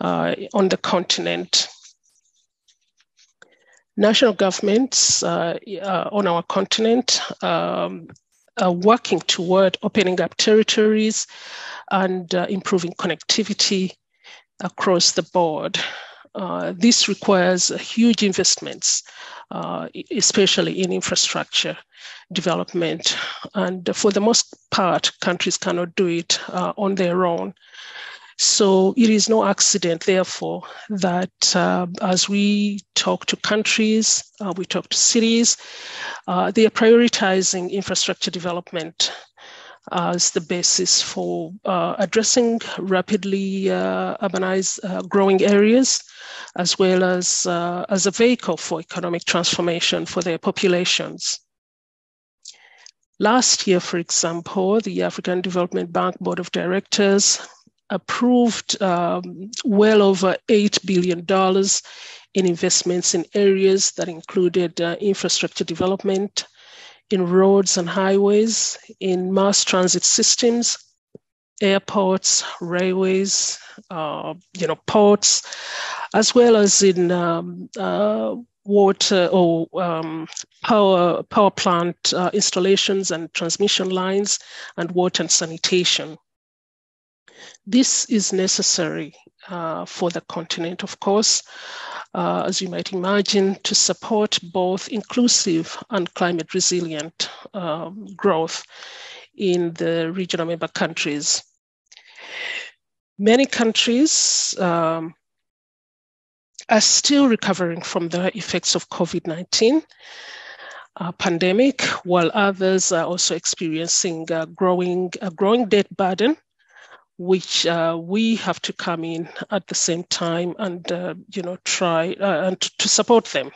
uh, on the continent. National governments uh, uh, on our continent um, are working toward opening up territories and uh, improving connectivity across the board. Uh, this requires huge investments, uh, especially in infrastructure development. And for the most part, countries cannot do it uh, on their own. So it is no accident, therefore, that uh, as we talk to countries, uh, we talk to cities, they are prioritizing infrastructure development as the basis for uh, addressing rapidly uh, urbanized uh, growing areas, as well as, as a vehicle for economic transformation for their populations. Last year, for example, the African Development Bank Board of Directors approved um, well over $8 billion in investments in areas that included uh, infrastructure development, in roads and highways, in mass transit systems, airports, railways, uh, you know, ports, as well as in um, uh, water or um, power power plant uh, installations and transmission lines, and water and sanitation. This is necessary uh, for the continent, of course, uh, as you might imagine, to support both inclusive and climate resilient um, growth in the regional member countries. Many countries um, are still recovering from the effects of COVID 19 uh, pandemic, while others are also experiencing a growing, a growing debt burden which uh, we have to come in at the same time and uh, you know try uh, and to support them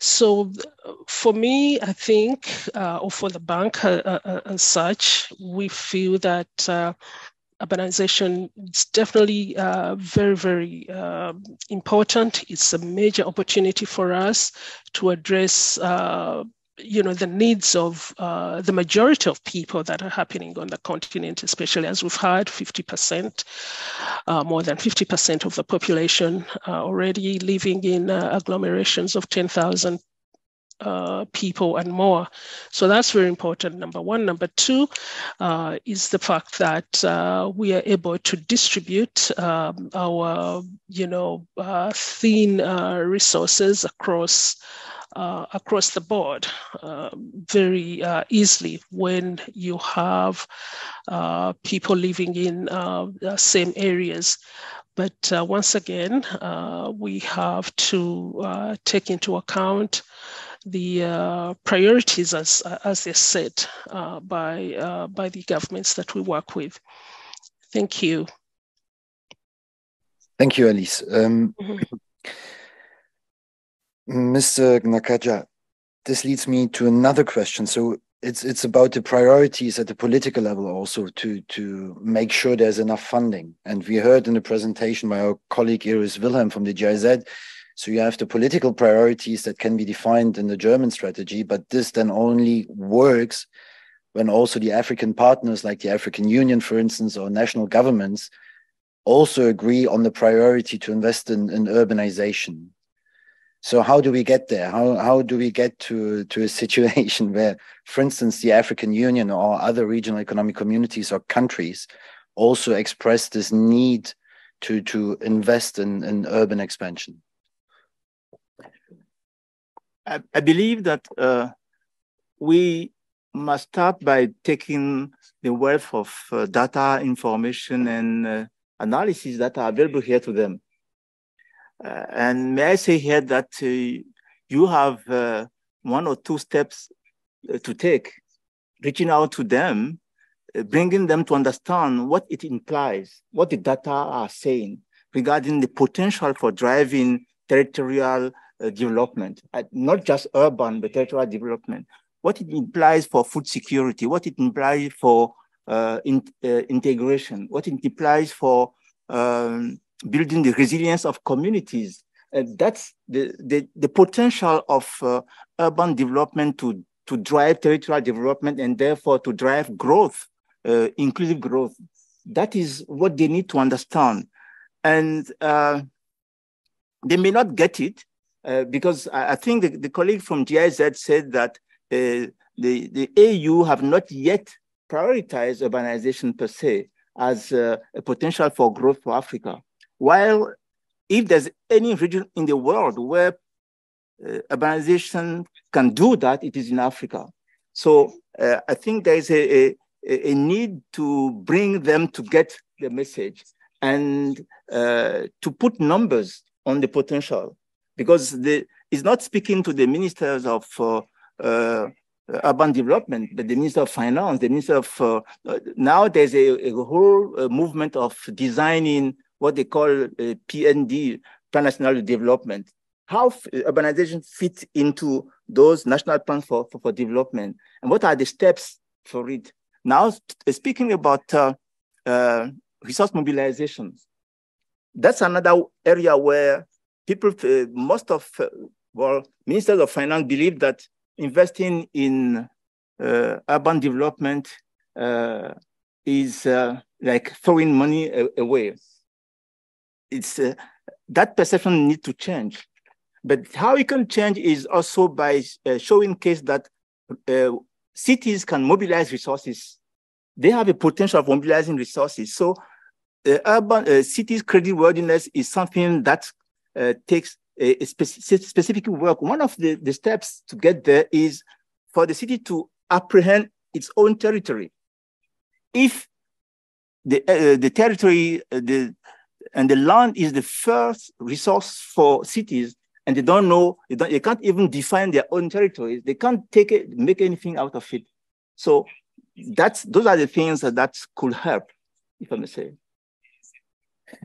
so for me i think uh, or for the bank uh, uh, as such we feel that urbanization is definitely very very um, important it's a major opportunity for us to address you know the needs of uh, the majority of people that are happening on the continent, especially as we've heard, 50%, uh, more than 50% of the population already living in uh, agglomerations of 10,000 uh, people and more. So that's very important, number one. Number two uh, is the fact that uh, we are able to distribute um, our, you know, uh, thin uh, resources across uh, across the board uh, very uh, easily when you have uh, people living in uh, the same areas. But uh, once again, we have to take into account the priorities as, as they're set by, by the governments that we work with. Thank you. Thank you, Alice. Um, mm-hmm. Mr. Gnakaja, this leads me to another question. So it's it's about the priorities at the political level also to to make sure there's enough funding. And we heard in the presentation by our colleague Iris Wilhelm from the GIZ. So you have the political priorities that can be defined in the German strategy, but this then only works when also the African partners, like the African Union, for instance, or national governments, also agree on the priority to invest in, in urbanization so how do we get there? How how do we get to to a situation where, for instance, the African Union or other regional economic communities or countries also express this need to to invest in, in urban expansion? I, I believe that uh, we must start by taking the wealth of uh, data, information, and uh, analysis that are available here to them uh, and may I say here that uh, you have uh, one or two steps uh, to take, reaching out to them, uh, bringing them to understand what it implies, what the data are saying regarding the potential for driving territorial uh, development, not just urban, but territorial development, what it implies for food security, what it implies for in, integration, what it implies for um, building the resilience of communities. Uh, that's the, the, the, potential of uh, urban development to, to drive territorial development and therefore to drive growth, uh, inclusive growth. That is what they need to understand. And uh, they may not get it uh, because I, I think the, the, colleague from GIZ said that uh, the, the AU have not yet prioritized urbanization per se as a potential for growth for Africa. While if there's any region in the world where uh, urbanization can do that, it is in Africa. So uh, I think there is a, a, a, need to bring them to get the message and uh, to put numbers on the potential because the, it's not speaking to the ministers of uh, uh, urban development, but the Minister of Finance, the Minister of, uh, now there's a, a whole movement of designing what they call uh, PND, Plan National Development. How uh, urbanization fits into those national plans for, for, for, development, and what are the steps for it? Now, uh, speaking about uh, resource mobilization, that's another area where people, most of, well, ministers of finance believe that investing in uh, urban development uh, is uh, like throwing money away it's uh, that perception need to change. But how it can change is also by uh, showing case that uh, cities can mobilize resources. They have a potential of mobilizing resources. So uh, urban uh, cities worthiness is something that uh, takes a, a specific work. One of the, the steps to get there is for the city to apprehend its own territory. If the, the territory, the and the land is the first resource for cities and they don't know they, don't, they can't even define their own territories they can't take it make anything out of it so that's those are the things that that could help if i may say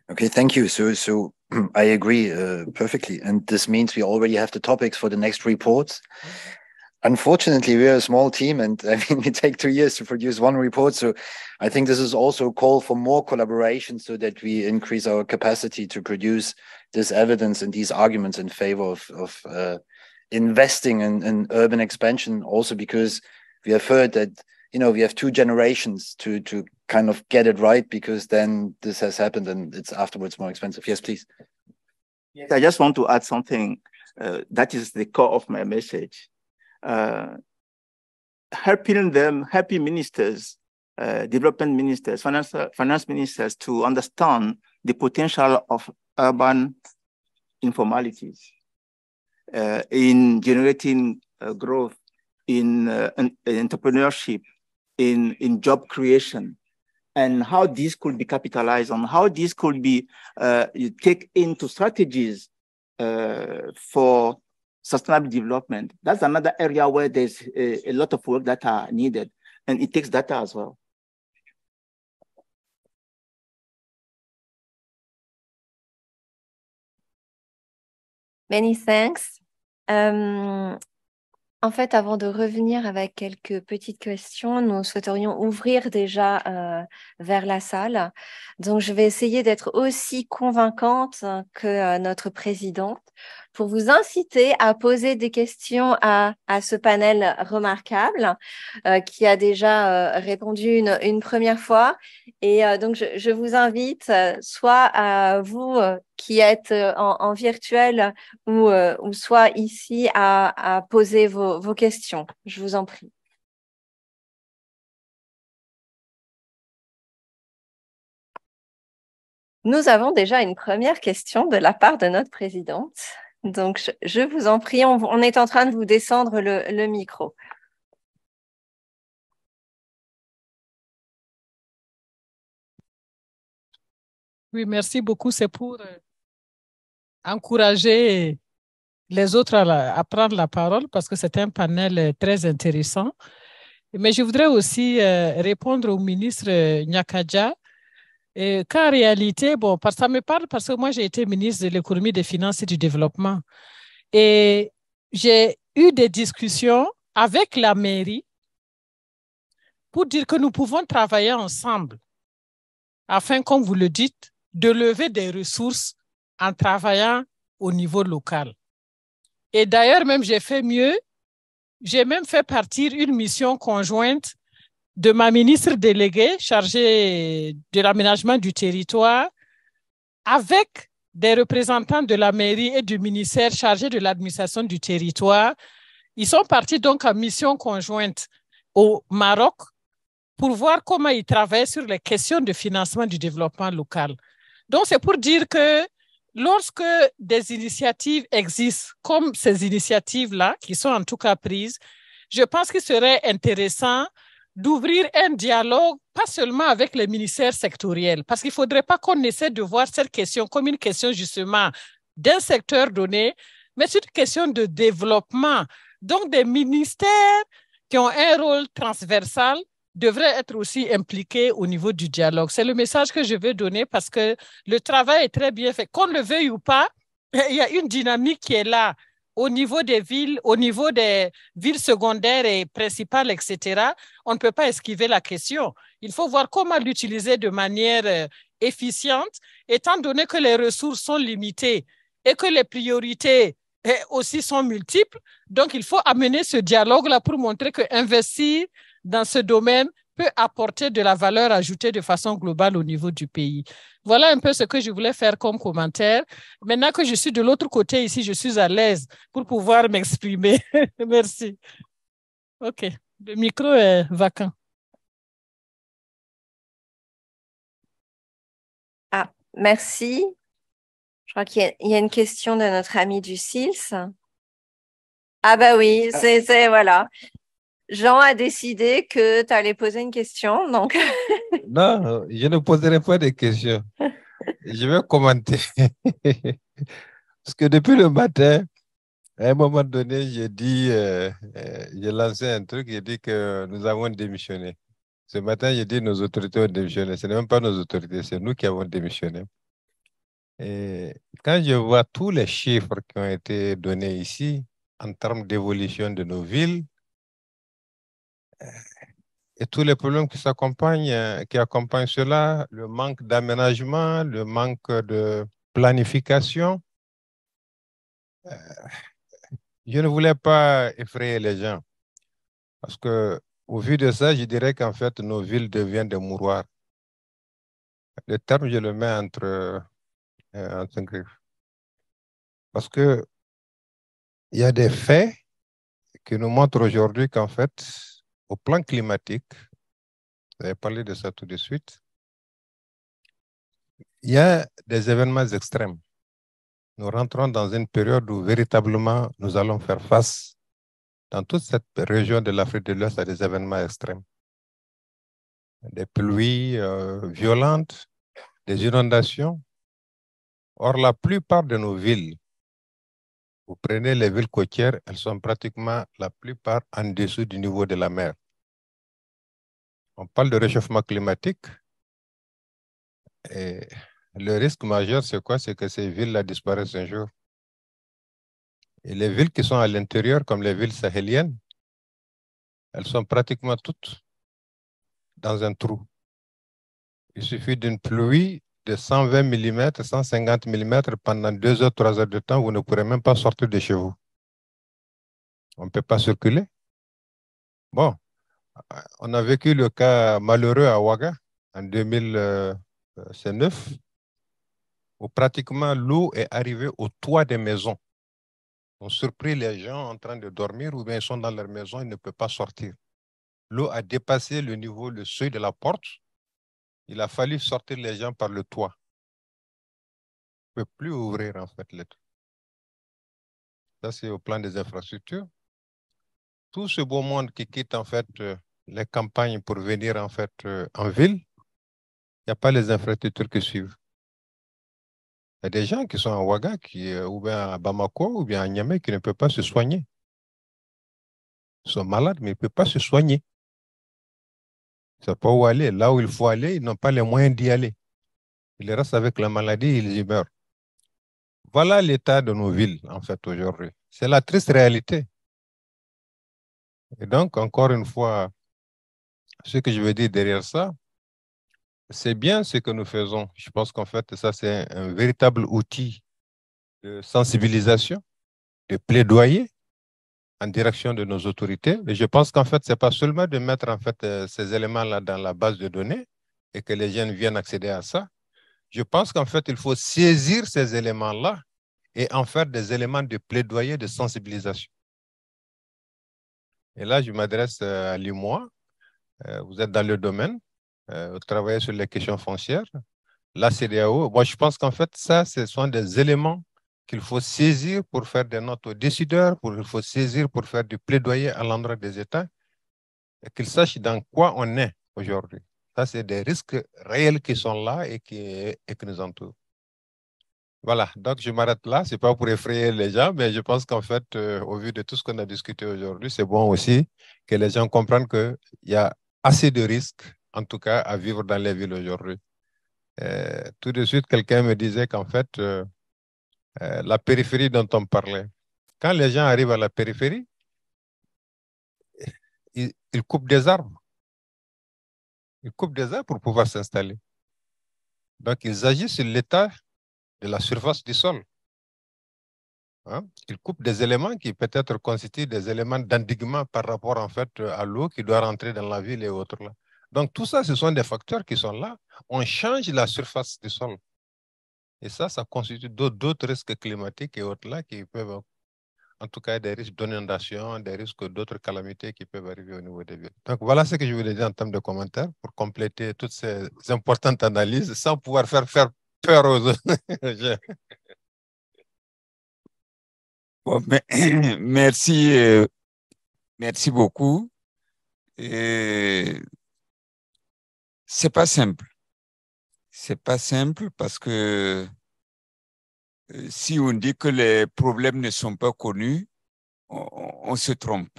okay thank you so so i agree uh, perfectly and this means we already have the topics for the next reports unfortunately we're a small team and i mean it takes two years to produce one report so i think this is also a call for more collaboration so that we increase our capacity to produce this evidence and these arguments in favor of, of uh, investing in, in urban expansion also because we have heard that you know we have two generations to to kind of get it right because then this has happened and it's afterwards more expensive yes please yes i just want to add something uh, that is the core of my message uh, helping them, helping ministers, uh, development ministers, finance, finance ministers to understand the potential of urban informalities uh, in generating growth, in, in entrepreneurship, in, in job creation and how this could be capitalized on, how this could be uh, you take into strategies uh, for sustainable development. That's another area where there's a, a, lot of work that are needed, and it takes data as well. Many thanks. Euh, en fait, avant de revenir avec quelques petites questions, nous souhaiterions ouvrir déjà euh, vers la salle. Donc, je vais essayer d'être aussi convaincante que euh, notre présidente pour vous inciter à poser des questions à, ce panel remarquable euh, qui a déjà euh, répondu une, première fois. Et euh, donc, je, vous invite soit à vous qui êtes en, virtuel ou, soit ici à, poser vos questions. Je vous en prie. Nous avons déjà une première question de la part de notre présidente. Donc, je vous en prie, on, est en train de vous descendre le, micro. Oui, merci beaucoup. C'est pour euh, encourager les autres à, à prendre la parole parce que c'est un panel euh, très intéressant. Mais je voudrais aussi euh, répondre au ministre Nyakadja qu'en réalité, bon, parce, ça me parle parce que moi, j'ai été ministre de l'économie, des finances et du développement. Et j'ai eu des discussions avec la mairie pour dire que nous pouvons travailler ensemble afin, comme vous le dites, de lever des ressources en travaillant au niveau local. Et d'ailleurs, même j'ai fait mieux, j'ai même fait partir une mission conjointe de ma ministre déléguée chargée de l'aménagement du territoire avec des représentants de la mairie et du ministère chargé de l'administration du territoire. Ils sont partis donc en mission conjointe au Maroc pour voir comment ils travaillent sur les questions de financement du développement local. Donc, c'est pour dire que lorsque des initiatives existent, comme ces initiatives-là, qui sont en tout cas prises, je pense qu'il serait intéressant d'ouvrir un dialogue, pas seulement avec les ministères sectoriels, parce qu'il ne faudrait pas qu'on essaie de voir cette question comme une question justement d'un secteur donné, mais c'est une question de développement. Donc, des ministères qui ont un rôle transversal devraient être aussi impliqués au niveau du dialogue. C'est le message que je veux donner parce que le travail est très bien fait. Qu'on le veuille ou pas, il y a une dynamique qui est là au niveau des villes, au niveau des villes secondaires et principales, etc., on ne peut pas esquiver la question. Il faut voir comment l'utiliser de manière euh, efficiente, étant donné que les ressources sont limitées et que les priorités eh, aussi sont multiples. Donc, il faut amener ce dialogue-là pour montrer que dans ce domaine, peut apporter de la valeur ajoutée de façon globale au niveau du pays. Voilà un peu ce que je voulais faire comme commentaire. Maintenant que je suis de l'autre côté ici, je suis à l'aise pour pouvoir m'exprimer. Merci. OK. Le micro est vacant. Ah, merci. Je crois qu'il y, a une question de notre ami du CILS. Ah bah oui, ah. c'est voilà. Jean a décidé que tu allais poser une question, donc. non, je ne poserai pas de questions. Je vais commenter. Parce que depuis le matin, à un moment donné, j'ai dit, euh, euh, j'ai lancé un truc, j'ai dit que nous avons démissionné. Ce matin, j'ai dit nos autorités ont démissionné. Ce n'est même pas nos autorités, c'est nous qui avons démissionné. Et quand je vois tous les chiffres qui ont été donnés ici en termes d'évolution de nos villes, et tous les problèmes qui s'accompagnent, euh, qui accompagnent cela, le manque d'aménagement, le manque de planification. Euh, je ne voulais pas effrayer les gens parce que au vu de ça, je dirais qu'en fait nos villes deviennent des mouroirs. Le terme, je le mets entre euh, entre parce que il y a des faits qui nous montrent aujourd'hui qu'en fait au plan climatique, vous avez parlé de ça tout de suite, il y a des événements extrêmes. Nous rentrons dans une période où véritablement nous allons faire face dans toute cette région de l'Afrique de l'Ouest à des événements extrêmes. Des pluies euh, violentes, des inondations. Or, la plupart de nos villes vous prenez les villes côtières, elles sont pratiquement la plupart en dessous du niveau de la mer. On parle de réchauffement climatique. Et le risque majeur, c'est quoi C'est que ces villes-là disparaissent un jour. Et les villes qui sont à l'intérieur, comme les villes sahéliennes, elles sont pratiquement toutes dans un trou. Il suffit d'une pluie de 120 mm, 150 mm pendant deux heures, trois heures de temps, vous ne pourrez même pas sortir de chez vous. On ne peut pas circuler. Bon, on a vécu le cas malheureux à Ouaga en 2009, euh, où pratiquement l'eau est arrivée au toit des maisons. On surprit les gens en train de dormir ou bien ils sont dans leur maison, ils ne peuvent pas sortir. L'eau a dépassé le niveau, le seuil de la porte il a fallu sortir les gens par le toit. On ne peut plus ouvrir en fait les trucs. Ça, c'est au plan des infrastructures. Tout ce beau monde qui quitte en fait euh, les campagnes pour venir en fait euh, en ville, il n'y a pas les infrastructures qui suivent. Il y a des gens qui sont à Ouaga, qui, euh, ou bien à Bamako, ou bien à Niamey, qui ne peuvent pas se soigner. Ils sont malades, mais ils ne peuvent pas se soigner ne savent pas où aller. Là où il faut aller, ils n'ont pas les moyens d'y aller. Ils restent avec la maladie, ils y meurent. Voilà l'état de nos villes, en fait, aujourd'hui. C'est la triste réalité. Et donc, encore une fois, ce que je veux dire derrière ça, c'est bien ce que nous faisons. Je pense qu'en fait, ça, c'est un véritable outil de sensibilisation, de plaidoyer, en direction de nos autorités. Mais je pense qu'en fait, ce n'est pas seulement de mettre en fait, euh, ces éléments-là dans la base de données et que les jeunes viennent accéder à ça. Je pense qu'en fait, il faut saisir ces éléments-là et en faire des éléments de plaidoyer, de sensibilisation. Et là, je m'adresse euh, à Limois, euh, vous êtes dans le domaine, vous travaillez sur les questions foncières. La CDAO, moi, je pense qu'en fait, ça, ce sont des éléments qu'il faut saisir pour faire des notes aux décideurs, qu'il faut saisir pour faire du plaidoyer à l'endroit des États, et qu'ils sachent dans quoi on est aujourd'hui. Ça, c'est des risques réels qui sont là et qui, nous entourent. Voilà, donc je m'arrête là. Ce n'est pas pour effrayer les gens, mais je pense qu'en fait, euh, au vu de tout ce qu'on a discuté aujourd'hui, c'est bon aussi que les gens comprennent qu'il y a assez de risques, en tout cas, à vivre dans les villes aujourd'hui. Euh, tout de suite, quelqu'un me disait qu'en fait, euh, euh, la périphérie dont on parlait. Quand les gens arrivent à la périphérie, ils, coupent des arbres. Ils coupent des arbres pour pouvoir s'installer. Donc, ils agissent sur l'état de la surface du sol. Hein? Ils coupent des éléments qui peut-être constituent des éléments d'endiguement par rapport en fait à l'eau qui doit rentrer dans la ville et autres. Là. Donc, tout ça, ce sont des facteurs qui sont là. On change la surface du sol. Et ça, ça constitue d'autres risques climatiques et autres-là qui peuvent, en tout cas, des risques d'inondation, des risques d'autres calamités qui peuvent arriver au niveau des villes. Donc, voilà ce que je voulais dire en termes de commentaires pour compléter toutes ces importantes analyses sans pouvoir faire, faire peur aux autres. merci, euh, merci beaucoup. et C'est pas simple c'est pas simple parce que euh, si on dit que les problèmes ne sont pas connus, on, se trompe.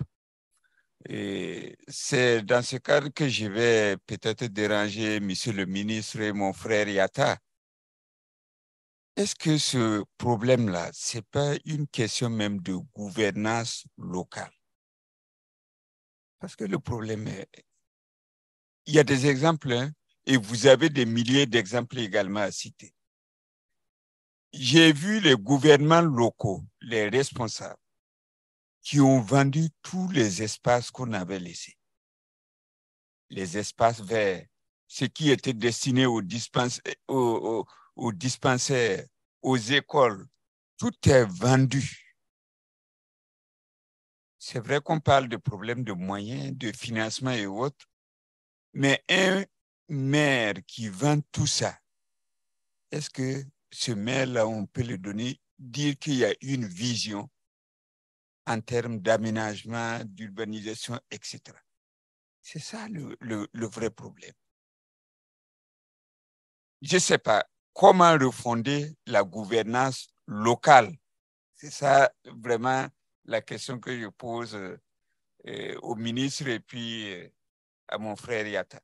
Et c'est dans ce cadre que je vais peut-être déranger Monsieur le ministre et mon frère Yata. Est-ce que ce problème-là, n'est pas une question même de gouvernance locale Parce que le problème est... Il y a des exemples, hein et vous avez des milliers d'exemples également à citer. J'ai vu les gouvernements locaux, les responsables, qui ont vendu tous les espaces qu'on avait laissés. Les espaces verts, ce qui était destiné aux, aux, aux dispensaires, aux écoles, tout est vendu. C'est vrai qu'on parle de problèmes de moyens, de financement et autres, mais un maire qui vend tout ça, est-ce que ce maire-là, on peut le donner, dire qu'il y a une vision en termes d'aménagement, d'urbanisation, etc. C'est ça le, le, vrai problème. Je ne sais pas comment refonder la gouvernance locale. C'est ça vraiment la question que je pose euh, au ministre et puis euh, à mon frère Yata.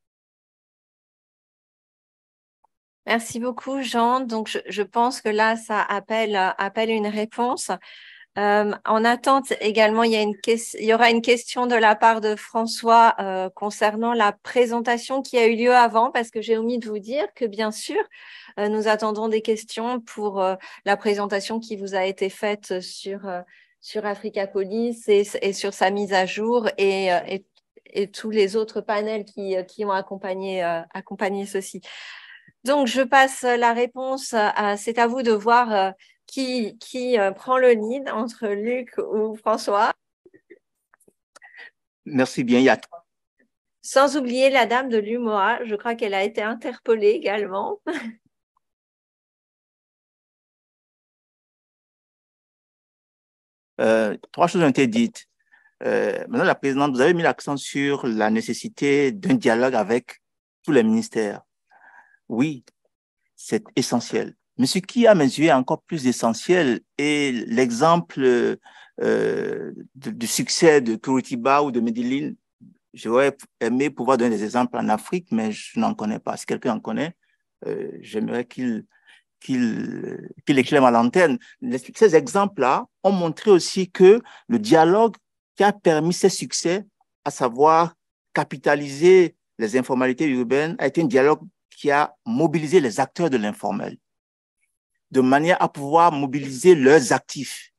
Merci beaucoup, Jean. Donc, je, pense que là, ça appelle, appelle une réponse. Euh, en attente également, il y, a une il y, aura une question de la part de François euh, concernant la présentation qui a eu lieu avant, parce que j'ai omis de vous dire que bien sûr, euh, nous attendons des questions pour la présentation qui vous a été faite sur, sur Police et, et, sur sa mise à jour et, tous les autres panels qui, qui ont accompagné, accompagné ceci. Donc, je passe euh, la réponse euh, c'est à vous de voir euh, qui, qui prend le nid entre Luc ou François. Merci bien, Yat. Sans oublier la dame de l'UMOA, je crois qu'elle a été interpellée également. trois choses ont été dites. Madame la Présidente, vous avez mis l'accent sur la nécessité d'un dialogue avec tous les ministères. Oui, c'est essentiel. Mais ce qui, a mes yeux, est encore plus essentiel est l'exemple euh, du succès de Curitiba ou de Medellin. J'aurais aimé pouvoir donner des exemples en Afrique, mais je n'en connais pas. Si quelqu'un en connaît, euh, j'aimerais qu'il qu'il éclaire à l'antenne. Ces exemples-là ont montré aussi que le dialogue qui a permis ces succès, à savoir capitaliser les informalités urbaines, a été un dialogue qui a mobilisé les acteurs de l'informel de manière à pouvoir mobiliser leurs actifs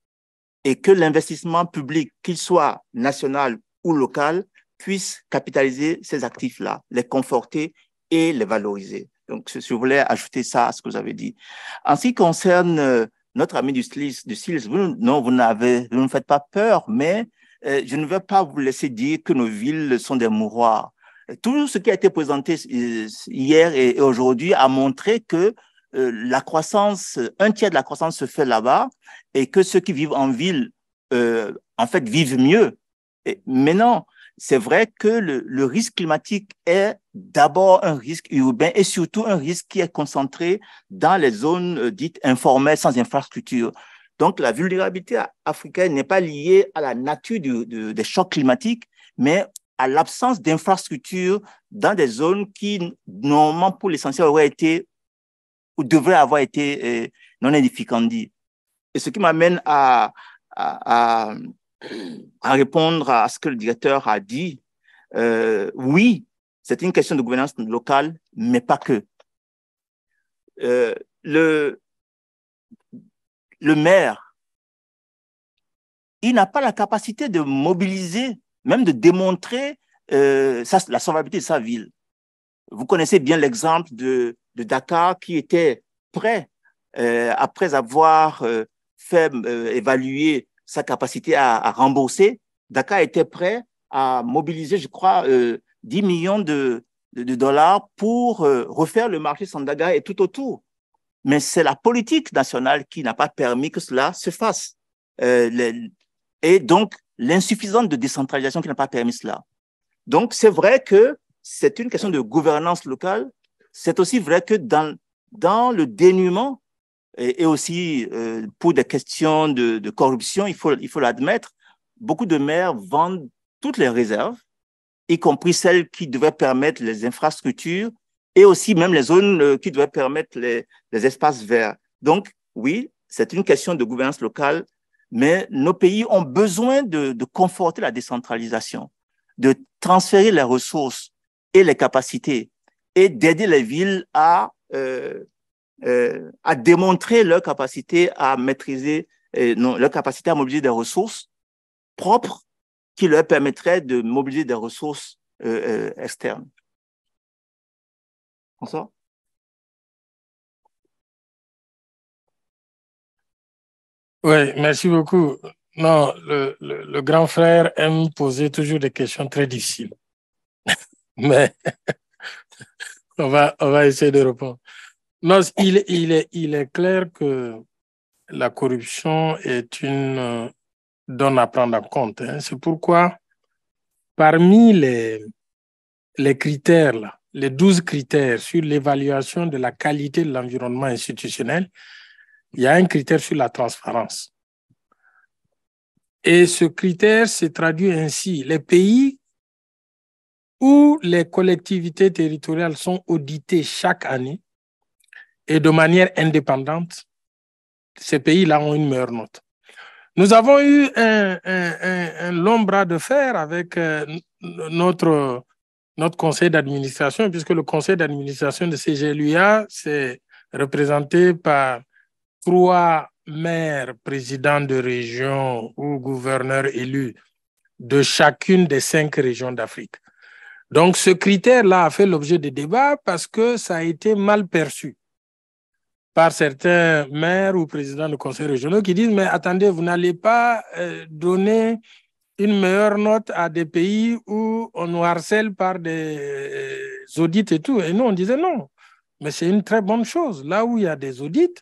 et que l'investissement public, qu'il soit national ou local, puisse capitaliser ces actifs-là, les conforter et les valoriser. Donc, je voulais ajouter ça à ce que vous avez dit. En ce qui concerne euh, notre ami du Siles, du vous, non, vous n'avez, vous ne faites pas peur, mais euh, je ne veux pas vous laisser dire que nos villes sont des mouroirs. Tout ce qui a été présenté euh, hier et aujourd'hui a montré que euh, la croissance, un tiers de la croissance se fait là-bas et que ceux qui vivent en ville, euh, en fait, vivent mieux. Et, mais non, c'est vrai que le, risque climatique est d'abord un risque urbain et surtout un risque qui est concentré dans les zones dites informelles sans infrastructure. Donc la vulnérabilité africaine n'est pas liée à la nature des chocs climatiques, mais à l'absence d'infrastructures dans des zones qui, normalement, pour l'essentiel, auraient été ou devraient avoir été euh, non édificantes Et ce qui m'amène à, à, à, à, répondre à ce que le directeur a dit. Euh, oui, c'est une question de gouvernance locale, mais pas que. Euh, le, le maire, il n'a pas la capacité de mobiliser même de démontrer euh, la solvabilité de sa ville. Vous connaissez bien l'exemple de, de, Dakar qui était prêt, euh, après avoir euh, fait euh, évaluer sa capacité à, à, rembourser, Dakar était prêt à mobiliser, je crois, 10 euh, millions de, de, dollars pour euh, refaire le marché Sandaga et tout autour. Mais c'est la politique nationale qui n'a pas permis que cela se fasse. et donc, l'insuffisance de décentralisation qui n'a pas permis cela. Donc, c'est vrai que c'est une question de gouvernance locale. C'est aussi vrai que dans, dans le dénuement et, aussi euh, pour des questions de, corruption, il faut, il faut l'admettre, beaucoup de maires vendent toutes les réserves, y compris celles qui devaient permettre les infrastructures et aussi même les zones euh, qui devaient permettre les espaces verts. Donc, oui, c'est une question de gouvernance locale mais nos pays ont besoin de, conforter la décentralisation, de transférer les ressources et les capacités et d'aider les villes à, euh, euh, à démontrer leur capacité à maîtriser, euh, leur capacité à mobiliser des ressources propres qui leur permettraient de mobiliser des ressources externes. ça? Oui, merci beaucoup. Non, le, grand frère aime poser toujours des questions très difficiles. Mais on, va, on va essayer de répondre. Non, il, est, il est clair que la corruption est une euh, donne à prendre en compte. Hein. C'est pourquoi, parmi les, les critères, les 12 critères sur l'évaluation de la qualité de l'environnement institutionnel, il y a un critère sur la transparence. Et ce critère se traduit ainsi. Les pays où les collectivités territoriales sont auditées chaque année et de manière indépendante, ces pays-là ont une meilleure note. Nous avons eu un, long bras de fer avec euh, notre, notre conseil d'administration, puisque le conseil d'administration de CGLUA, c'est représenté par trois maires, présidents de région ou gouverneurs élus de chacune des cinq régions d'Afrique. Donc ce critère-là a fait l'objet de débats parce que ça a été mal perçu par certains maires ou présidents de conseils régionaux qui disent, mais attendez, vous n'allez pas euh, donner une meilleure note à des pays où on nous harcèle par des euh, audits et tout. Et nous, on disait non, mais c'est une très bonne chose. Là où il y a des audits,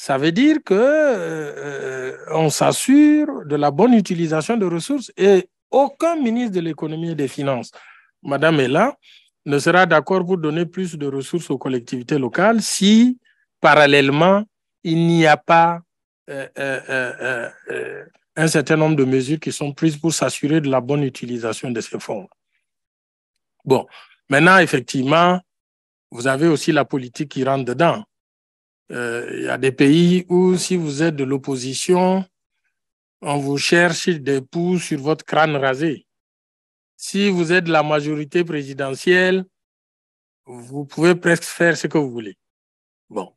ça veut dire que euh, euh, on s'assure de la bonne utilisation de ressources et aucun ministre de l'économie et des finances, Madame Ella, ne sera d'accord pour donner plus de ressources aux collectivités locales si, parallèlement, il n'y a pas euh, un certain nombre de mesures qui sont prises pour s'assurer de la bonne utilisation de ces fonds. Bon, maintenant, effectivement, vous avez aussi la politique qui rentre dedans. Euh, il y a des pays où si vous êtes de l'opposition, on vous cherche des poux sur votre crâne rasé. Si vous êtes de la majorité présidentielle, vous pouvez presque faire ce que vous voulez. Bon.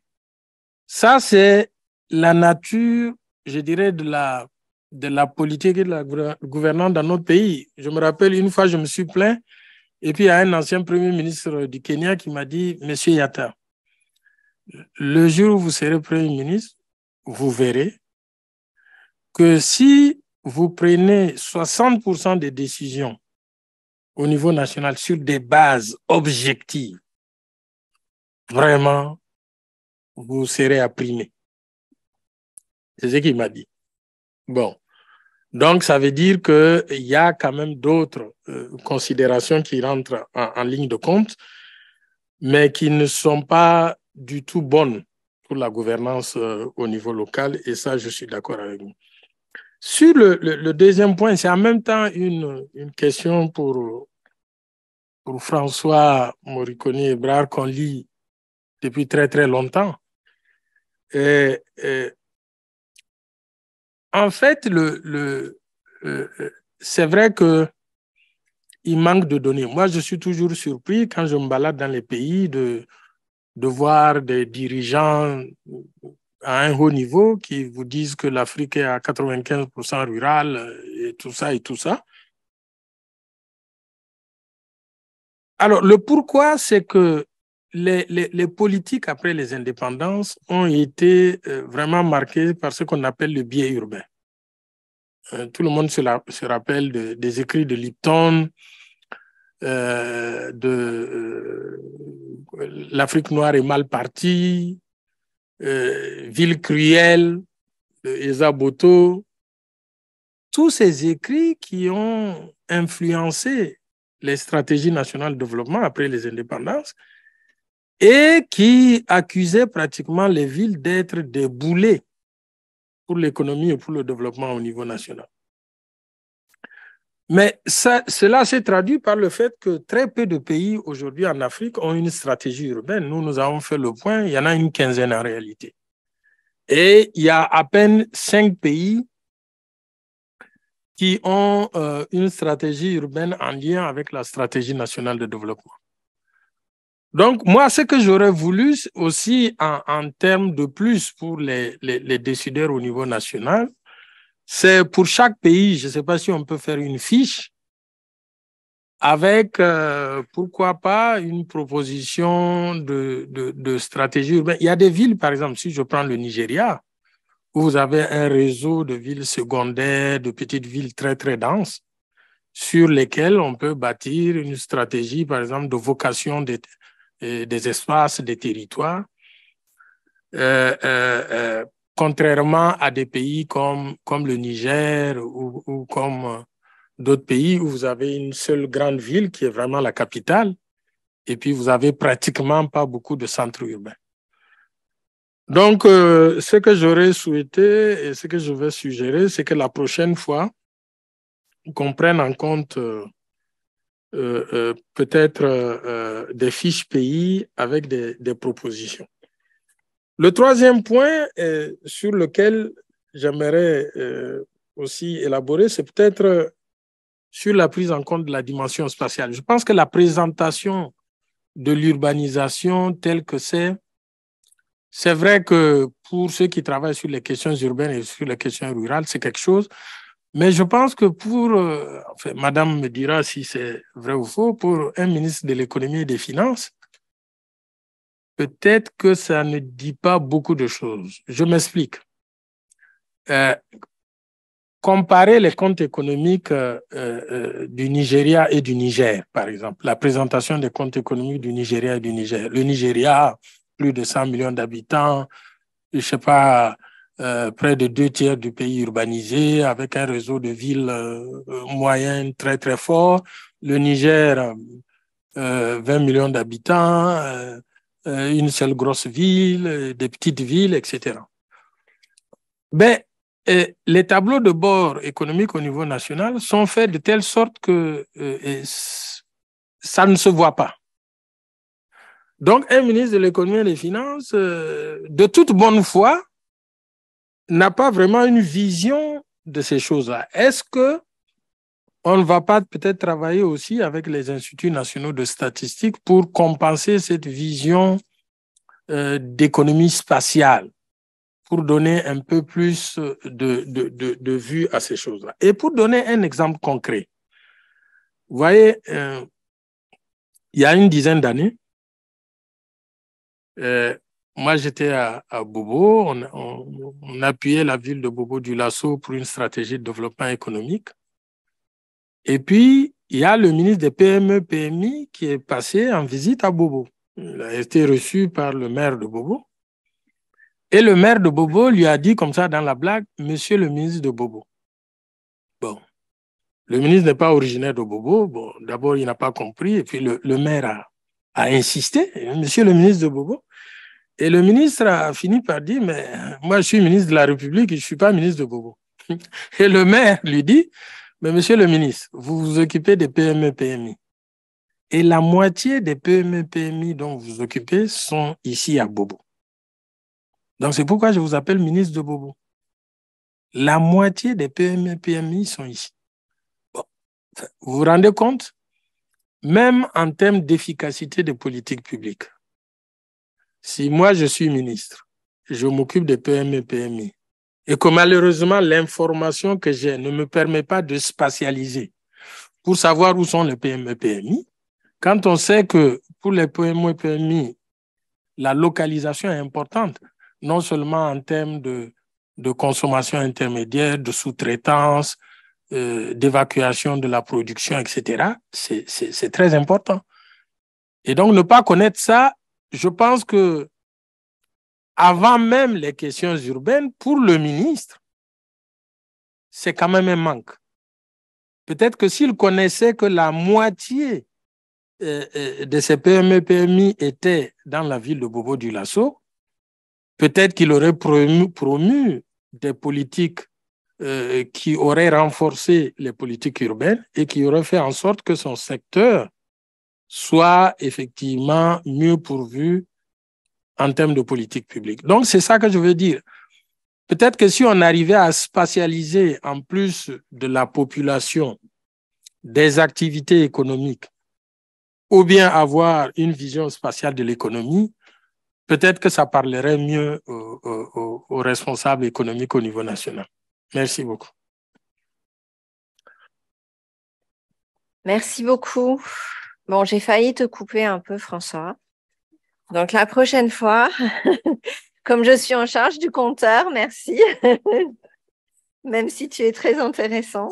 Ça, c'est la nature, je dirais, de la, de la politique et de la gouvernance dans notre pays. Je me rappelle, une fois, je me suis plaint, et puis il y a un ancien premier ministre du Kenya qui m'a dit, Monsieur Yata le jour où vous serez Premier ministre, vous verrez que si vous prenez 60% des décisions au niveau national sur des bases objectives, vraiment, vous serez apprimé. C'est ce qu'il m'a dit. Bon. Donc, ça veut dire qu'il y a quand même d'autres euh, considérations qui rentrent en, ligne de compte, mais qui ne sont pas du tout bonne pour la gouvernance euh, au niveau local, et ça, je suis d'accord avec vous. Sur le, deuxième point, c'est en même temps une, une question pour, pour François Moriconi brard qu'on lit depuis très très longtemps. en fait, le, le c'est vrai que il manque de données. Moi, je suis toujours surpris quand je me balade dans les pays de, de voir des dirigeants à un haut niveau qui vous disent que l'Afrique est à 95% rurale et tout ça et tout ça. Alors, le pourquoi, c'est que les, les, politiques après les indépendances ont été euh, vraiment marquées par ce qu'on appelle le biais urbain. Euh, tout le monde se, rappelle des écrits de Lipton, euh, de euh, l'Afrique noire est mal partie, euh, Ville cruelle, Boto, tous ces écrits qui ont influencé les stratégies nationales de développement après les indépendances et qui accusaient pratiquement les villes d'être des boulets pour l'économie et pour le développement au niveau national. Mais cela s'est traduit par le fait que très peu de pays aujourd'hui en Afrique ont une stratégie urbaine. Nous, nous avons fait le point, il y en a une quinzaine en réalité. Et il y a à peine cinq pays qui ont euh, une stratégie urbaine en lien avec la stratégie nationale de développement. Donc, moi, ce que j'aurais voulu aussi en, termes de plus pour les décideurs au niveau national, c'est pour chaque pays, je ne sais pas si on peut faire une fiche avec, euh, pourquoi pas, une proposition de, stratégie urbaine. Il y a des villes, par exemple, si je prends le Nigeria, où vous avez un réseau de villes secondaires, de petites villes très, très denses, sur lesquelles on peut bâtir une stratégie, par exemple, de vocation des, espaces, des territoires. Euh, euh, euh contrairement à des pays comme, comme le Niger ou, comme euh, d'autres pays où vous avez une seule grande ville qui est vraiment la capitale, et puis vous avez pratiquement pas beaucoup de centres urbains. Donc, euh, ce que j'aurais souhaité et ce que je vais suggérer, c'est que la prochaine fois, qu'on prenne en compte euh, peut-être des fiches pays avec des propositions. Le troisième point euh, sur lequel j'aimerais euh, aussi élaborer, c'est peut-être euh, sur la prise en compte de la dimension spatiale. Je pense que la présentation de l'urbanisation telle que c'est, c'est vrai que pour ceux qui travaillent sur les questions urbaines et sur les questions rurales, c'est quelque chose. Mais je pense que pour, enfin, Madame me dira si c'est vrai ou faux, pour un ministre de l'économie et des finances, peut-être que ça ne dit pas beaucoup de choses. Je m'explique. Euh, comparer les comptes économiques euh, euh, du Nigeria et du Niger, par exemple, la présentation des comptes économiques du Nigeria et du Niger. Le Nigeria, plus de 100 millions d'habitants, je ne sais pas, près de deux tiers du pays urbanisé, avec un réseau de villes moyennes très très fort. Le Niger, 20 millions d'habitants, euh, une seule grosse ville, euh, des petites villes, etc. Mais ben, euh, les tableaux de bord économiques au niveau national sont faits de telle sorte que ça ne se voit pas. Donc, un ministre de l'économie et des finances, de toute bonne foi, n'a pas vraiment une vision de ces choses-là. Est-ce que on ne va pas peut-être travailler aussi avec les instituts nationaux de statistique pour compenser cette vision euh, d'économie spatiale, pour donner un peu plus de, vue à ces choses-là. Et pour donner un exemple concret, vous voyez, euh, il y a une dizaine d'années, euh, moi, j'étais à, Bobo. On, on, appuyait la ville de Bobo du Lasso pour une stratégie de développement économique. Et puis, il y a le ministre des PME, PMI qui est passé en visite à Bobo. Il a été reçu par le maire de Bobo. Et le maire de Bobo lui a dit comme ça dans la blague, Monsieur le ministre de Bobo. Bon, le ministre n'est pas originaire de Bobo. Bon, d'abord, il n'a pas compris. Et puis, le, le maire a, a, insisté, Monsieur le ministre de Bobo. Et le ministre a fini par dire, mais moi, je suis ministre de la République, je ne suis pas ministre de Bobo. Et le maire lui dit, mais monsieur le ministre, vous vous occupez des PME-PMI. Et la moitié des PME-PMI dont vous vous occupez sont ici à Bobo. Donc c'est pourquoi je vous appelle ministre de Bobo. La moitié des PME-PMI sont ici. Vous vous rendez compte Même en termes d'efficacité des politiques publiques, si moi je suis ministre, je m'occupe des PME-PMI, et que malheureusement, l'information que j'ai ne me permet pas de spatialiser pour savoir où sont les PME PMI. Quand on sait que pour les PME PMI, la localisation est importante, non seulement en termes de, de consommation intermédiaire, de sous-traitance, euh, d'évacuation de la production, etc. C'est très important. Et donc, ne pas connaître ça, je pense que avant même les questions urbaines, pour le ministre, c'est quand même un manque. Peut-être que s'il connaissait que la moitié euh, euh, de ses PME, PMI étaient dans la ville de Bobo du peut-être qu'il aurait promu, des politiques euh, qui auraient renforcé les politiques urbaines et qui auraient fait en sorte que son secteur soit effectivement mieux pourvu en termes de politique publique. Donc, c'est ça que je veux dire. Peut-être que si on arrivait à spatialiser en plus de la population des activités économiques, ou bien avoir une vision spatiale de l'économie, peut-être que ça parlerait mieux aux, aux, responsables économiques au niveau national. Merci beaucoup. Merci beaucoup. Bon, j'ai failli te couper un peu, François. Donc la prochaine fois, comme je suis en charge du compteur, merci, même si tu es très intéressant.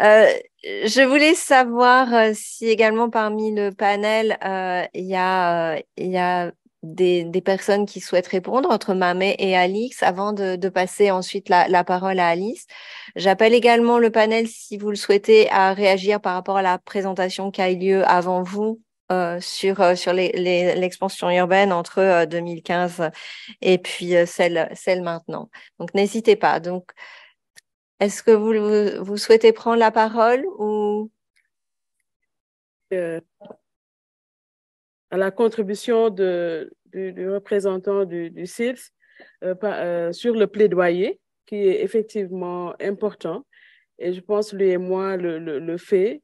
Euh, je voulais savoir euh, si également parmi le panel, euh, il y a, y a des, des, personnes qui souhaitent répondre entre Mamet et Alix avant de, de passer ensuite la, la, parole à Alice. J'appelle également le panel, si vous le souhaitez, à réagir par rapport à la présentation qui a eu lieu avant vous euh, sur, euh, sur l'expansion urbaine entre 2015 euh, et puis celle, celle maintenant. Donc n'hésitez pas. Donc, est-ce que vous, vous, souhaitez prendre la parole ou à la contribution du, représentant du, du sur le plaidoyer qui est effectivement important. Et je pense, lui et moi, le, le, le fait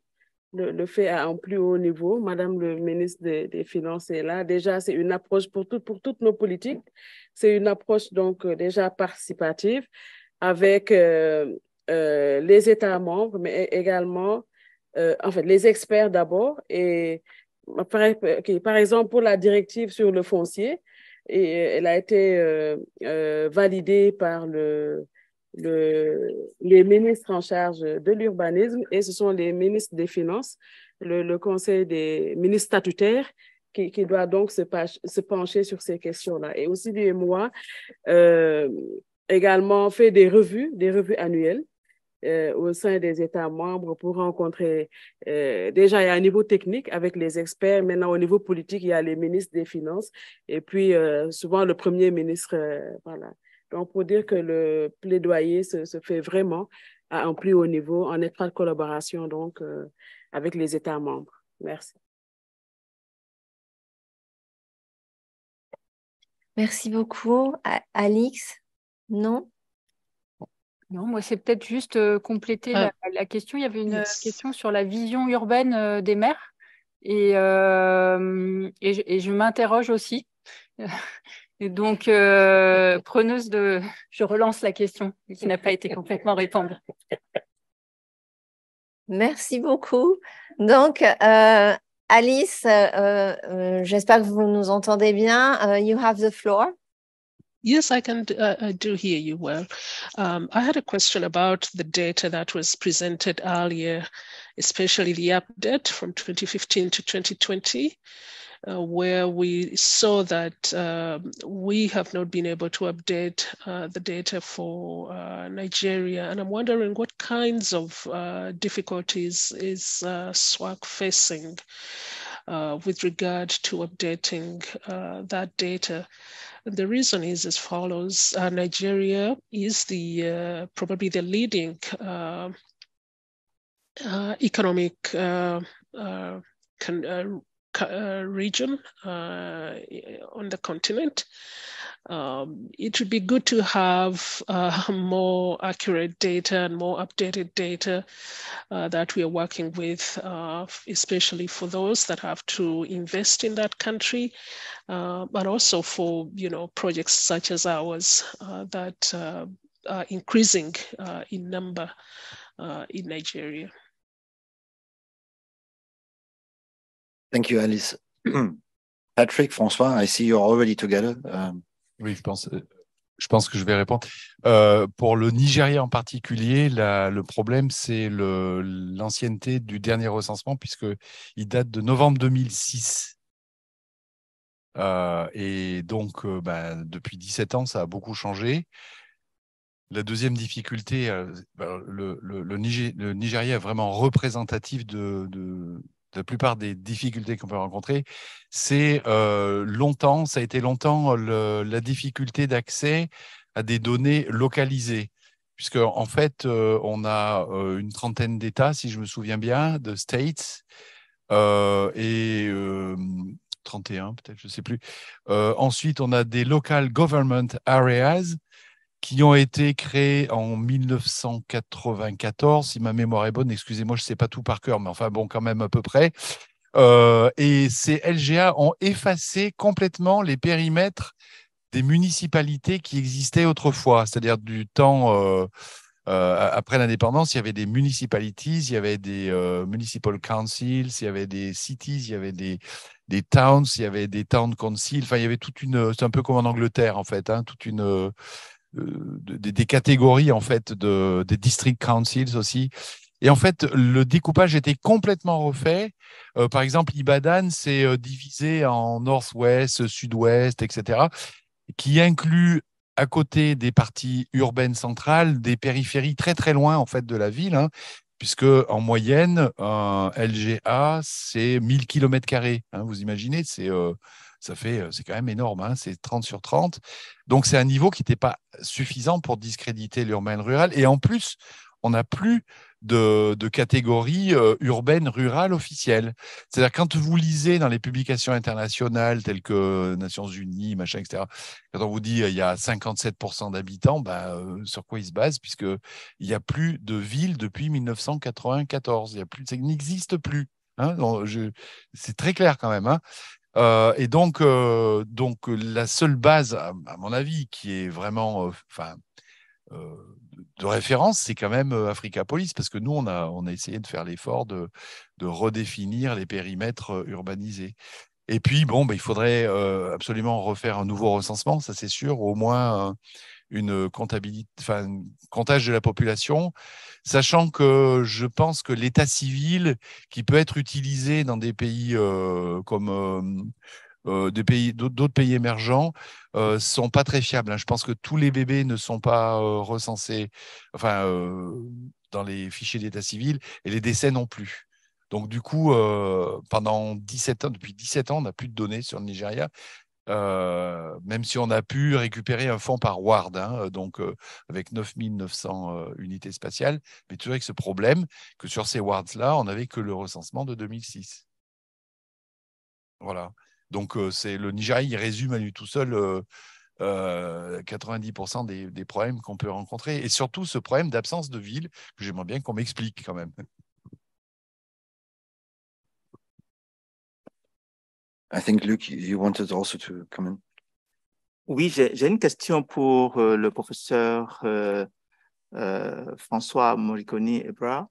le, fait à un plus haut niveau. Madame le ministre des, des Finances est là. Déjà, c'est une approche pour, pour toutes nos politiques. C'est une approche donc euh, déjà participative avec euh, euh, les États membres, mais également, en fait, les experts d'abord. Et par, exemple, pour la directive sur le foncier, et, elle a été validée par le le, les ministres en charge de l'urbanisme et ce sont les ministres des Finances, le, conseil des ministres statutaires qui, doit donc se, pencher sur ces questions-là. Et aussi, lui et moi, euh, également fait des revues, des revues annuelles euh, au sein des États membres pour rencontrer, euh, déjà il y a un niveau technique avec les experts, maintenant au niveau politique, il y a les ministres des Finances et puis souvent le Premier ministre, voilà on peut dire que le plaidoyer se, fait vraiment à un plus haut niveau, en étroite collaboration donc euh, avec les États membres. Merci. Merci beaucoup. Alix, non non, moi, c'est peut-être juste euh, compléter la, question. Il y avait une euh, question sur la vision urbaine des maires. Et, je, je m'interroge aussi Et donc, euh, preneuse de... Je relance la question qui n'a pas été complètement répondue. Merci beaucoup. Donc, euh, Alice, euh, j'espère que vous nous entendez bien. Uh, you have the floor. Yes, I can. Uh, I do hear you well. Um, I had a question about the data that was presented earlier, especially the update from 2015 to 2020. uh, where we saw that um, we have not been able to update uh, the data for uh, Nigeria. And I'm wondering what kinds of uh, difficulties is uh, SWAC facing with regard to updating that data. And the reason is as follows. Nigeria is the probably the leading uh, economic uh, uh, uh, region uh, on the continent. Um, it would be good to have uh, more accurate data and more updated data uh, that we are working with, uh, especially for those that have to invest in that country, uh, but also for you know projects such as ours that are increasing in number in Nigeria. Thank you, Alice. Patrick, François, I see you're already together. Um, oui, je pense, euh, je pense que je vais répondre. Euh, pour le Nigeria en particulier, le problème, c'est l'ancienneté du dernier recensement, puisqu'il date de novembre 2006. Euh, et donc, bah, depuis 17 ans, ça a beaucoup changé. La deuxième difficulté, bah, le, le, le, Nigeria est vraiment représentatif de, la plupart des difficultés qu'on peut rencontrer, c'est longtemps, ça a été longtemps la difficulté d'accès à des données localisées. Puisque, en fait, on a une trentaine d'États, si je me souviens bien, de States, et 31 peut-être, je ne sais plus. ensuite, on a des Local Government Areas, qui ont été créés en 1994, si ma mémoire est bonne. Excusez-moi, je ne sais pas tout par cœur, mais enfin bon, quand même à peu près. Euh, et ces LGA ont effacé complètement les périmètres des municipalités qui existaient autrefois, c'est-à-dire du temps. Euh, euh, après l'indépendance, il y avait des municipalities, il y avait des municipal councils, il y avait des cities, il y avait des, des towns, il y avait des town councils. Enfin, il y avait toute une. C'est un peu comme en Angleterre, en fait, hein, toute une, des, catégories en fait de, des district councils aussi. Et en fait, le découpage était complètement refait. Euh, par exemple, Ibadan s'est euh, divisé en nord-ouest, sud-ouest, etc., qui inclut à côté des parties urbaines centrales, des périphéries très très loin en fait de la ville, hein, puisque en moyenne, un LGA, c'est 1000 km, hein, vous imaginez, c'est euh, ça fait, c'est quand même énorme, hein, c'est 30 sur 30. Donc c'est un niveau qui n'était pas suffisant pour discréditer l'urbain rural. Et en plus, on n'a plus de, catégorie urbaine rurale officielle. C'est-à-dire quand vous lisez dans les publications internationales telles que Nations Unies, machin, etc., quand on vous dit il y a 57% d'habitants, ben, sur quoi ils se basent Puisque il n'y a plus de ville depuis 1994, il y a plus, ça n'existe plus. Hein. c'est très clair quand même. Hein. Euh, et donc, euh, donc, euh, la seule base, à, mon avis, qui est vraiment de référence, c'est quand même Africa Police, parce que nous, on a, on a essayé de faire l'effort de, de, redéfinir les périmètres urbanisés. Et puis, bon, ben, il faudrait absolument refaire un nouveau recensement, ça c'est sûr, au moins hein, une comptabilité, enfin, un comptage de la population, sachant que je pense que l'état civil, qui peut être utilisé dans des pays euh, comme euh, euh, des pays, d'autres pays émergents, ne sont pas très fiables. Hein. Je pense que tous les bébés ne sont pas recensés, enfin, dans les fichiers d'état civil, et les décès non plus. Donc, du coup, pendant 17 ans, depuis 17 ans, on n'a plus de données sur le Nigeria. Euh, même si on a pu récupérer un fonds par Ward, hein, euh, donc euh, avec 9900 unités spatiales, mais toujours avec ce problème que sur ces Wards-là, on n'avait que le recensement de 2006. Voilà. Donc c'est le Nigeria, il résume à lui tout seul 90% des, des problèmes qu'on peut rencontrer, et surtout ce problème d'absence de ville que j'aimerais bien qu'on m'explique quand même. Oui, j'ai une question pour euh, le professeur euh, euh, François Moriconi-Ebra.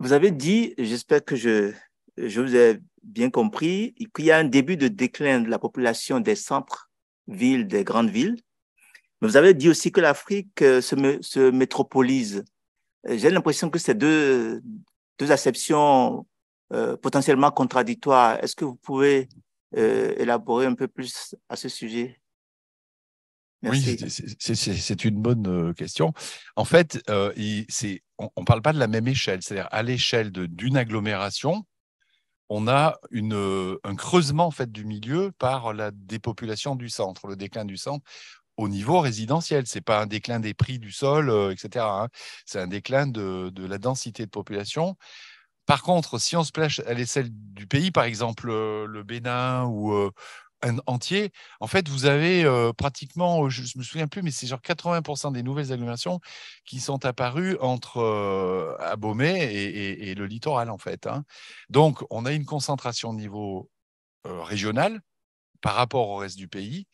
Vous avez dit, j'espère que je, je vous ai bien compris, qu'il y a un début de déclin de la population des centres-villes, des grandes villes. Mais vous avez dit aussi que l'Afrique se, métropolise. J'ai l'impression que ces deux, deux acceptions potentiellement contradictoires. Est-ce que vous pouvez euh, élaborer un peu plus à ce sujet Oui, c'est une bonne euh, question. En fait, euh, on ne parle pas de la même échelle. C'est-à-dire à, l'échelle d'une agglomération, on a une, un creusement en fait du milieu par la dépopulation du centre, le déclin du centre au niveau résidentiel. C'est pas un déclin des prix du sol, etc. Hein. C'est un déclin de, de, la densité de population par contre, si on se place à l'échelle du pays, par exemple euh, le Bénin ou euh, un entier, en fait, vous avez euh, pratiquement, je ne me souviens plus, mais c'est genre 80% des nouvelles agglomérations qui sont apparues entre Abomey et, le littoral, en fait. Hein. Donc, on a une concentration au niveau régional par rapport au reste du pays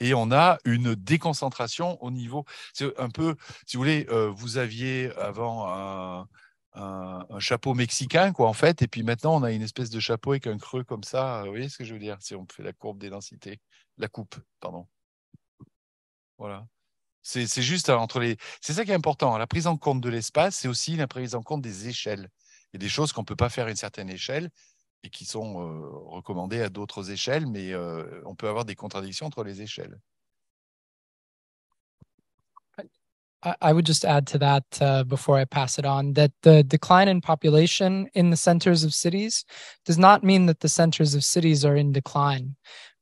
et on a une déconcentration au niveau. C'est un peu, si vous voulez, vous aviez avant un, un, chapeau mexicain, quoi, en fait. Et puis maintenant, on a une espèce de chapeau avec un creux comme ça. Vous voyez ce que je veux dire Si on fait la courbe des densités, la coupe, pardon. Voilà. C'est juste euh, entre les. C'est ça qui est important. La prise en compte de l'espace, c'est aussi la prise en compte des échelles. Il y a des choses qu'on ne peut pas faire à une certaine échelle et qui sont euh, recommandées à d'autres échelles, mais euh, on peut avoir des contradictions entre les échelles. I would just add to that uh, before I pass it on that the decline in population in the centers of cities does not mean that the centers of cities are in decline.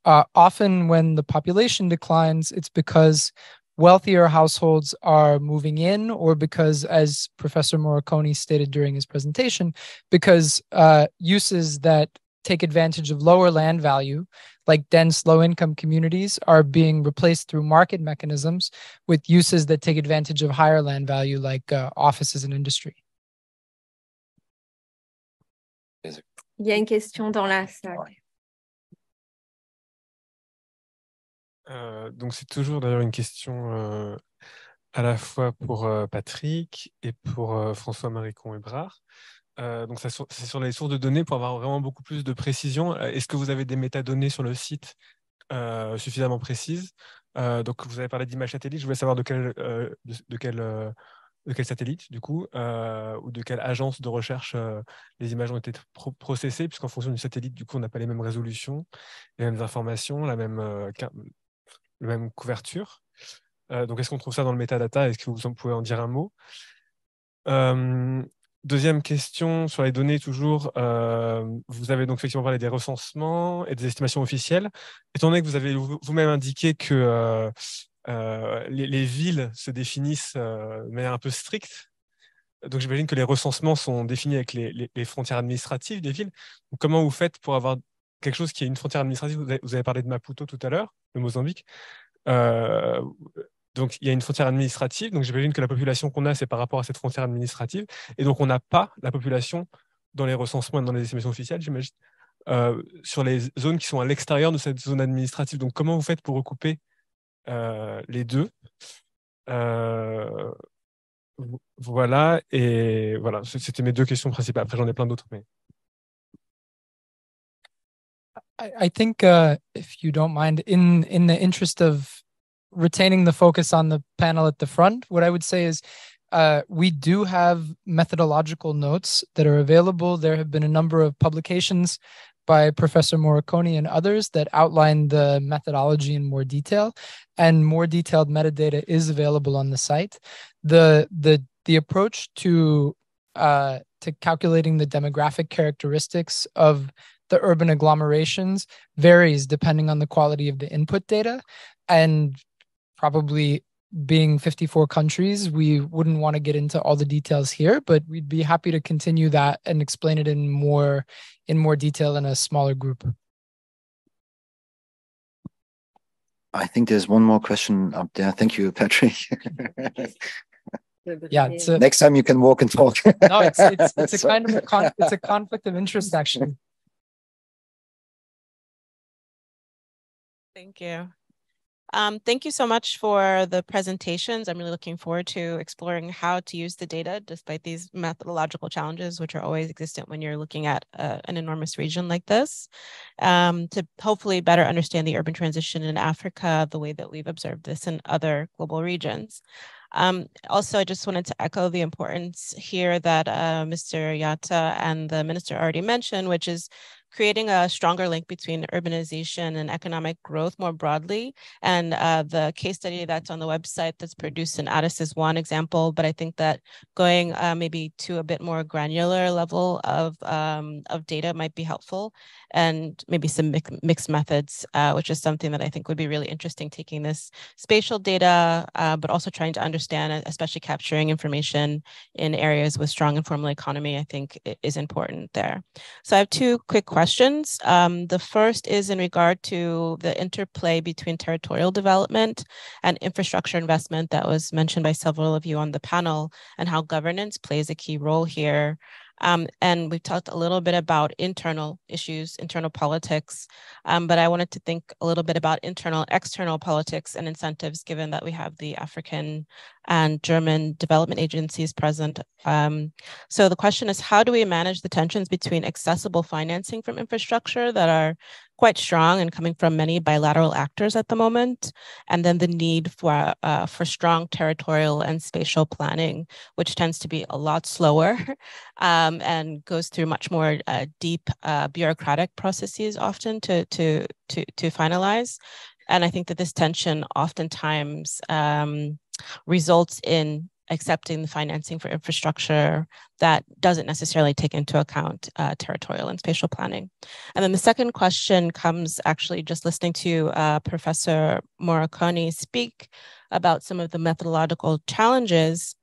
Uh, often, when the population declines, it's because wealthier households are moving in, or because, as Professor Morricone stated during his presentation, because uh, uses that take advantage of lower land value, like dense low income communities, are being replaced through market mechanisms with uses that take advantage of higher land value, like uh, offices and industry. Il y a une question dans la salle. Euh, donc c'est toujours d'ailleurs une question euh, à la fois pour euh, Patrick et pour euh, François-Marie con Euh, donc, c'est sur les sources de données pour avoir vraiment beaucoup plus de précision. Euh, est-ce que vous avez des métadonnées sur le site euh, suffisamment précises Donc, vous avez parlé d'images satellites. Je voulais savoir de quel, de, satellite, du coup, ou de quelle agence de recherche les images ont été processées, puisqu'en fonction du satellite, du coup, on n'a pas les mêmes résolutions, les mêmes informations, la même, même couverture. donc, est-ce qu'on trouve ça dans le metadata Est-ce que vous pouvez en dire un mot Deuxième question sur les données toujours. Euh, vous avez donc effectivement parlé des recensements et des estimations officielles. Étant donné que vous avez vous-même indiqué que euh, euh, les, villes se définissent de manière un peu stricte, donc j'imagine que les recensements sont définis avec les, frontières administratives des villes. comment vous faites pour avoir quelque chose qui est une frontière administrative vous avez, parlé de Maputo tout à l'heure, le Mozambique. Donc, il y a une frontière administrative. Donc, j'imagine que la population qu'on a, c'est par rapport à cette frontière administrative. Et donc, on n'a pas la population dans les recensements et dans les estimations officielles, j'imagine, euh, sur les zones qui sont à l'extérieur de cette zone administrative. Donc, comment vous faites pour recouper euh, les deux euh, Voilà. Et voilà, c'était mes deux questions principales. Après, j'en ai plein d'autres. Mais... I think, uh, if you don't mind, in, in the interest retaining the focus on the panel at the front, what I would say is uh, we do have methodological notes that are available. There have been a number of publications by Professor Morricone and others that outline the methodology in more detail, and more detailed metadata is available on the site. The the the approach to uh, to calculating the demographic characteristics of the urban agglomerations varies depending on the quality of the input data and probably being 54 countries, we wouldn't want to get into all the details here, but we'd be happy to continue that and explain it in more in more detail in a smaller group. I think there's one more question up there. Thank you, Patrick. yeah a, next time you can walk and talk no it's, it's, it's a so, kind of a con, it's a conflict of interest actually thank you um, thank you so much for the presentations. I'm really looking forward to exploring how to use the data despite these methodological challenges, which are always existent when you're looking at uh, an enormous region like this, um, to hopefully better understand the urban transition in Africa, the way that we've observed this in other global regions. Um, also, I just wanted to echo the importance here that uh, Mr. Yatta and the minister already mentioned, which is creating a stronger link between urbanization and economic growth more broadly. And uh, the case study that's on the website that's produced in Addis is one example, but I think that going uh, maybe to a bit more granular level of, um, of data might be helpful and maybe some mix, mixed methods, uh, which is something that I think would be really interesting, taking this spatial data, uh, but also trying to understand, especially capturing information in areas with strong informal economy, I think is important there. So I have two quick questions questions. Um, the first is in regard to the interplay between territorial development and infrastructure investment that was mentioned by several of you on the panel, and how governance plays a key role here um, and we've talked a little bit about internal issues, internal politics, um, but I wanted to think a little bit about internal, external politics and incentives, given that we have the African and German development agencies present. Um, so the question is, how do we manage the tensions between accessible financing from infrastructure that are quite strong and coming from many bilateral actors at the moment. And then the need for, uh, for strong territorial and spatial planning, which tends to be a lot slower um, and goes through much more uh, deep uh, bureaucratic processes often to, to, to, to finalize. And I think that this tension oftentimes um, results in accepting the financing for infrastructure that doesn't necessarily take into account uh, territorial and spatial planning. And then the second question comes actually just listening to uh, Professor Morricone speak about some of the methodological challenges.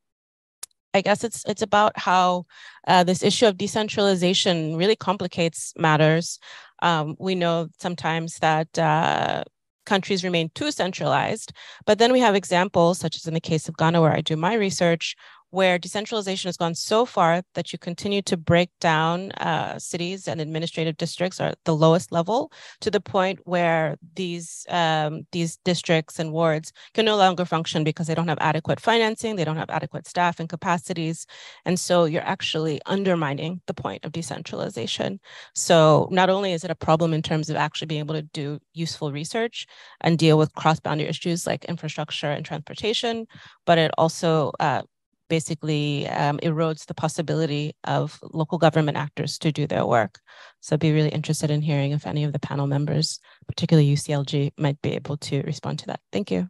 I guess it's it's about how uh, this issue of decentralization really complicates matters. Um, we know sometimes that uh, countries remain too centralized. But then we have examples, such as in the case of Ghana, where I do my research, where decentralization has gone so far that you continue to break down uh, cities and administrative districts are the lowest level to the point where these um, these districts and wards can no longer function because they don't have adequate financing, they don't have adequate staff and capacities, and so you're actually undermining the point of decentralization. So not only is it a problem in terms of actually being able to do useful research and deal with cross-boundary issues like infrastructure and transportation, but it also uh, basically um, erodes the possibility of local government actors to do their work. So I'd be really interested in hearing if any of the panel members, particularly UCLG, might be able to respond to that. Thank you.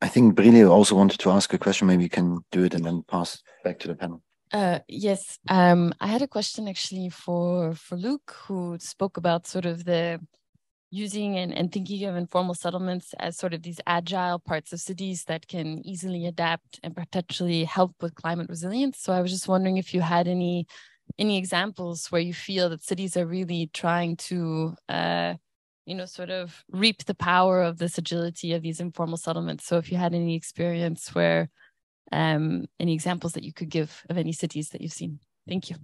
I think Brine also wanted to ask a question. Maybe you can do it and then pass back to the panel. Uh, yes, um, I had a question actually for for Luke, who spoke about sort of the using and, and thinking of informal settlements as sort of these agile parts of cities that can easily adapt and potentially help with climate resilience. So I was just wondering if you had any any examples where you feel that cities are really trying to uh, you know sort of reap the power of this agility of these informal settlements. So if you had any experience where um, any examples that you could give of any cities that you've seen. Thank you.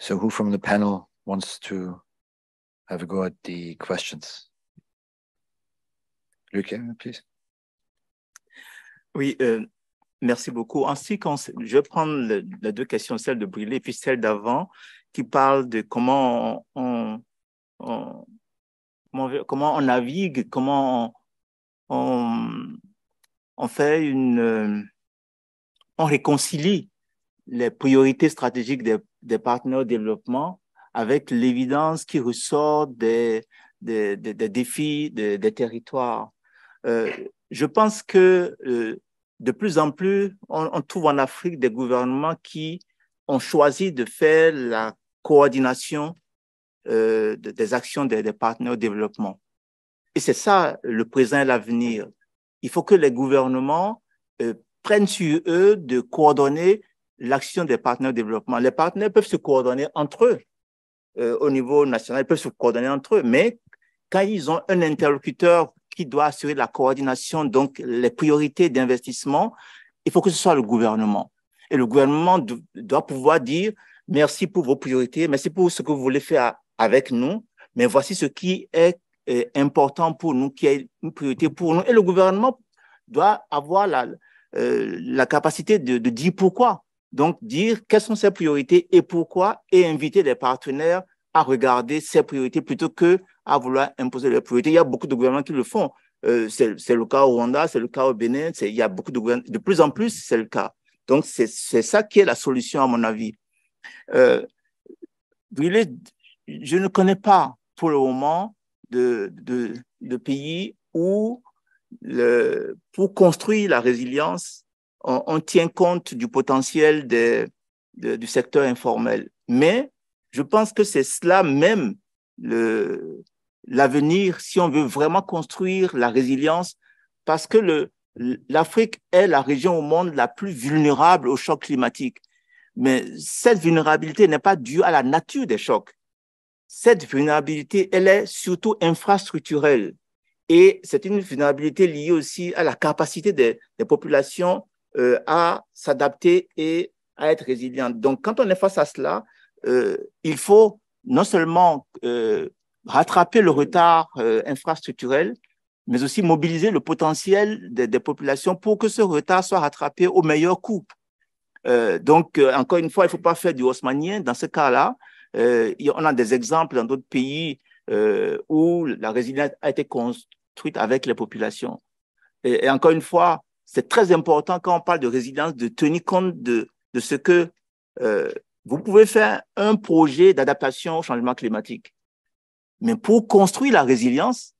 So, who from the panel wants to have a go at the questions? please. Oui, euh, merci beaucoup. Ensuite, je prends les deux questions, celle de Brûlé et puis celle d'avant, qui parle de comment on, navigue, comment on, fait une. Euh, on réconcilie les priorités stratégiques des des partenaires au développement avec l'évidence qui ressort des, des, des, défis des, territoires. Euh, je pense que euh, de plus en plus, on, trouve en Afrique des gouvernements qui ont choisi de faire la coordination euh, des actions des, partenaires au développement. Et c'est ça le présent et l'avenir. Il faut que les gouvernements prennent sur eux de coordonner l'action des partenaires de développement. Les partenaires peuvent se coordonner entre eux euh, au niveau national, ils peuvent se coordonner entre eux, mais quand ils ont un interlocuteur qui doit assurer la coordination, donc les priorités d'investissement, il faut que ce soit le gouvernement. Et le gouvernement doit pouvoir dire merci pour vos priorités, merci pour ce que vous voulez faire avec nous, mais voici ce qui est euh, important pour nous, qui est une priorité pour nous. Et le gouvernement doit avoir la, euh, la capacité de, de, dire pourquoi. Donc, dire quelles sont ses priorités et pourquoi, et inviter les partenaires à regarder ses priorités plutôt que à vouloir imposer leurs priorités. Il y a beaucoup de gouvernements qui le font. Euh, c'est le cas au Rwanda, c'est le cas au Bénin, il y a beaucoup de gouvernements. De plus en plus, c'est le cas. Donc, c'est ça qui est la solution, à mon avis. Euh, je ne connais pas pour le moment de, de, de pays où, le, pour construire la résilience, on, tient compte du potentiel du secteur informel. Mais je pense que c'est cela même l'avenir si on veut vraiment construire la résilience, parce que l'Afrique est la région au monde la plus vulnérable au choc climatique. Mais cette vulnérabilité n'est pas due à la nature des chocs. Cette vulnérabilité, elle est surtout infrastructurelle. Et c'est une vulnérabilité liée aussi à la capacité des populations euh, à s'adapter et à être résiliente. Donc, quand on est face à cela, euh, il faut non seulement euh, rattraper le retard infrastructurel, mais aussi mobiliser le potentiel des, populations pour que ce retard soit rattrapé au meilleur coût. donc, encore une fois, il ne faut pas faire du haussmanien dans ce cas-là. on a des exemples dans d'autres pays où la résilience a été construite avec les populations. et encore une fois, c'est très important quand on parle de résilience de tenir compte de, ce que euh, vous pouvez faire un projet d'adaptation au changement climatique. Mais pour construire la résilience,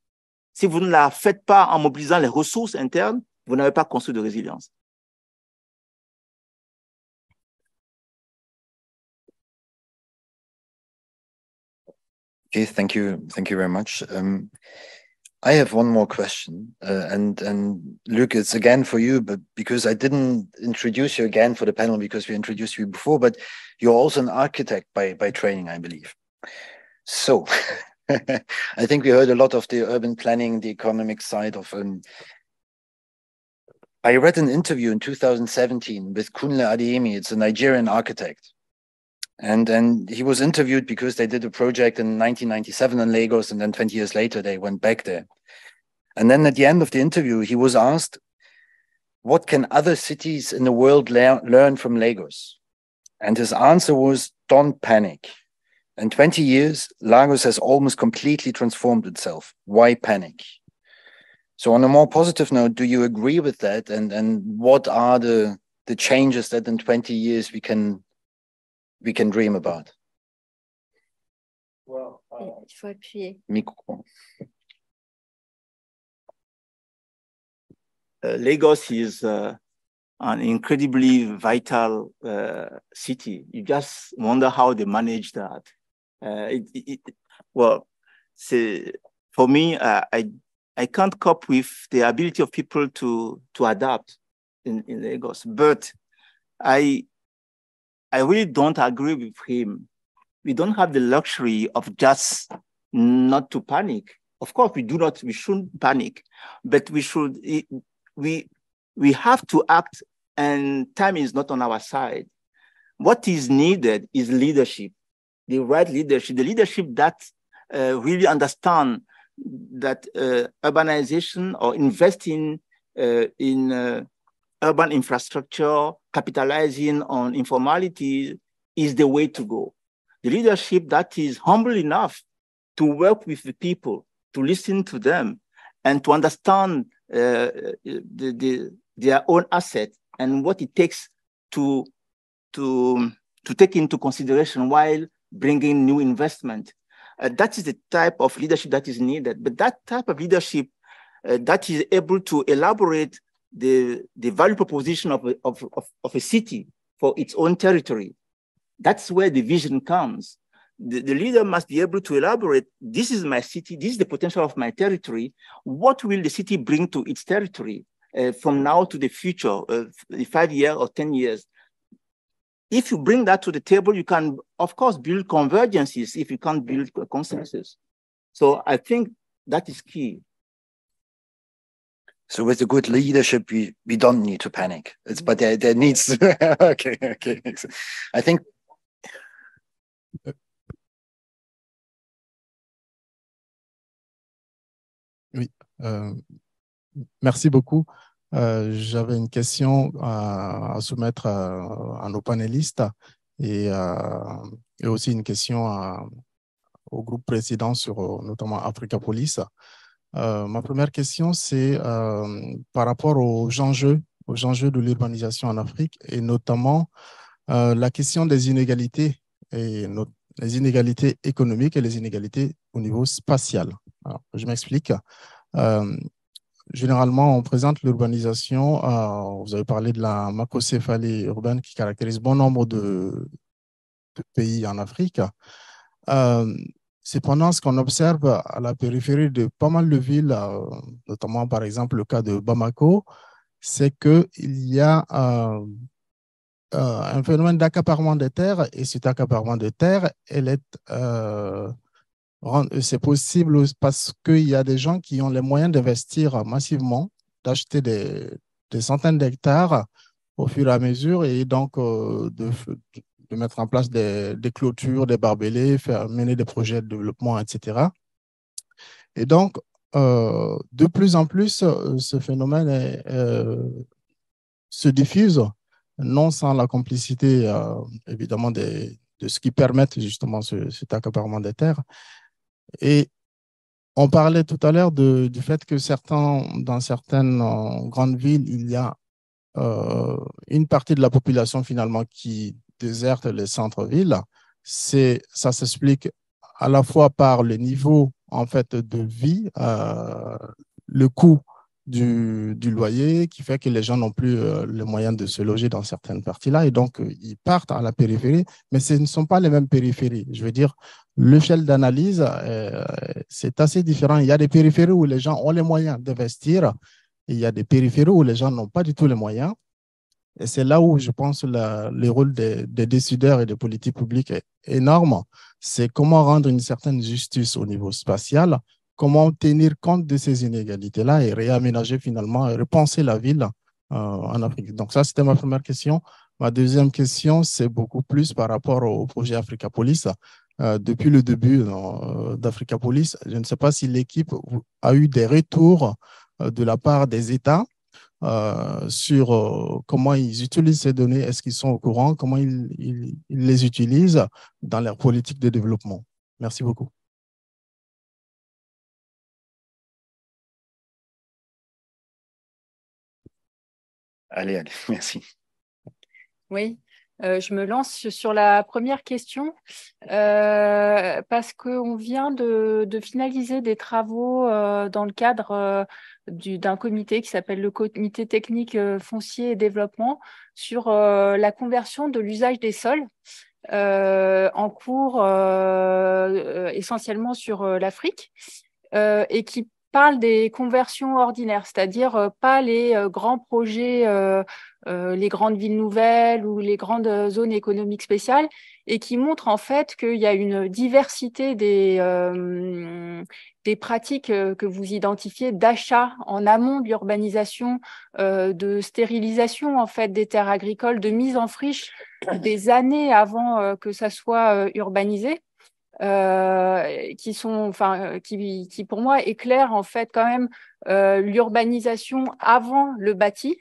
si vous ne la faites pas en mobilisant les ressources internes, vous n'avez pas construit de résilience. Okay, thank you, thank you very much. Um, I have one more question, uh, and and Luke, it's again for you, but because I didn't introduce you again for the panel because we introduced you before, but you're also an architect by by training, I believe. So, I think we heard a lot of the urban planning, the economic side of. Um, I read an interview in 2017 with Kunle Adeyemi. It's a Nigerian architect and then he was interviewed because they did a project in 1997 in Lagos, and then 20 years later they went back there. And then at the end of the interview, he was asked, "What can other cities in the world le- learn from Lagos?" And his answer was, "Don't panic." In 20 years, Lagos has almost completely transformed itself. Why panic? So, on a more positive note, do you agree with that? And and what are the the changes that in 20 years we can we can dream about. Well, uh, uh, Lagos is uh, an incredibly vital uh, city. You just wonder how they manage that. Uh, it, it, well, see, for me, I I can't cope with the ability of people to to adapt in, in Lagos. But I I really don't agree with him. We don't have the luxury of just not to panic. Of course, we do not, we shouldn't panic, but we should, we, we have to act and time is not on our side. What is needed is leadership, the right leadership, the leadership that uh, really understand that uh, urbanization or investing uh, in uh, urban infrastructure capitalizing on informality is the way to go. The leadership that is humble enough to work with the people, to listen to them, and to understand uh, the, the, their own asset and what it takes to, to, to take into consideration while bringing new investment. Uh, that is the type of leadership that is needed. But that type of leadership uh, that is able to elaborate the, the value proposition of, of, of, of a city for its own territory. That's where the vision comes. The, the, leader must be able to elaborate this is my city, this is the potential of my territory. What will the city bring to its territory uh, from now to the future, uh, five years or 10 years? If you bring that to the table, you can, of course, build convergences if you can't build consensus. So I think that is key. So with the good leadership, we, we don't need to panic. It's mm. but there, there needs to, okay, okay. I think Oui, euh, merci beaucoup. Euh, j'avais une question à, soumettre à, nos panélistes et, euh, aussi une question au groupe président sur notamment Africa Police. Euh, ma première question, c'est euh, par rapport aux enjeux, aux enjeux de l'urbanisation en Afrique et notamment euh, la question des inégalités et les inégalités économiques et les inégalités au niveau spatial. je m'explique. généralement, on présente l'urbanisation. vous avez parlé de la macrocéphalie urbaine qui caractérise bon nombre de, de pays en Afrique. Cependant, ce qu'on observe à la périphérie de pas mal de villes, euh, notamment par exemple le cas de Bamako, c'est qu'il y a euh, euh, un phénomène d'accaparement des terres et cet accaparement de terres, c'est possible parce qu'il y a des gens qui ont les moyens d'investir massivement, d'acheter des, des, centaines d'hectares au fur et à mesure et donc de, de mettre en place des, clôtures, des barbelés, faire, mener des projets de développement, etc. Et donc, euh, de plus en plus, euh, ce phénomène euh, se diffuse, non sans la complicité, évidemment, des, de ce qui permet justement cet accaparement des terres. Et on parlait tout à l'heure du fait que certains, dans certaines grandes villes, il y a une partie de la population finalement qui déserte le centre-ville, c'est, ça s'explique à la fois par le niveau en fait de vie, euh, le coût du, loyer qui fait que les gens n'ont plus euh, les moyens de se loger dans certaines parties-là et donc euh, ils partent à la périphérie, mais ce ne sont pas les mêmes périphéries. Je veux dire, l'échelle d'analyse, c'est assez différent. Il y a des périphéries où les gens ont les moyens d'investir, il y a des périphéries où les gens n'ont pas du tout les moyens et c'est là où je pense que le rôle des, décideurs et des politiques publiques est énorme. C'est comment rendre une certaine justice au niveau spatial, comment tenir compte de ces inégalités-là et réaménager finalement et repenser la ville euh, en Afrique. Donc ça, c'était ma première question. Ma deuxième question, c'est beaucoup plus par rapport au projet Africa Police. Euh, depuis le début euh, d'Africa Police, je ne sais pas si l'équipe a eu des retours de la part des États euh, sur euh, comment ils utilisent ces données, est-ce qu'ils sont au courant, comment ils, ils, les utilisent dans leur politique de développement. Merci beaucoup. Allez, allez, merci. Oui, euh, je me lance sur la première question euh, parce qu'on vient de, finaliser des travaux euh, dans le cadre euh, d'un comité qui s'appelle le comité technique foncier et développement sur la conversion de l'usage des sols en cours essentiellement sur l'Afrique et qui parle des conversions ordinaires, c'est-à-dire euh, pas les euh, grands projets, euh, les grandes villes nouvelles ou les grandes zones économiques spéciales, et qui montrent en fait qu'il y a une diversité des, pratiques que vous identifiez d'achat en amont de l'urbanisation, de stérilisation en fait des terres agricoles, de mise en friche des années avant que ça soit urbanisé euh, qui sont, enfin, euh, qui, qui, pour moi éclairent en fait quand même euh, l'urbanisation avant le bâti.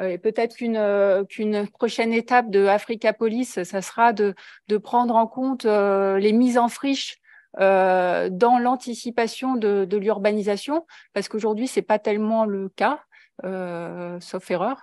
Euh, et peut-être qu'une euh, qu'une prochaine étape de Africa Police, ça sera de, de prendre en compte les mises en friche dans l'anticipation de, de l'urbanisation, parce qu'aujourd'hui c'est pas tellement le cas, sauf erreur.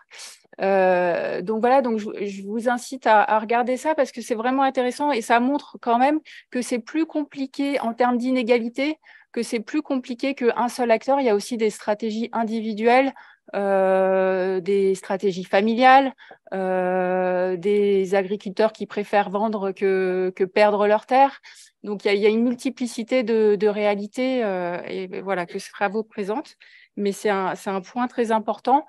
Euh, donc voilà, donc je, vous incite à, regarder ça parce que c'est vraiment intéressant et ça montre quand même que c'est plus compliqué en termes d'inégalité, que c'est plus compliqué qu'un seul acteur. Il y a aussi des stratégies individuelles, euh, des stratégies familiales, euh, des agriculteurs qui préfèrent vendre que, perdre leur terre. Donc il y, a, une multiplicité de, réalités et voilà que ce travaux présente mais c'est un, point très important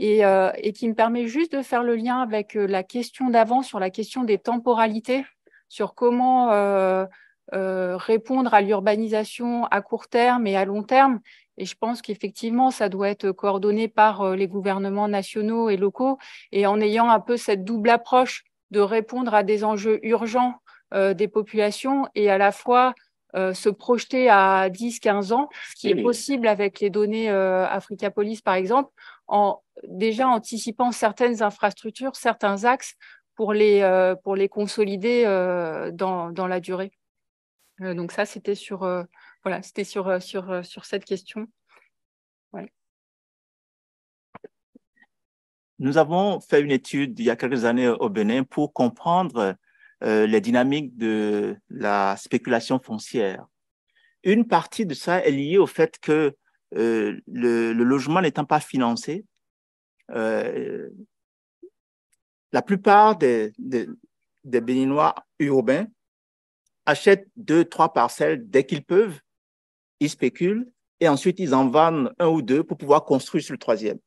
euh, et, qui me permet juste de faire le lien avec euh, la question d'avant sur la question des temporalités, sur comment euh, répondre à l'urbanisation à court terme et à long terme. Et je pense qu'effectivement, ça doit être coordonné par les gouvernements nationaux et locaux et en ayant un peu cette double approche de répondre à des enjeux urgents des populations et à la fois euh, se projeter à 10-15 ans, ce qui est possible avec les données euh, Africa Police, par exemple, en déjà anticipant certaines infrastructures, certains axes pour les, euh, pour les consolider dans, la durée. donc ça, c'était sur, sur, sur, cette question. Nous avons fait une étude il y a quelques années au Bénin pour comprendre euh, les dynamiques de la spéculation foncière. Une partie de ça est liée au fait que euh, le, logement n'étant pas financé, euh, la plupart des, des, des, Béninois urbains achètent deux, trois parcelles dès qu'ils peuvent, ils spéculent et ensuite ils en vendent un ou deux pour pouvoir construire sur le troisième.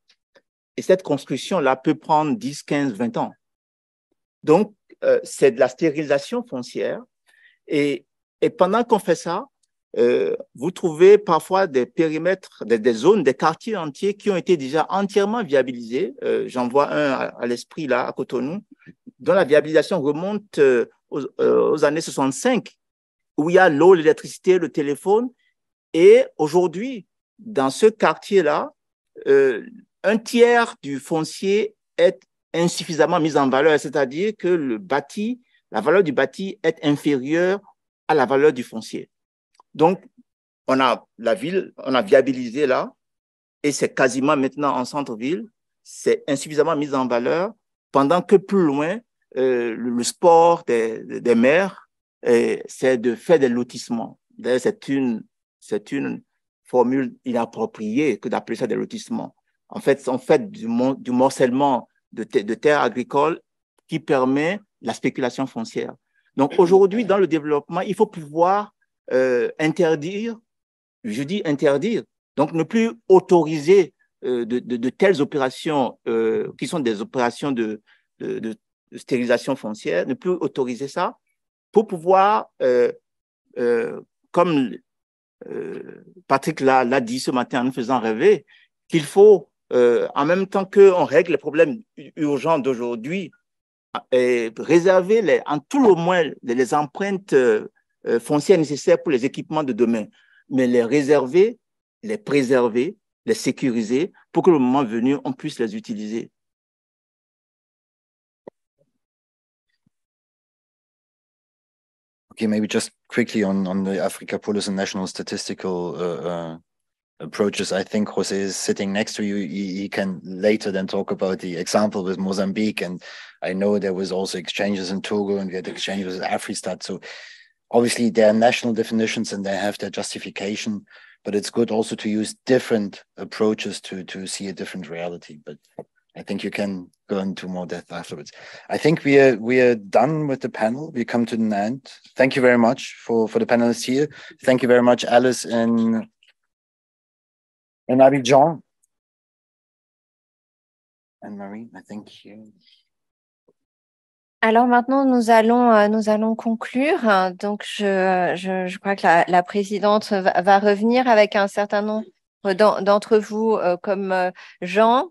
Et cette construction-là peut prendre 10, 15, 20 ans. Donc, euh, c'est de la stérilisation foncière. Et, pendant qu'on fait ça, euh, vous trouvez parfois des périmètres, des, zones, des quartiers entiers qui ont été déjà entièrement viabilisés. Euh, j'en vois un à, l'esprit là, à Cotonou, dont la viabilisation remonte aux, aux, années 65, où il y a l'eau, l'électricité, le téléphone. Et aujourd'hui, dans ce quartier-là, un tiers du foncier est insuffisamment mise en valeur, c'est-à-dire que le bâti, la valeur du bâti est inférieure à la valeur du foncier. Donc, on a la ville, on a viabilisé là, et c'est quasiment maintenant en centre-ville, c'est insuffisamment mis en valeur, pendant que plus loin, euh, le sport des, maires, euh, c'est de faire des lotissements. c'est une, c'est une formule inappropriée que d'appeler ça des lotissements. En fait, on fait du, du morcellement de, terres agricoles qui permet la spéculation foncière. Donc aujourd'hui, dans le développement, il faut pouvoir euh, interdire, je dis interdire, donc ne plus autoriser euh, de, telles opérations euh, qui sont des opérations de, de, stérilisation foncière, ne plus autoriser ça pour pouvoir, comme Patrick l'a dit ce matin en nous faisant rêver, qu'il faut euh, en même temps qu'on règle les problèmes urgents d'aujourd'hui, et réserver les, en tout le moins les, empreintes euh, foncières nécessaires pour les équipements de demain, mais les réserver, les préserver, les sécuriser pour que le moment venu, on puisse les utiliser. Ok, maybe just quickly on, the Africa Police and National Statistical uh, uh, approaches. I think Jose is sitting next to you. He, he, can later then talk about the example with Mozambique. And I know there was also exchanges in Togo and we had exchanges with Afristat. So obviously there are national definitions and they have their justification, but it's good also to use different approaches to, to see a different reality. But I think you can go into more depth afterwards. I think we are we are done with the panel. We come to an end. Thank you very much for for the panelists here. Thank you very much, Alice and Marie Jean. marie I Alors maintenant, nous allons, euh, nous allons conclure. Donc, je, je, crois que la, présidente va, revenir avec un certain nombre d'entre vous, euh, comme euh, Jean,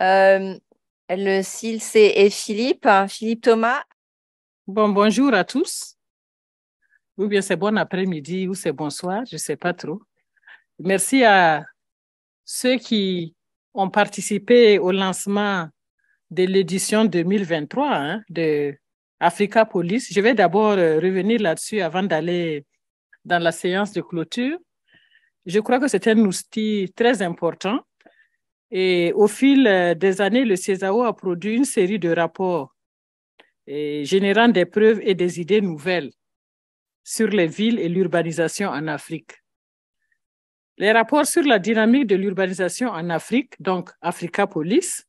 le s'il et, Philippe, Philippe Thomas. Bon, bonjour à tous. Ou bien c'est bon après-midi ou c'est bonsoir, je ne sais pas trop. Merci à ceux qui ont participé au lancement de l'édition 2023 hein, de Africa Police. Je vais d'abord euh, revenir là-dessus avant d'aller dans la séance de clôture. Je crois que c'est un outil très important. Et au fil euh, des années, le CESAO a produit une série de rapports générant des preuves et des idées nouvelles sur les villes et l'urbanisation en Afrique les rapports sur la dynamique de l'urbanisation en Afrique, donc Africa Police,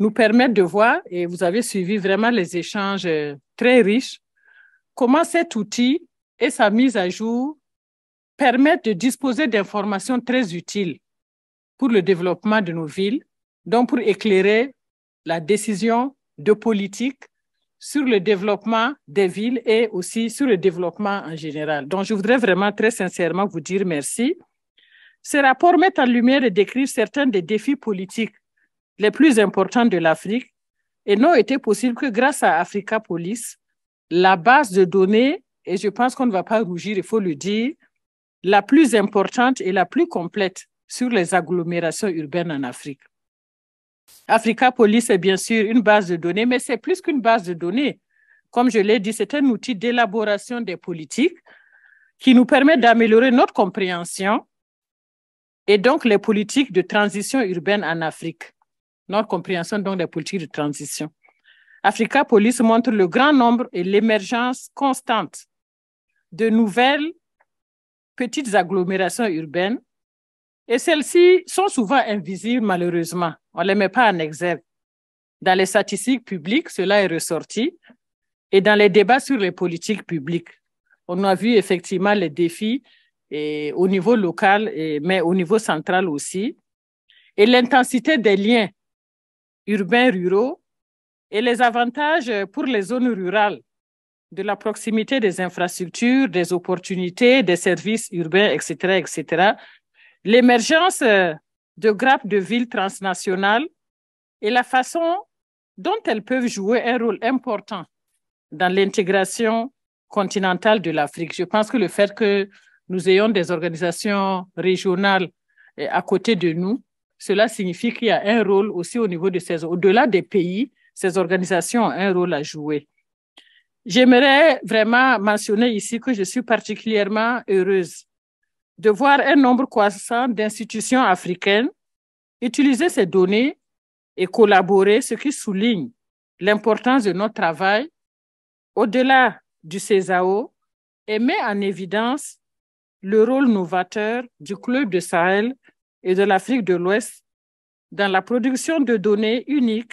nous permettent de voir, et vous avez suivi vraiment les échanges euh, très riches, comment cet outil et sa mise à jour permettent de disposer d'informations très utiles pour le développement de nos villes, donc pour éclairer la décision de politique sur le développement des villes et aussi sur le développement en général. Donc, je voudrais vraiment très sincèrement vous dire merci. Ces rapports met en lumière et décrivent certains des défis politiques les plus importants de l'Afrique et n'ont été possibles que grâce à Africa Police, la base de données, et je pense qu'on ne va pas rougir, il faut le dire, la plus importante et la plus complète sur les agglomérations urbaines en Afrique. Africa Police est bien sûr une base de données, mais c'est plus qu'une base de données. Comme je l'ai dit, c'est un outil d'élaboration des politiques qui nous permet d'améliorer notre compréhension et donc les politiques de transition urbaine en Afrique. Notre compréhension donc des politiques de transition. Africa Police montre le grand nombre et l'émergence constante de nouvelles petites agglomérations urbaines et celles-ci sont souvent invisibles malheureusement. On ne les met pas en exergue. Dans les statistiques publiques, cela est ressorti. Et dans les débats sur les politiques publiques, on a vu effectivement les défis au niveau local, mais au niveau central aussi. Et l'intensité des liens urbains-ruraux et les avantages pour les zones rurales de la proximité des infrastructures, des opportunités, des services urbains, etc., etc. L'émergence euh, de grappes de villes transnationales et la façon dont elles peuvent jouer un rôle important dans l'intégration continentale de l'Afrique. Je pense que le fait que nous ayons des organisations régionales eh, à côté de nous, cela signifie qu'il y a un rôle aussi au niveau de ces, au-delà des pays, ces organisations ont un rôle à jouer. J'aimerais vraiment mentionner ici que je suis particulièrement heureuse de voir un nombre croissant d'institutions africaines utiliser ces données et collaborer, ce qui souligne l'importance de notre travail au-delà du CESAO et met en évidence le rôle novateur du Club de Sahel et de l'Afrique de l'Ouest dans la production de données uniques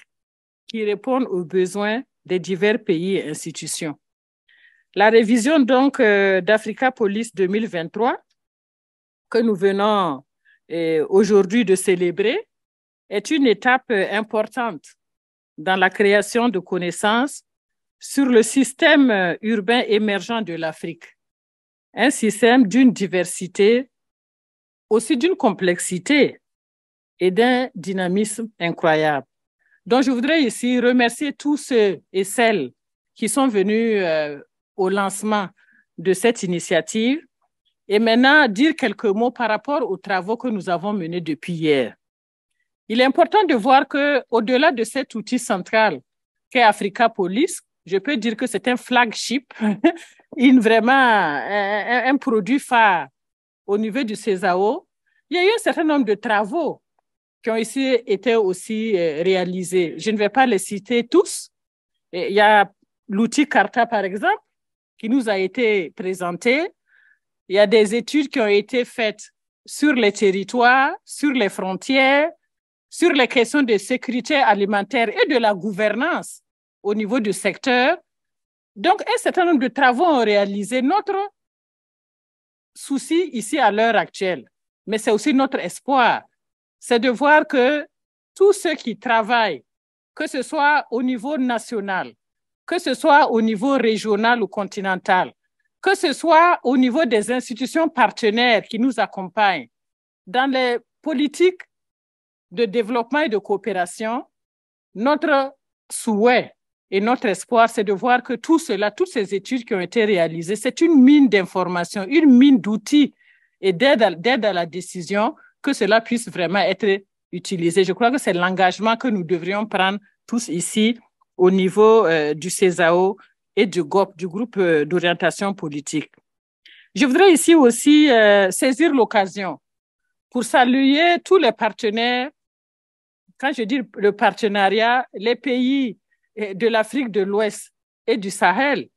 qui répondent aux besoins des divers pays et institutions. La révision donc euh, d'Africa Police 2023 que nous venons euh, aujourd'hui de célébrer est une étape euh, importante dans la création de connaissances sur le système euh, urbain émergent de l'Afrique. Un système d'une diversité, aussi d'une complexité et d'un dynamisme incroyable. Donc, je voudrais ici remercier tous ceux et celles qui sont venus au lancement de cette initiative et maintenant, dire quelques mots par rapport aux travaux que nous avons menés depuis hier. Il est important de voir que, au-delà de cet outil central qu'est Africa Police, je peux dire que c'est un flagship, une vraiment un, produit phare au niveau du CESAO. Il y a eu un certain nombre de travaux qui ont ici été aussi euh, réalisés. Je ne vais pas les citer tous. Il y a l'outil Carta, par exemple, qui nous a été présenté. Il y a des études qui ont été faites sur les territoires, sur les frontières, sur les questions de sécurité alimentaire et de la gouvernance au niveau du secteur. Donc, un certain nombre de travaux ont réalisé notre souci ici à l'heure actuelle, mais c'est aussi notre espoir, c'est de voir que tous ceux qui travaillent, que ce soit au niveau national, que ce soit au niveau régional ou continental, que ce soit au niveau des institutions partenaires qui nous accompagnent, dans les politiques de développement et de coopération, notre souhait et notre espoir, c'est de voir que tout cela, toutes ces études qui ont été réalisées, c'est une mine d'informations, une mine d'outils et d'aide à, la décision, que cela puisse vraiment être utilisé. Je crois que c'est l'engagement que nous devrions prendre tous ici au niveau euh, du CESAO et du du groupe euh, d'orientation politique. Je voudrais ici aussi euh, saisir l'occasion pour saluer tous les partenaires, quand je dis le partenariat, les pays euh, de l'Afrique de l'Ouest et du Sahel,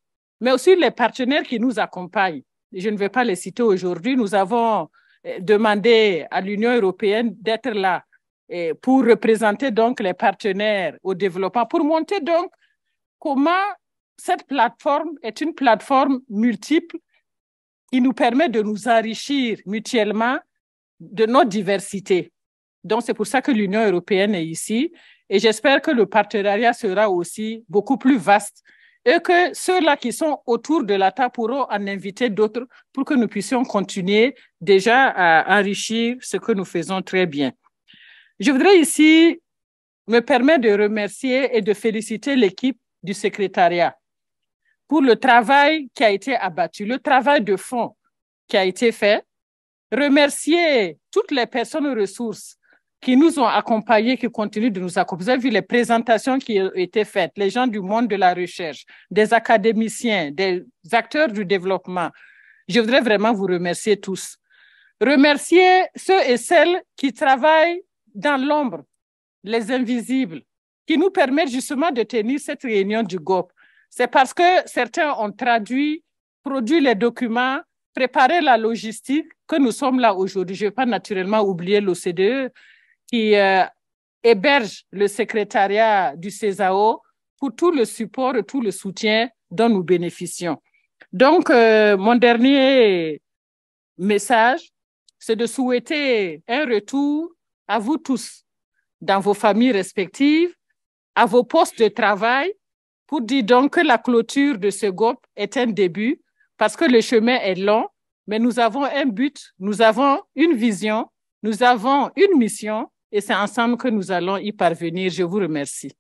mais aussi les partenaires qui nous accompagnent. Je ne vais pas les citer aujourd'hui. Nous avons demandé à l'Union européenne d'être là pour représenter donc les partenaires au développement, pour montrer donc comment cette plateforme est une plateforme multiple qui nous permet de nous enrichir mutuellement de notre diversité. Donc, c'est pour ça que l'Union européenne est ici et j'espère que le partenariat sera aussi beaucoup plus vaste et que ceux-là qui sont autour de la table pourront en inviter d'autres pour que nous puissions continuer déjà à enrichir ce que nous faisons très bien. Je voudrais ici me permettre de remercier et de féliciter l'équipe du secrétariat pour le travail qui a été abattu, le travail de fond qui a été fait. Remercier toutes les personnes ressources qui nous ont accompagnés, qui continuent de nous accompagner. Vous avez vu les présentations qui ont été faites, les gens du monde de la recherche, des académiciens, des acteurs du développement. Je voudrais vraiment vous remercier tous. Remercier ceux et celles qui travaillent dans l'ombre, les invisibles, qui nous permettent justement de tenir cette réunion du GOP. C'est parce que certains ont traduit, produit les documents, préparé la logistique que nous sommes là aujourd'hui. Je ne vais pas naturellement oublier l'OCDE qui euh, héberge le secrétariat du CESAO pour tout le support et tout le soutien dont nous bénéficions. Donc, euh, mon dernier message, c'est de souhaiter un retour à vous tous, dans vos familles respectives, à vos postes de travail, vous dire donc que la clôture de ce groupe est un début parce que le chemin est long, mais nous avons un but, nous avons une vision, nous avons une mission et c'est ensemble que nous allons y parvenir. Je vous remercie.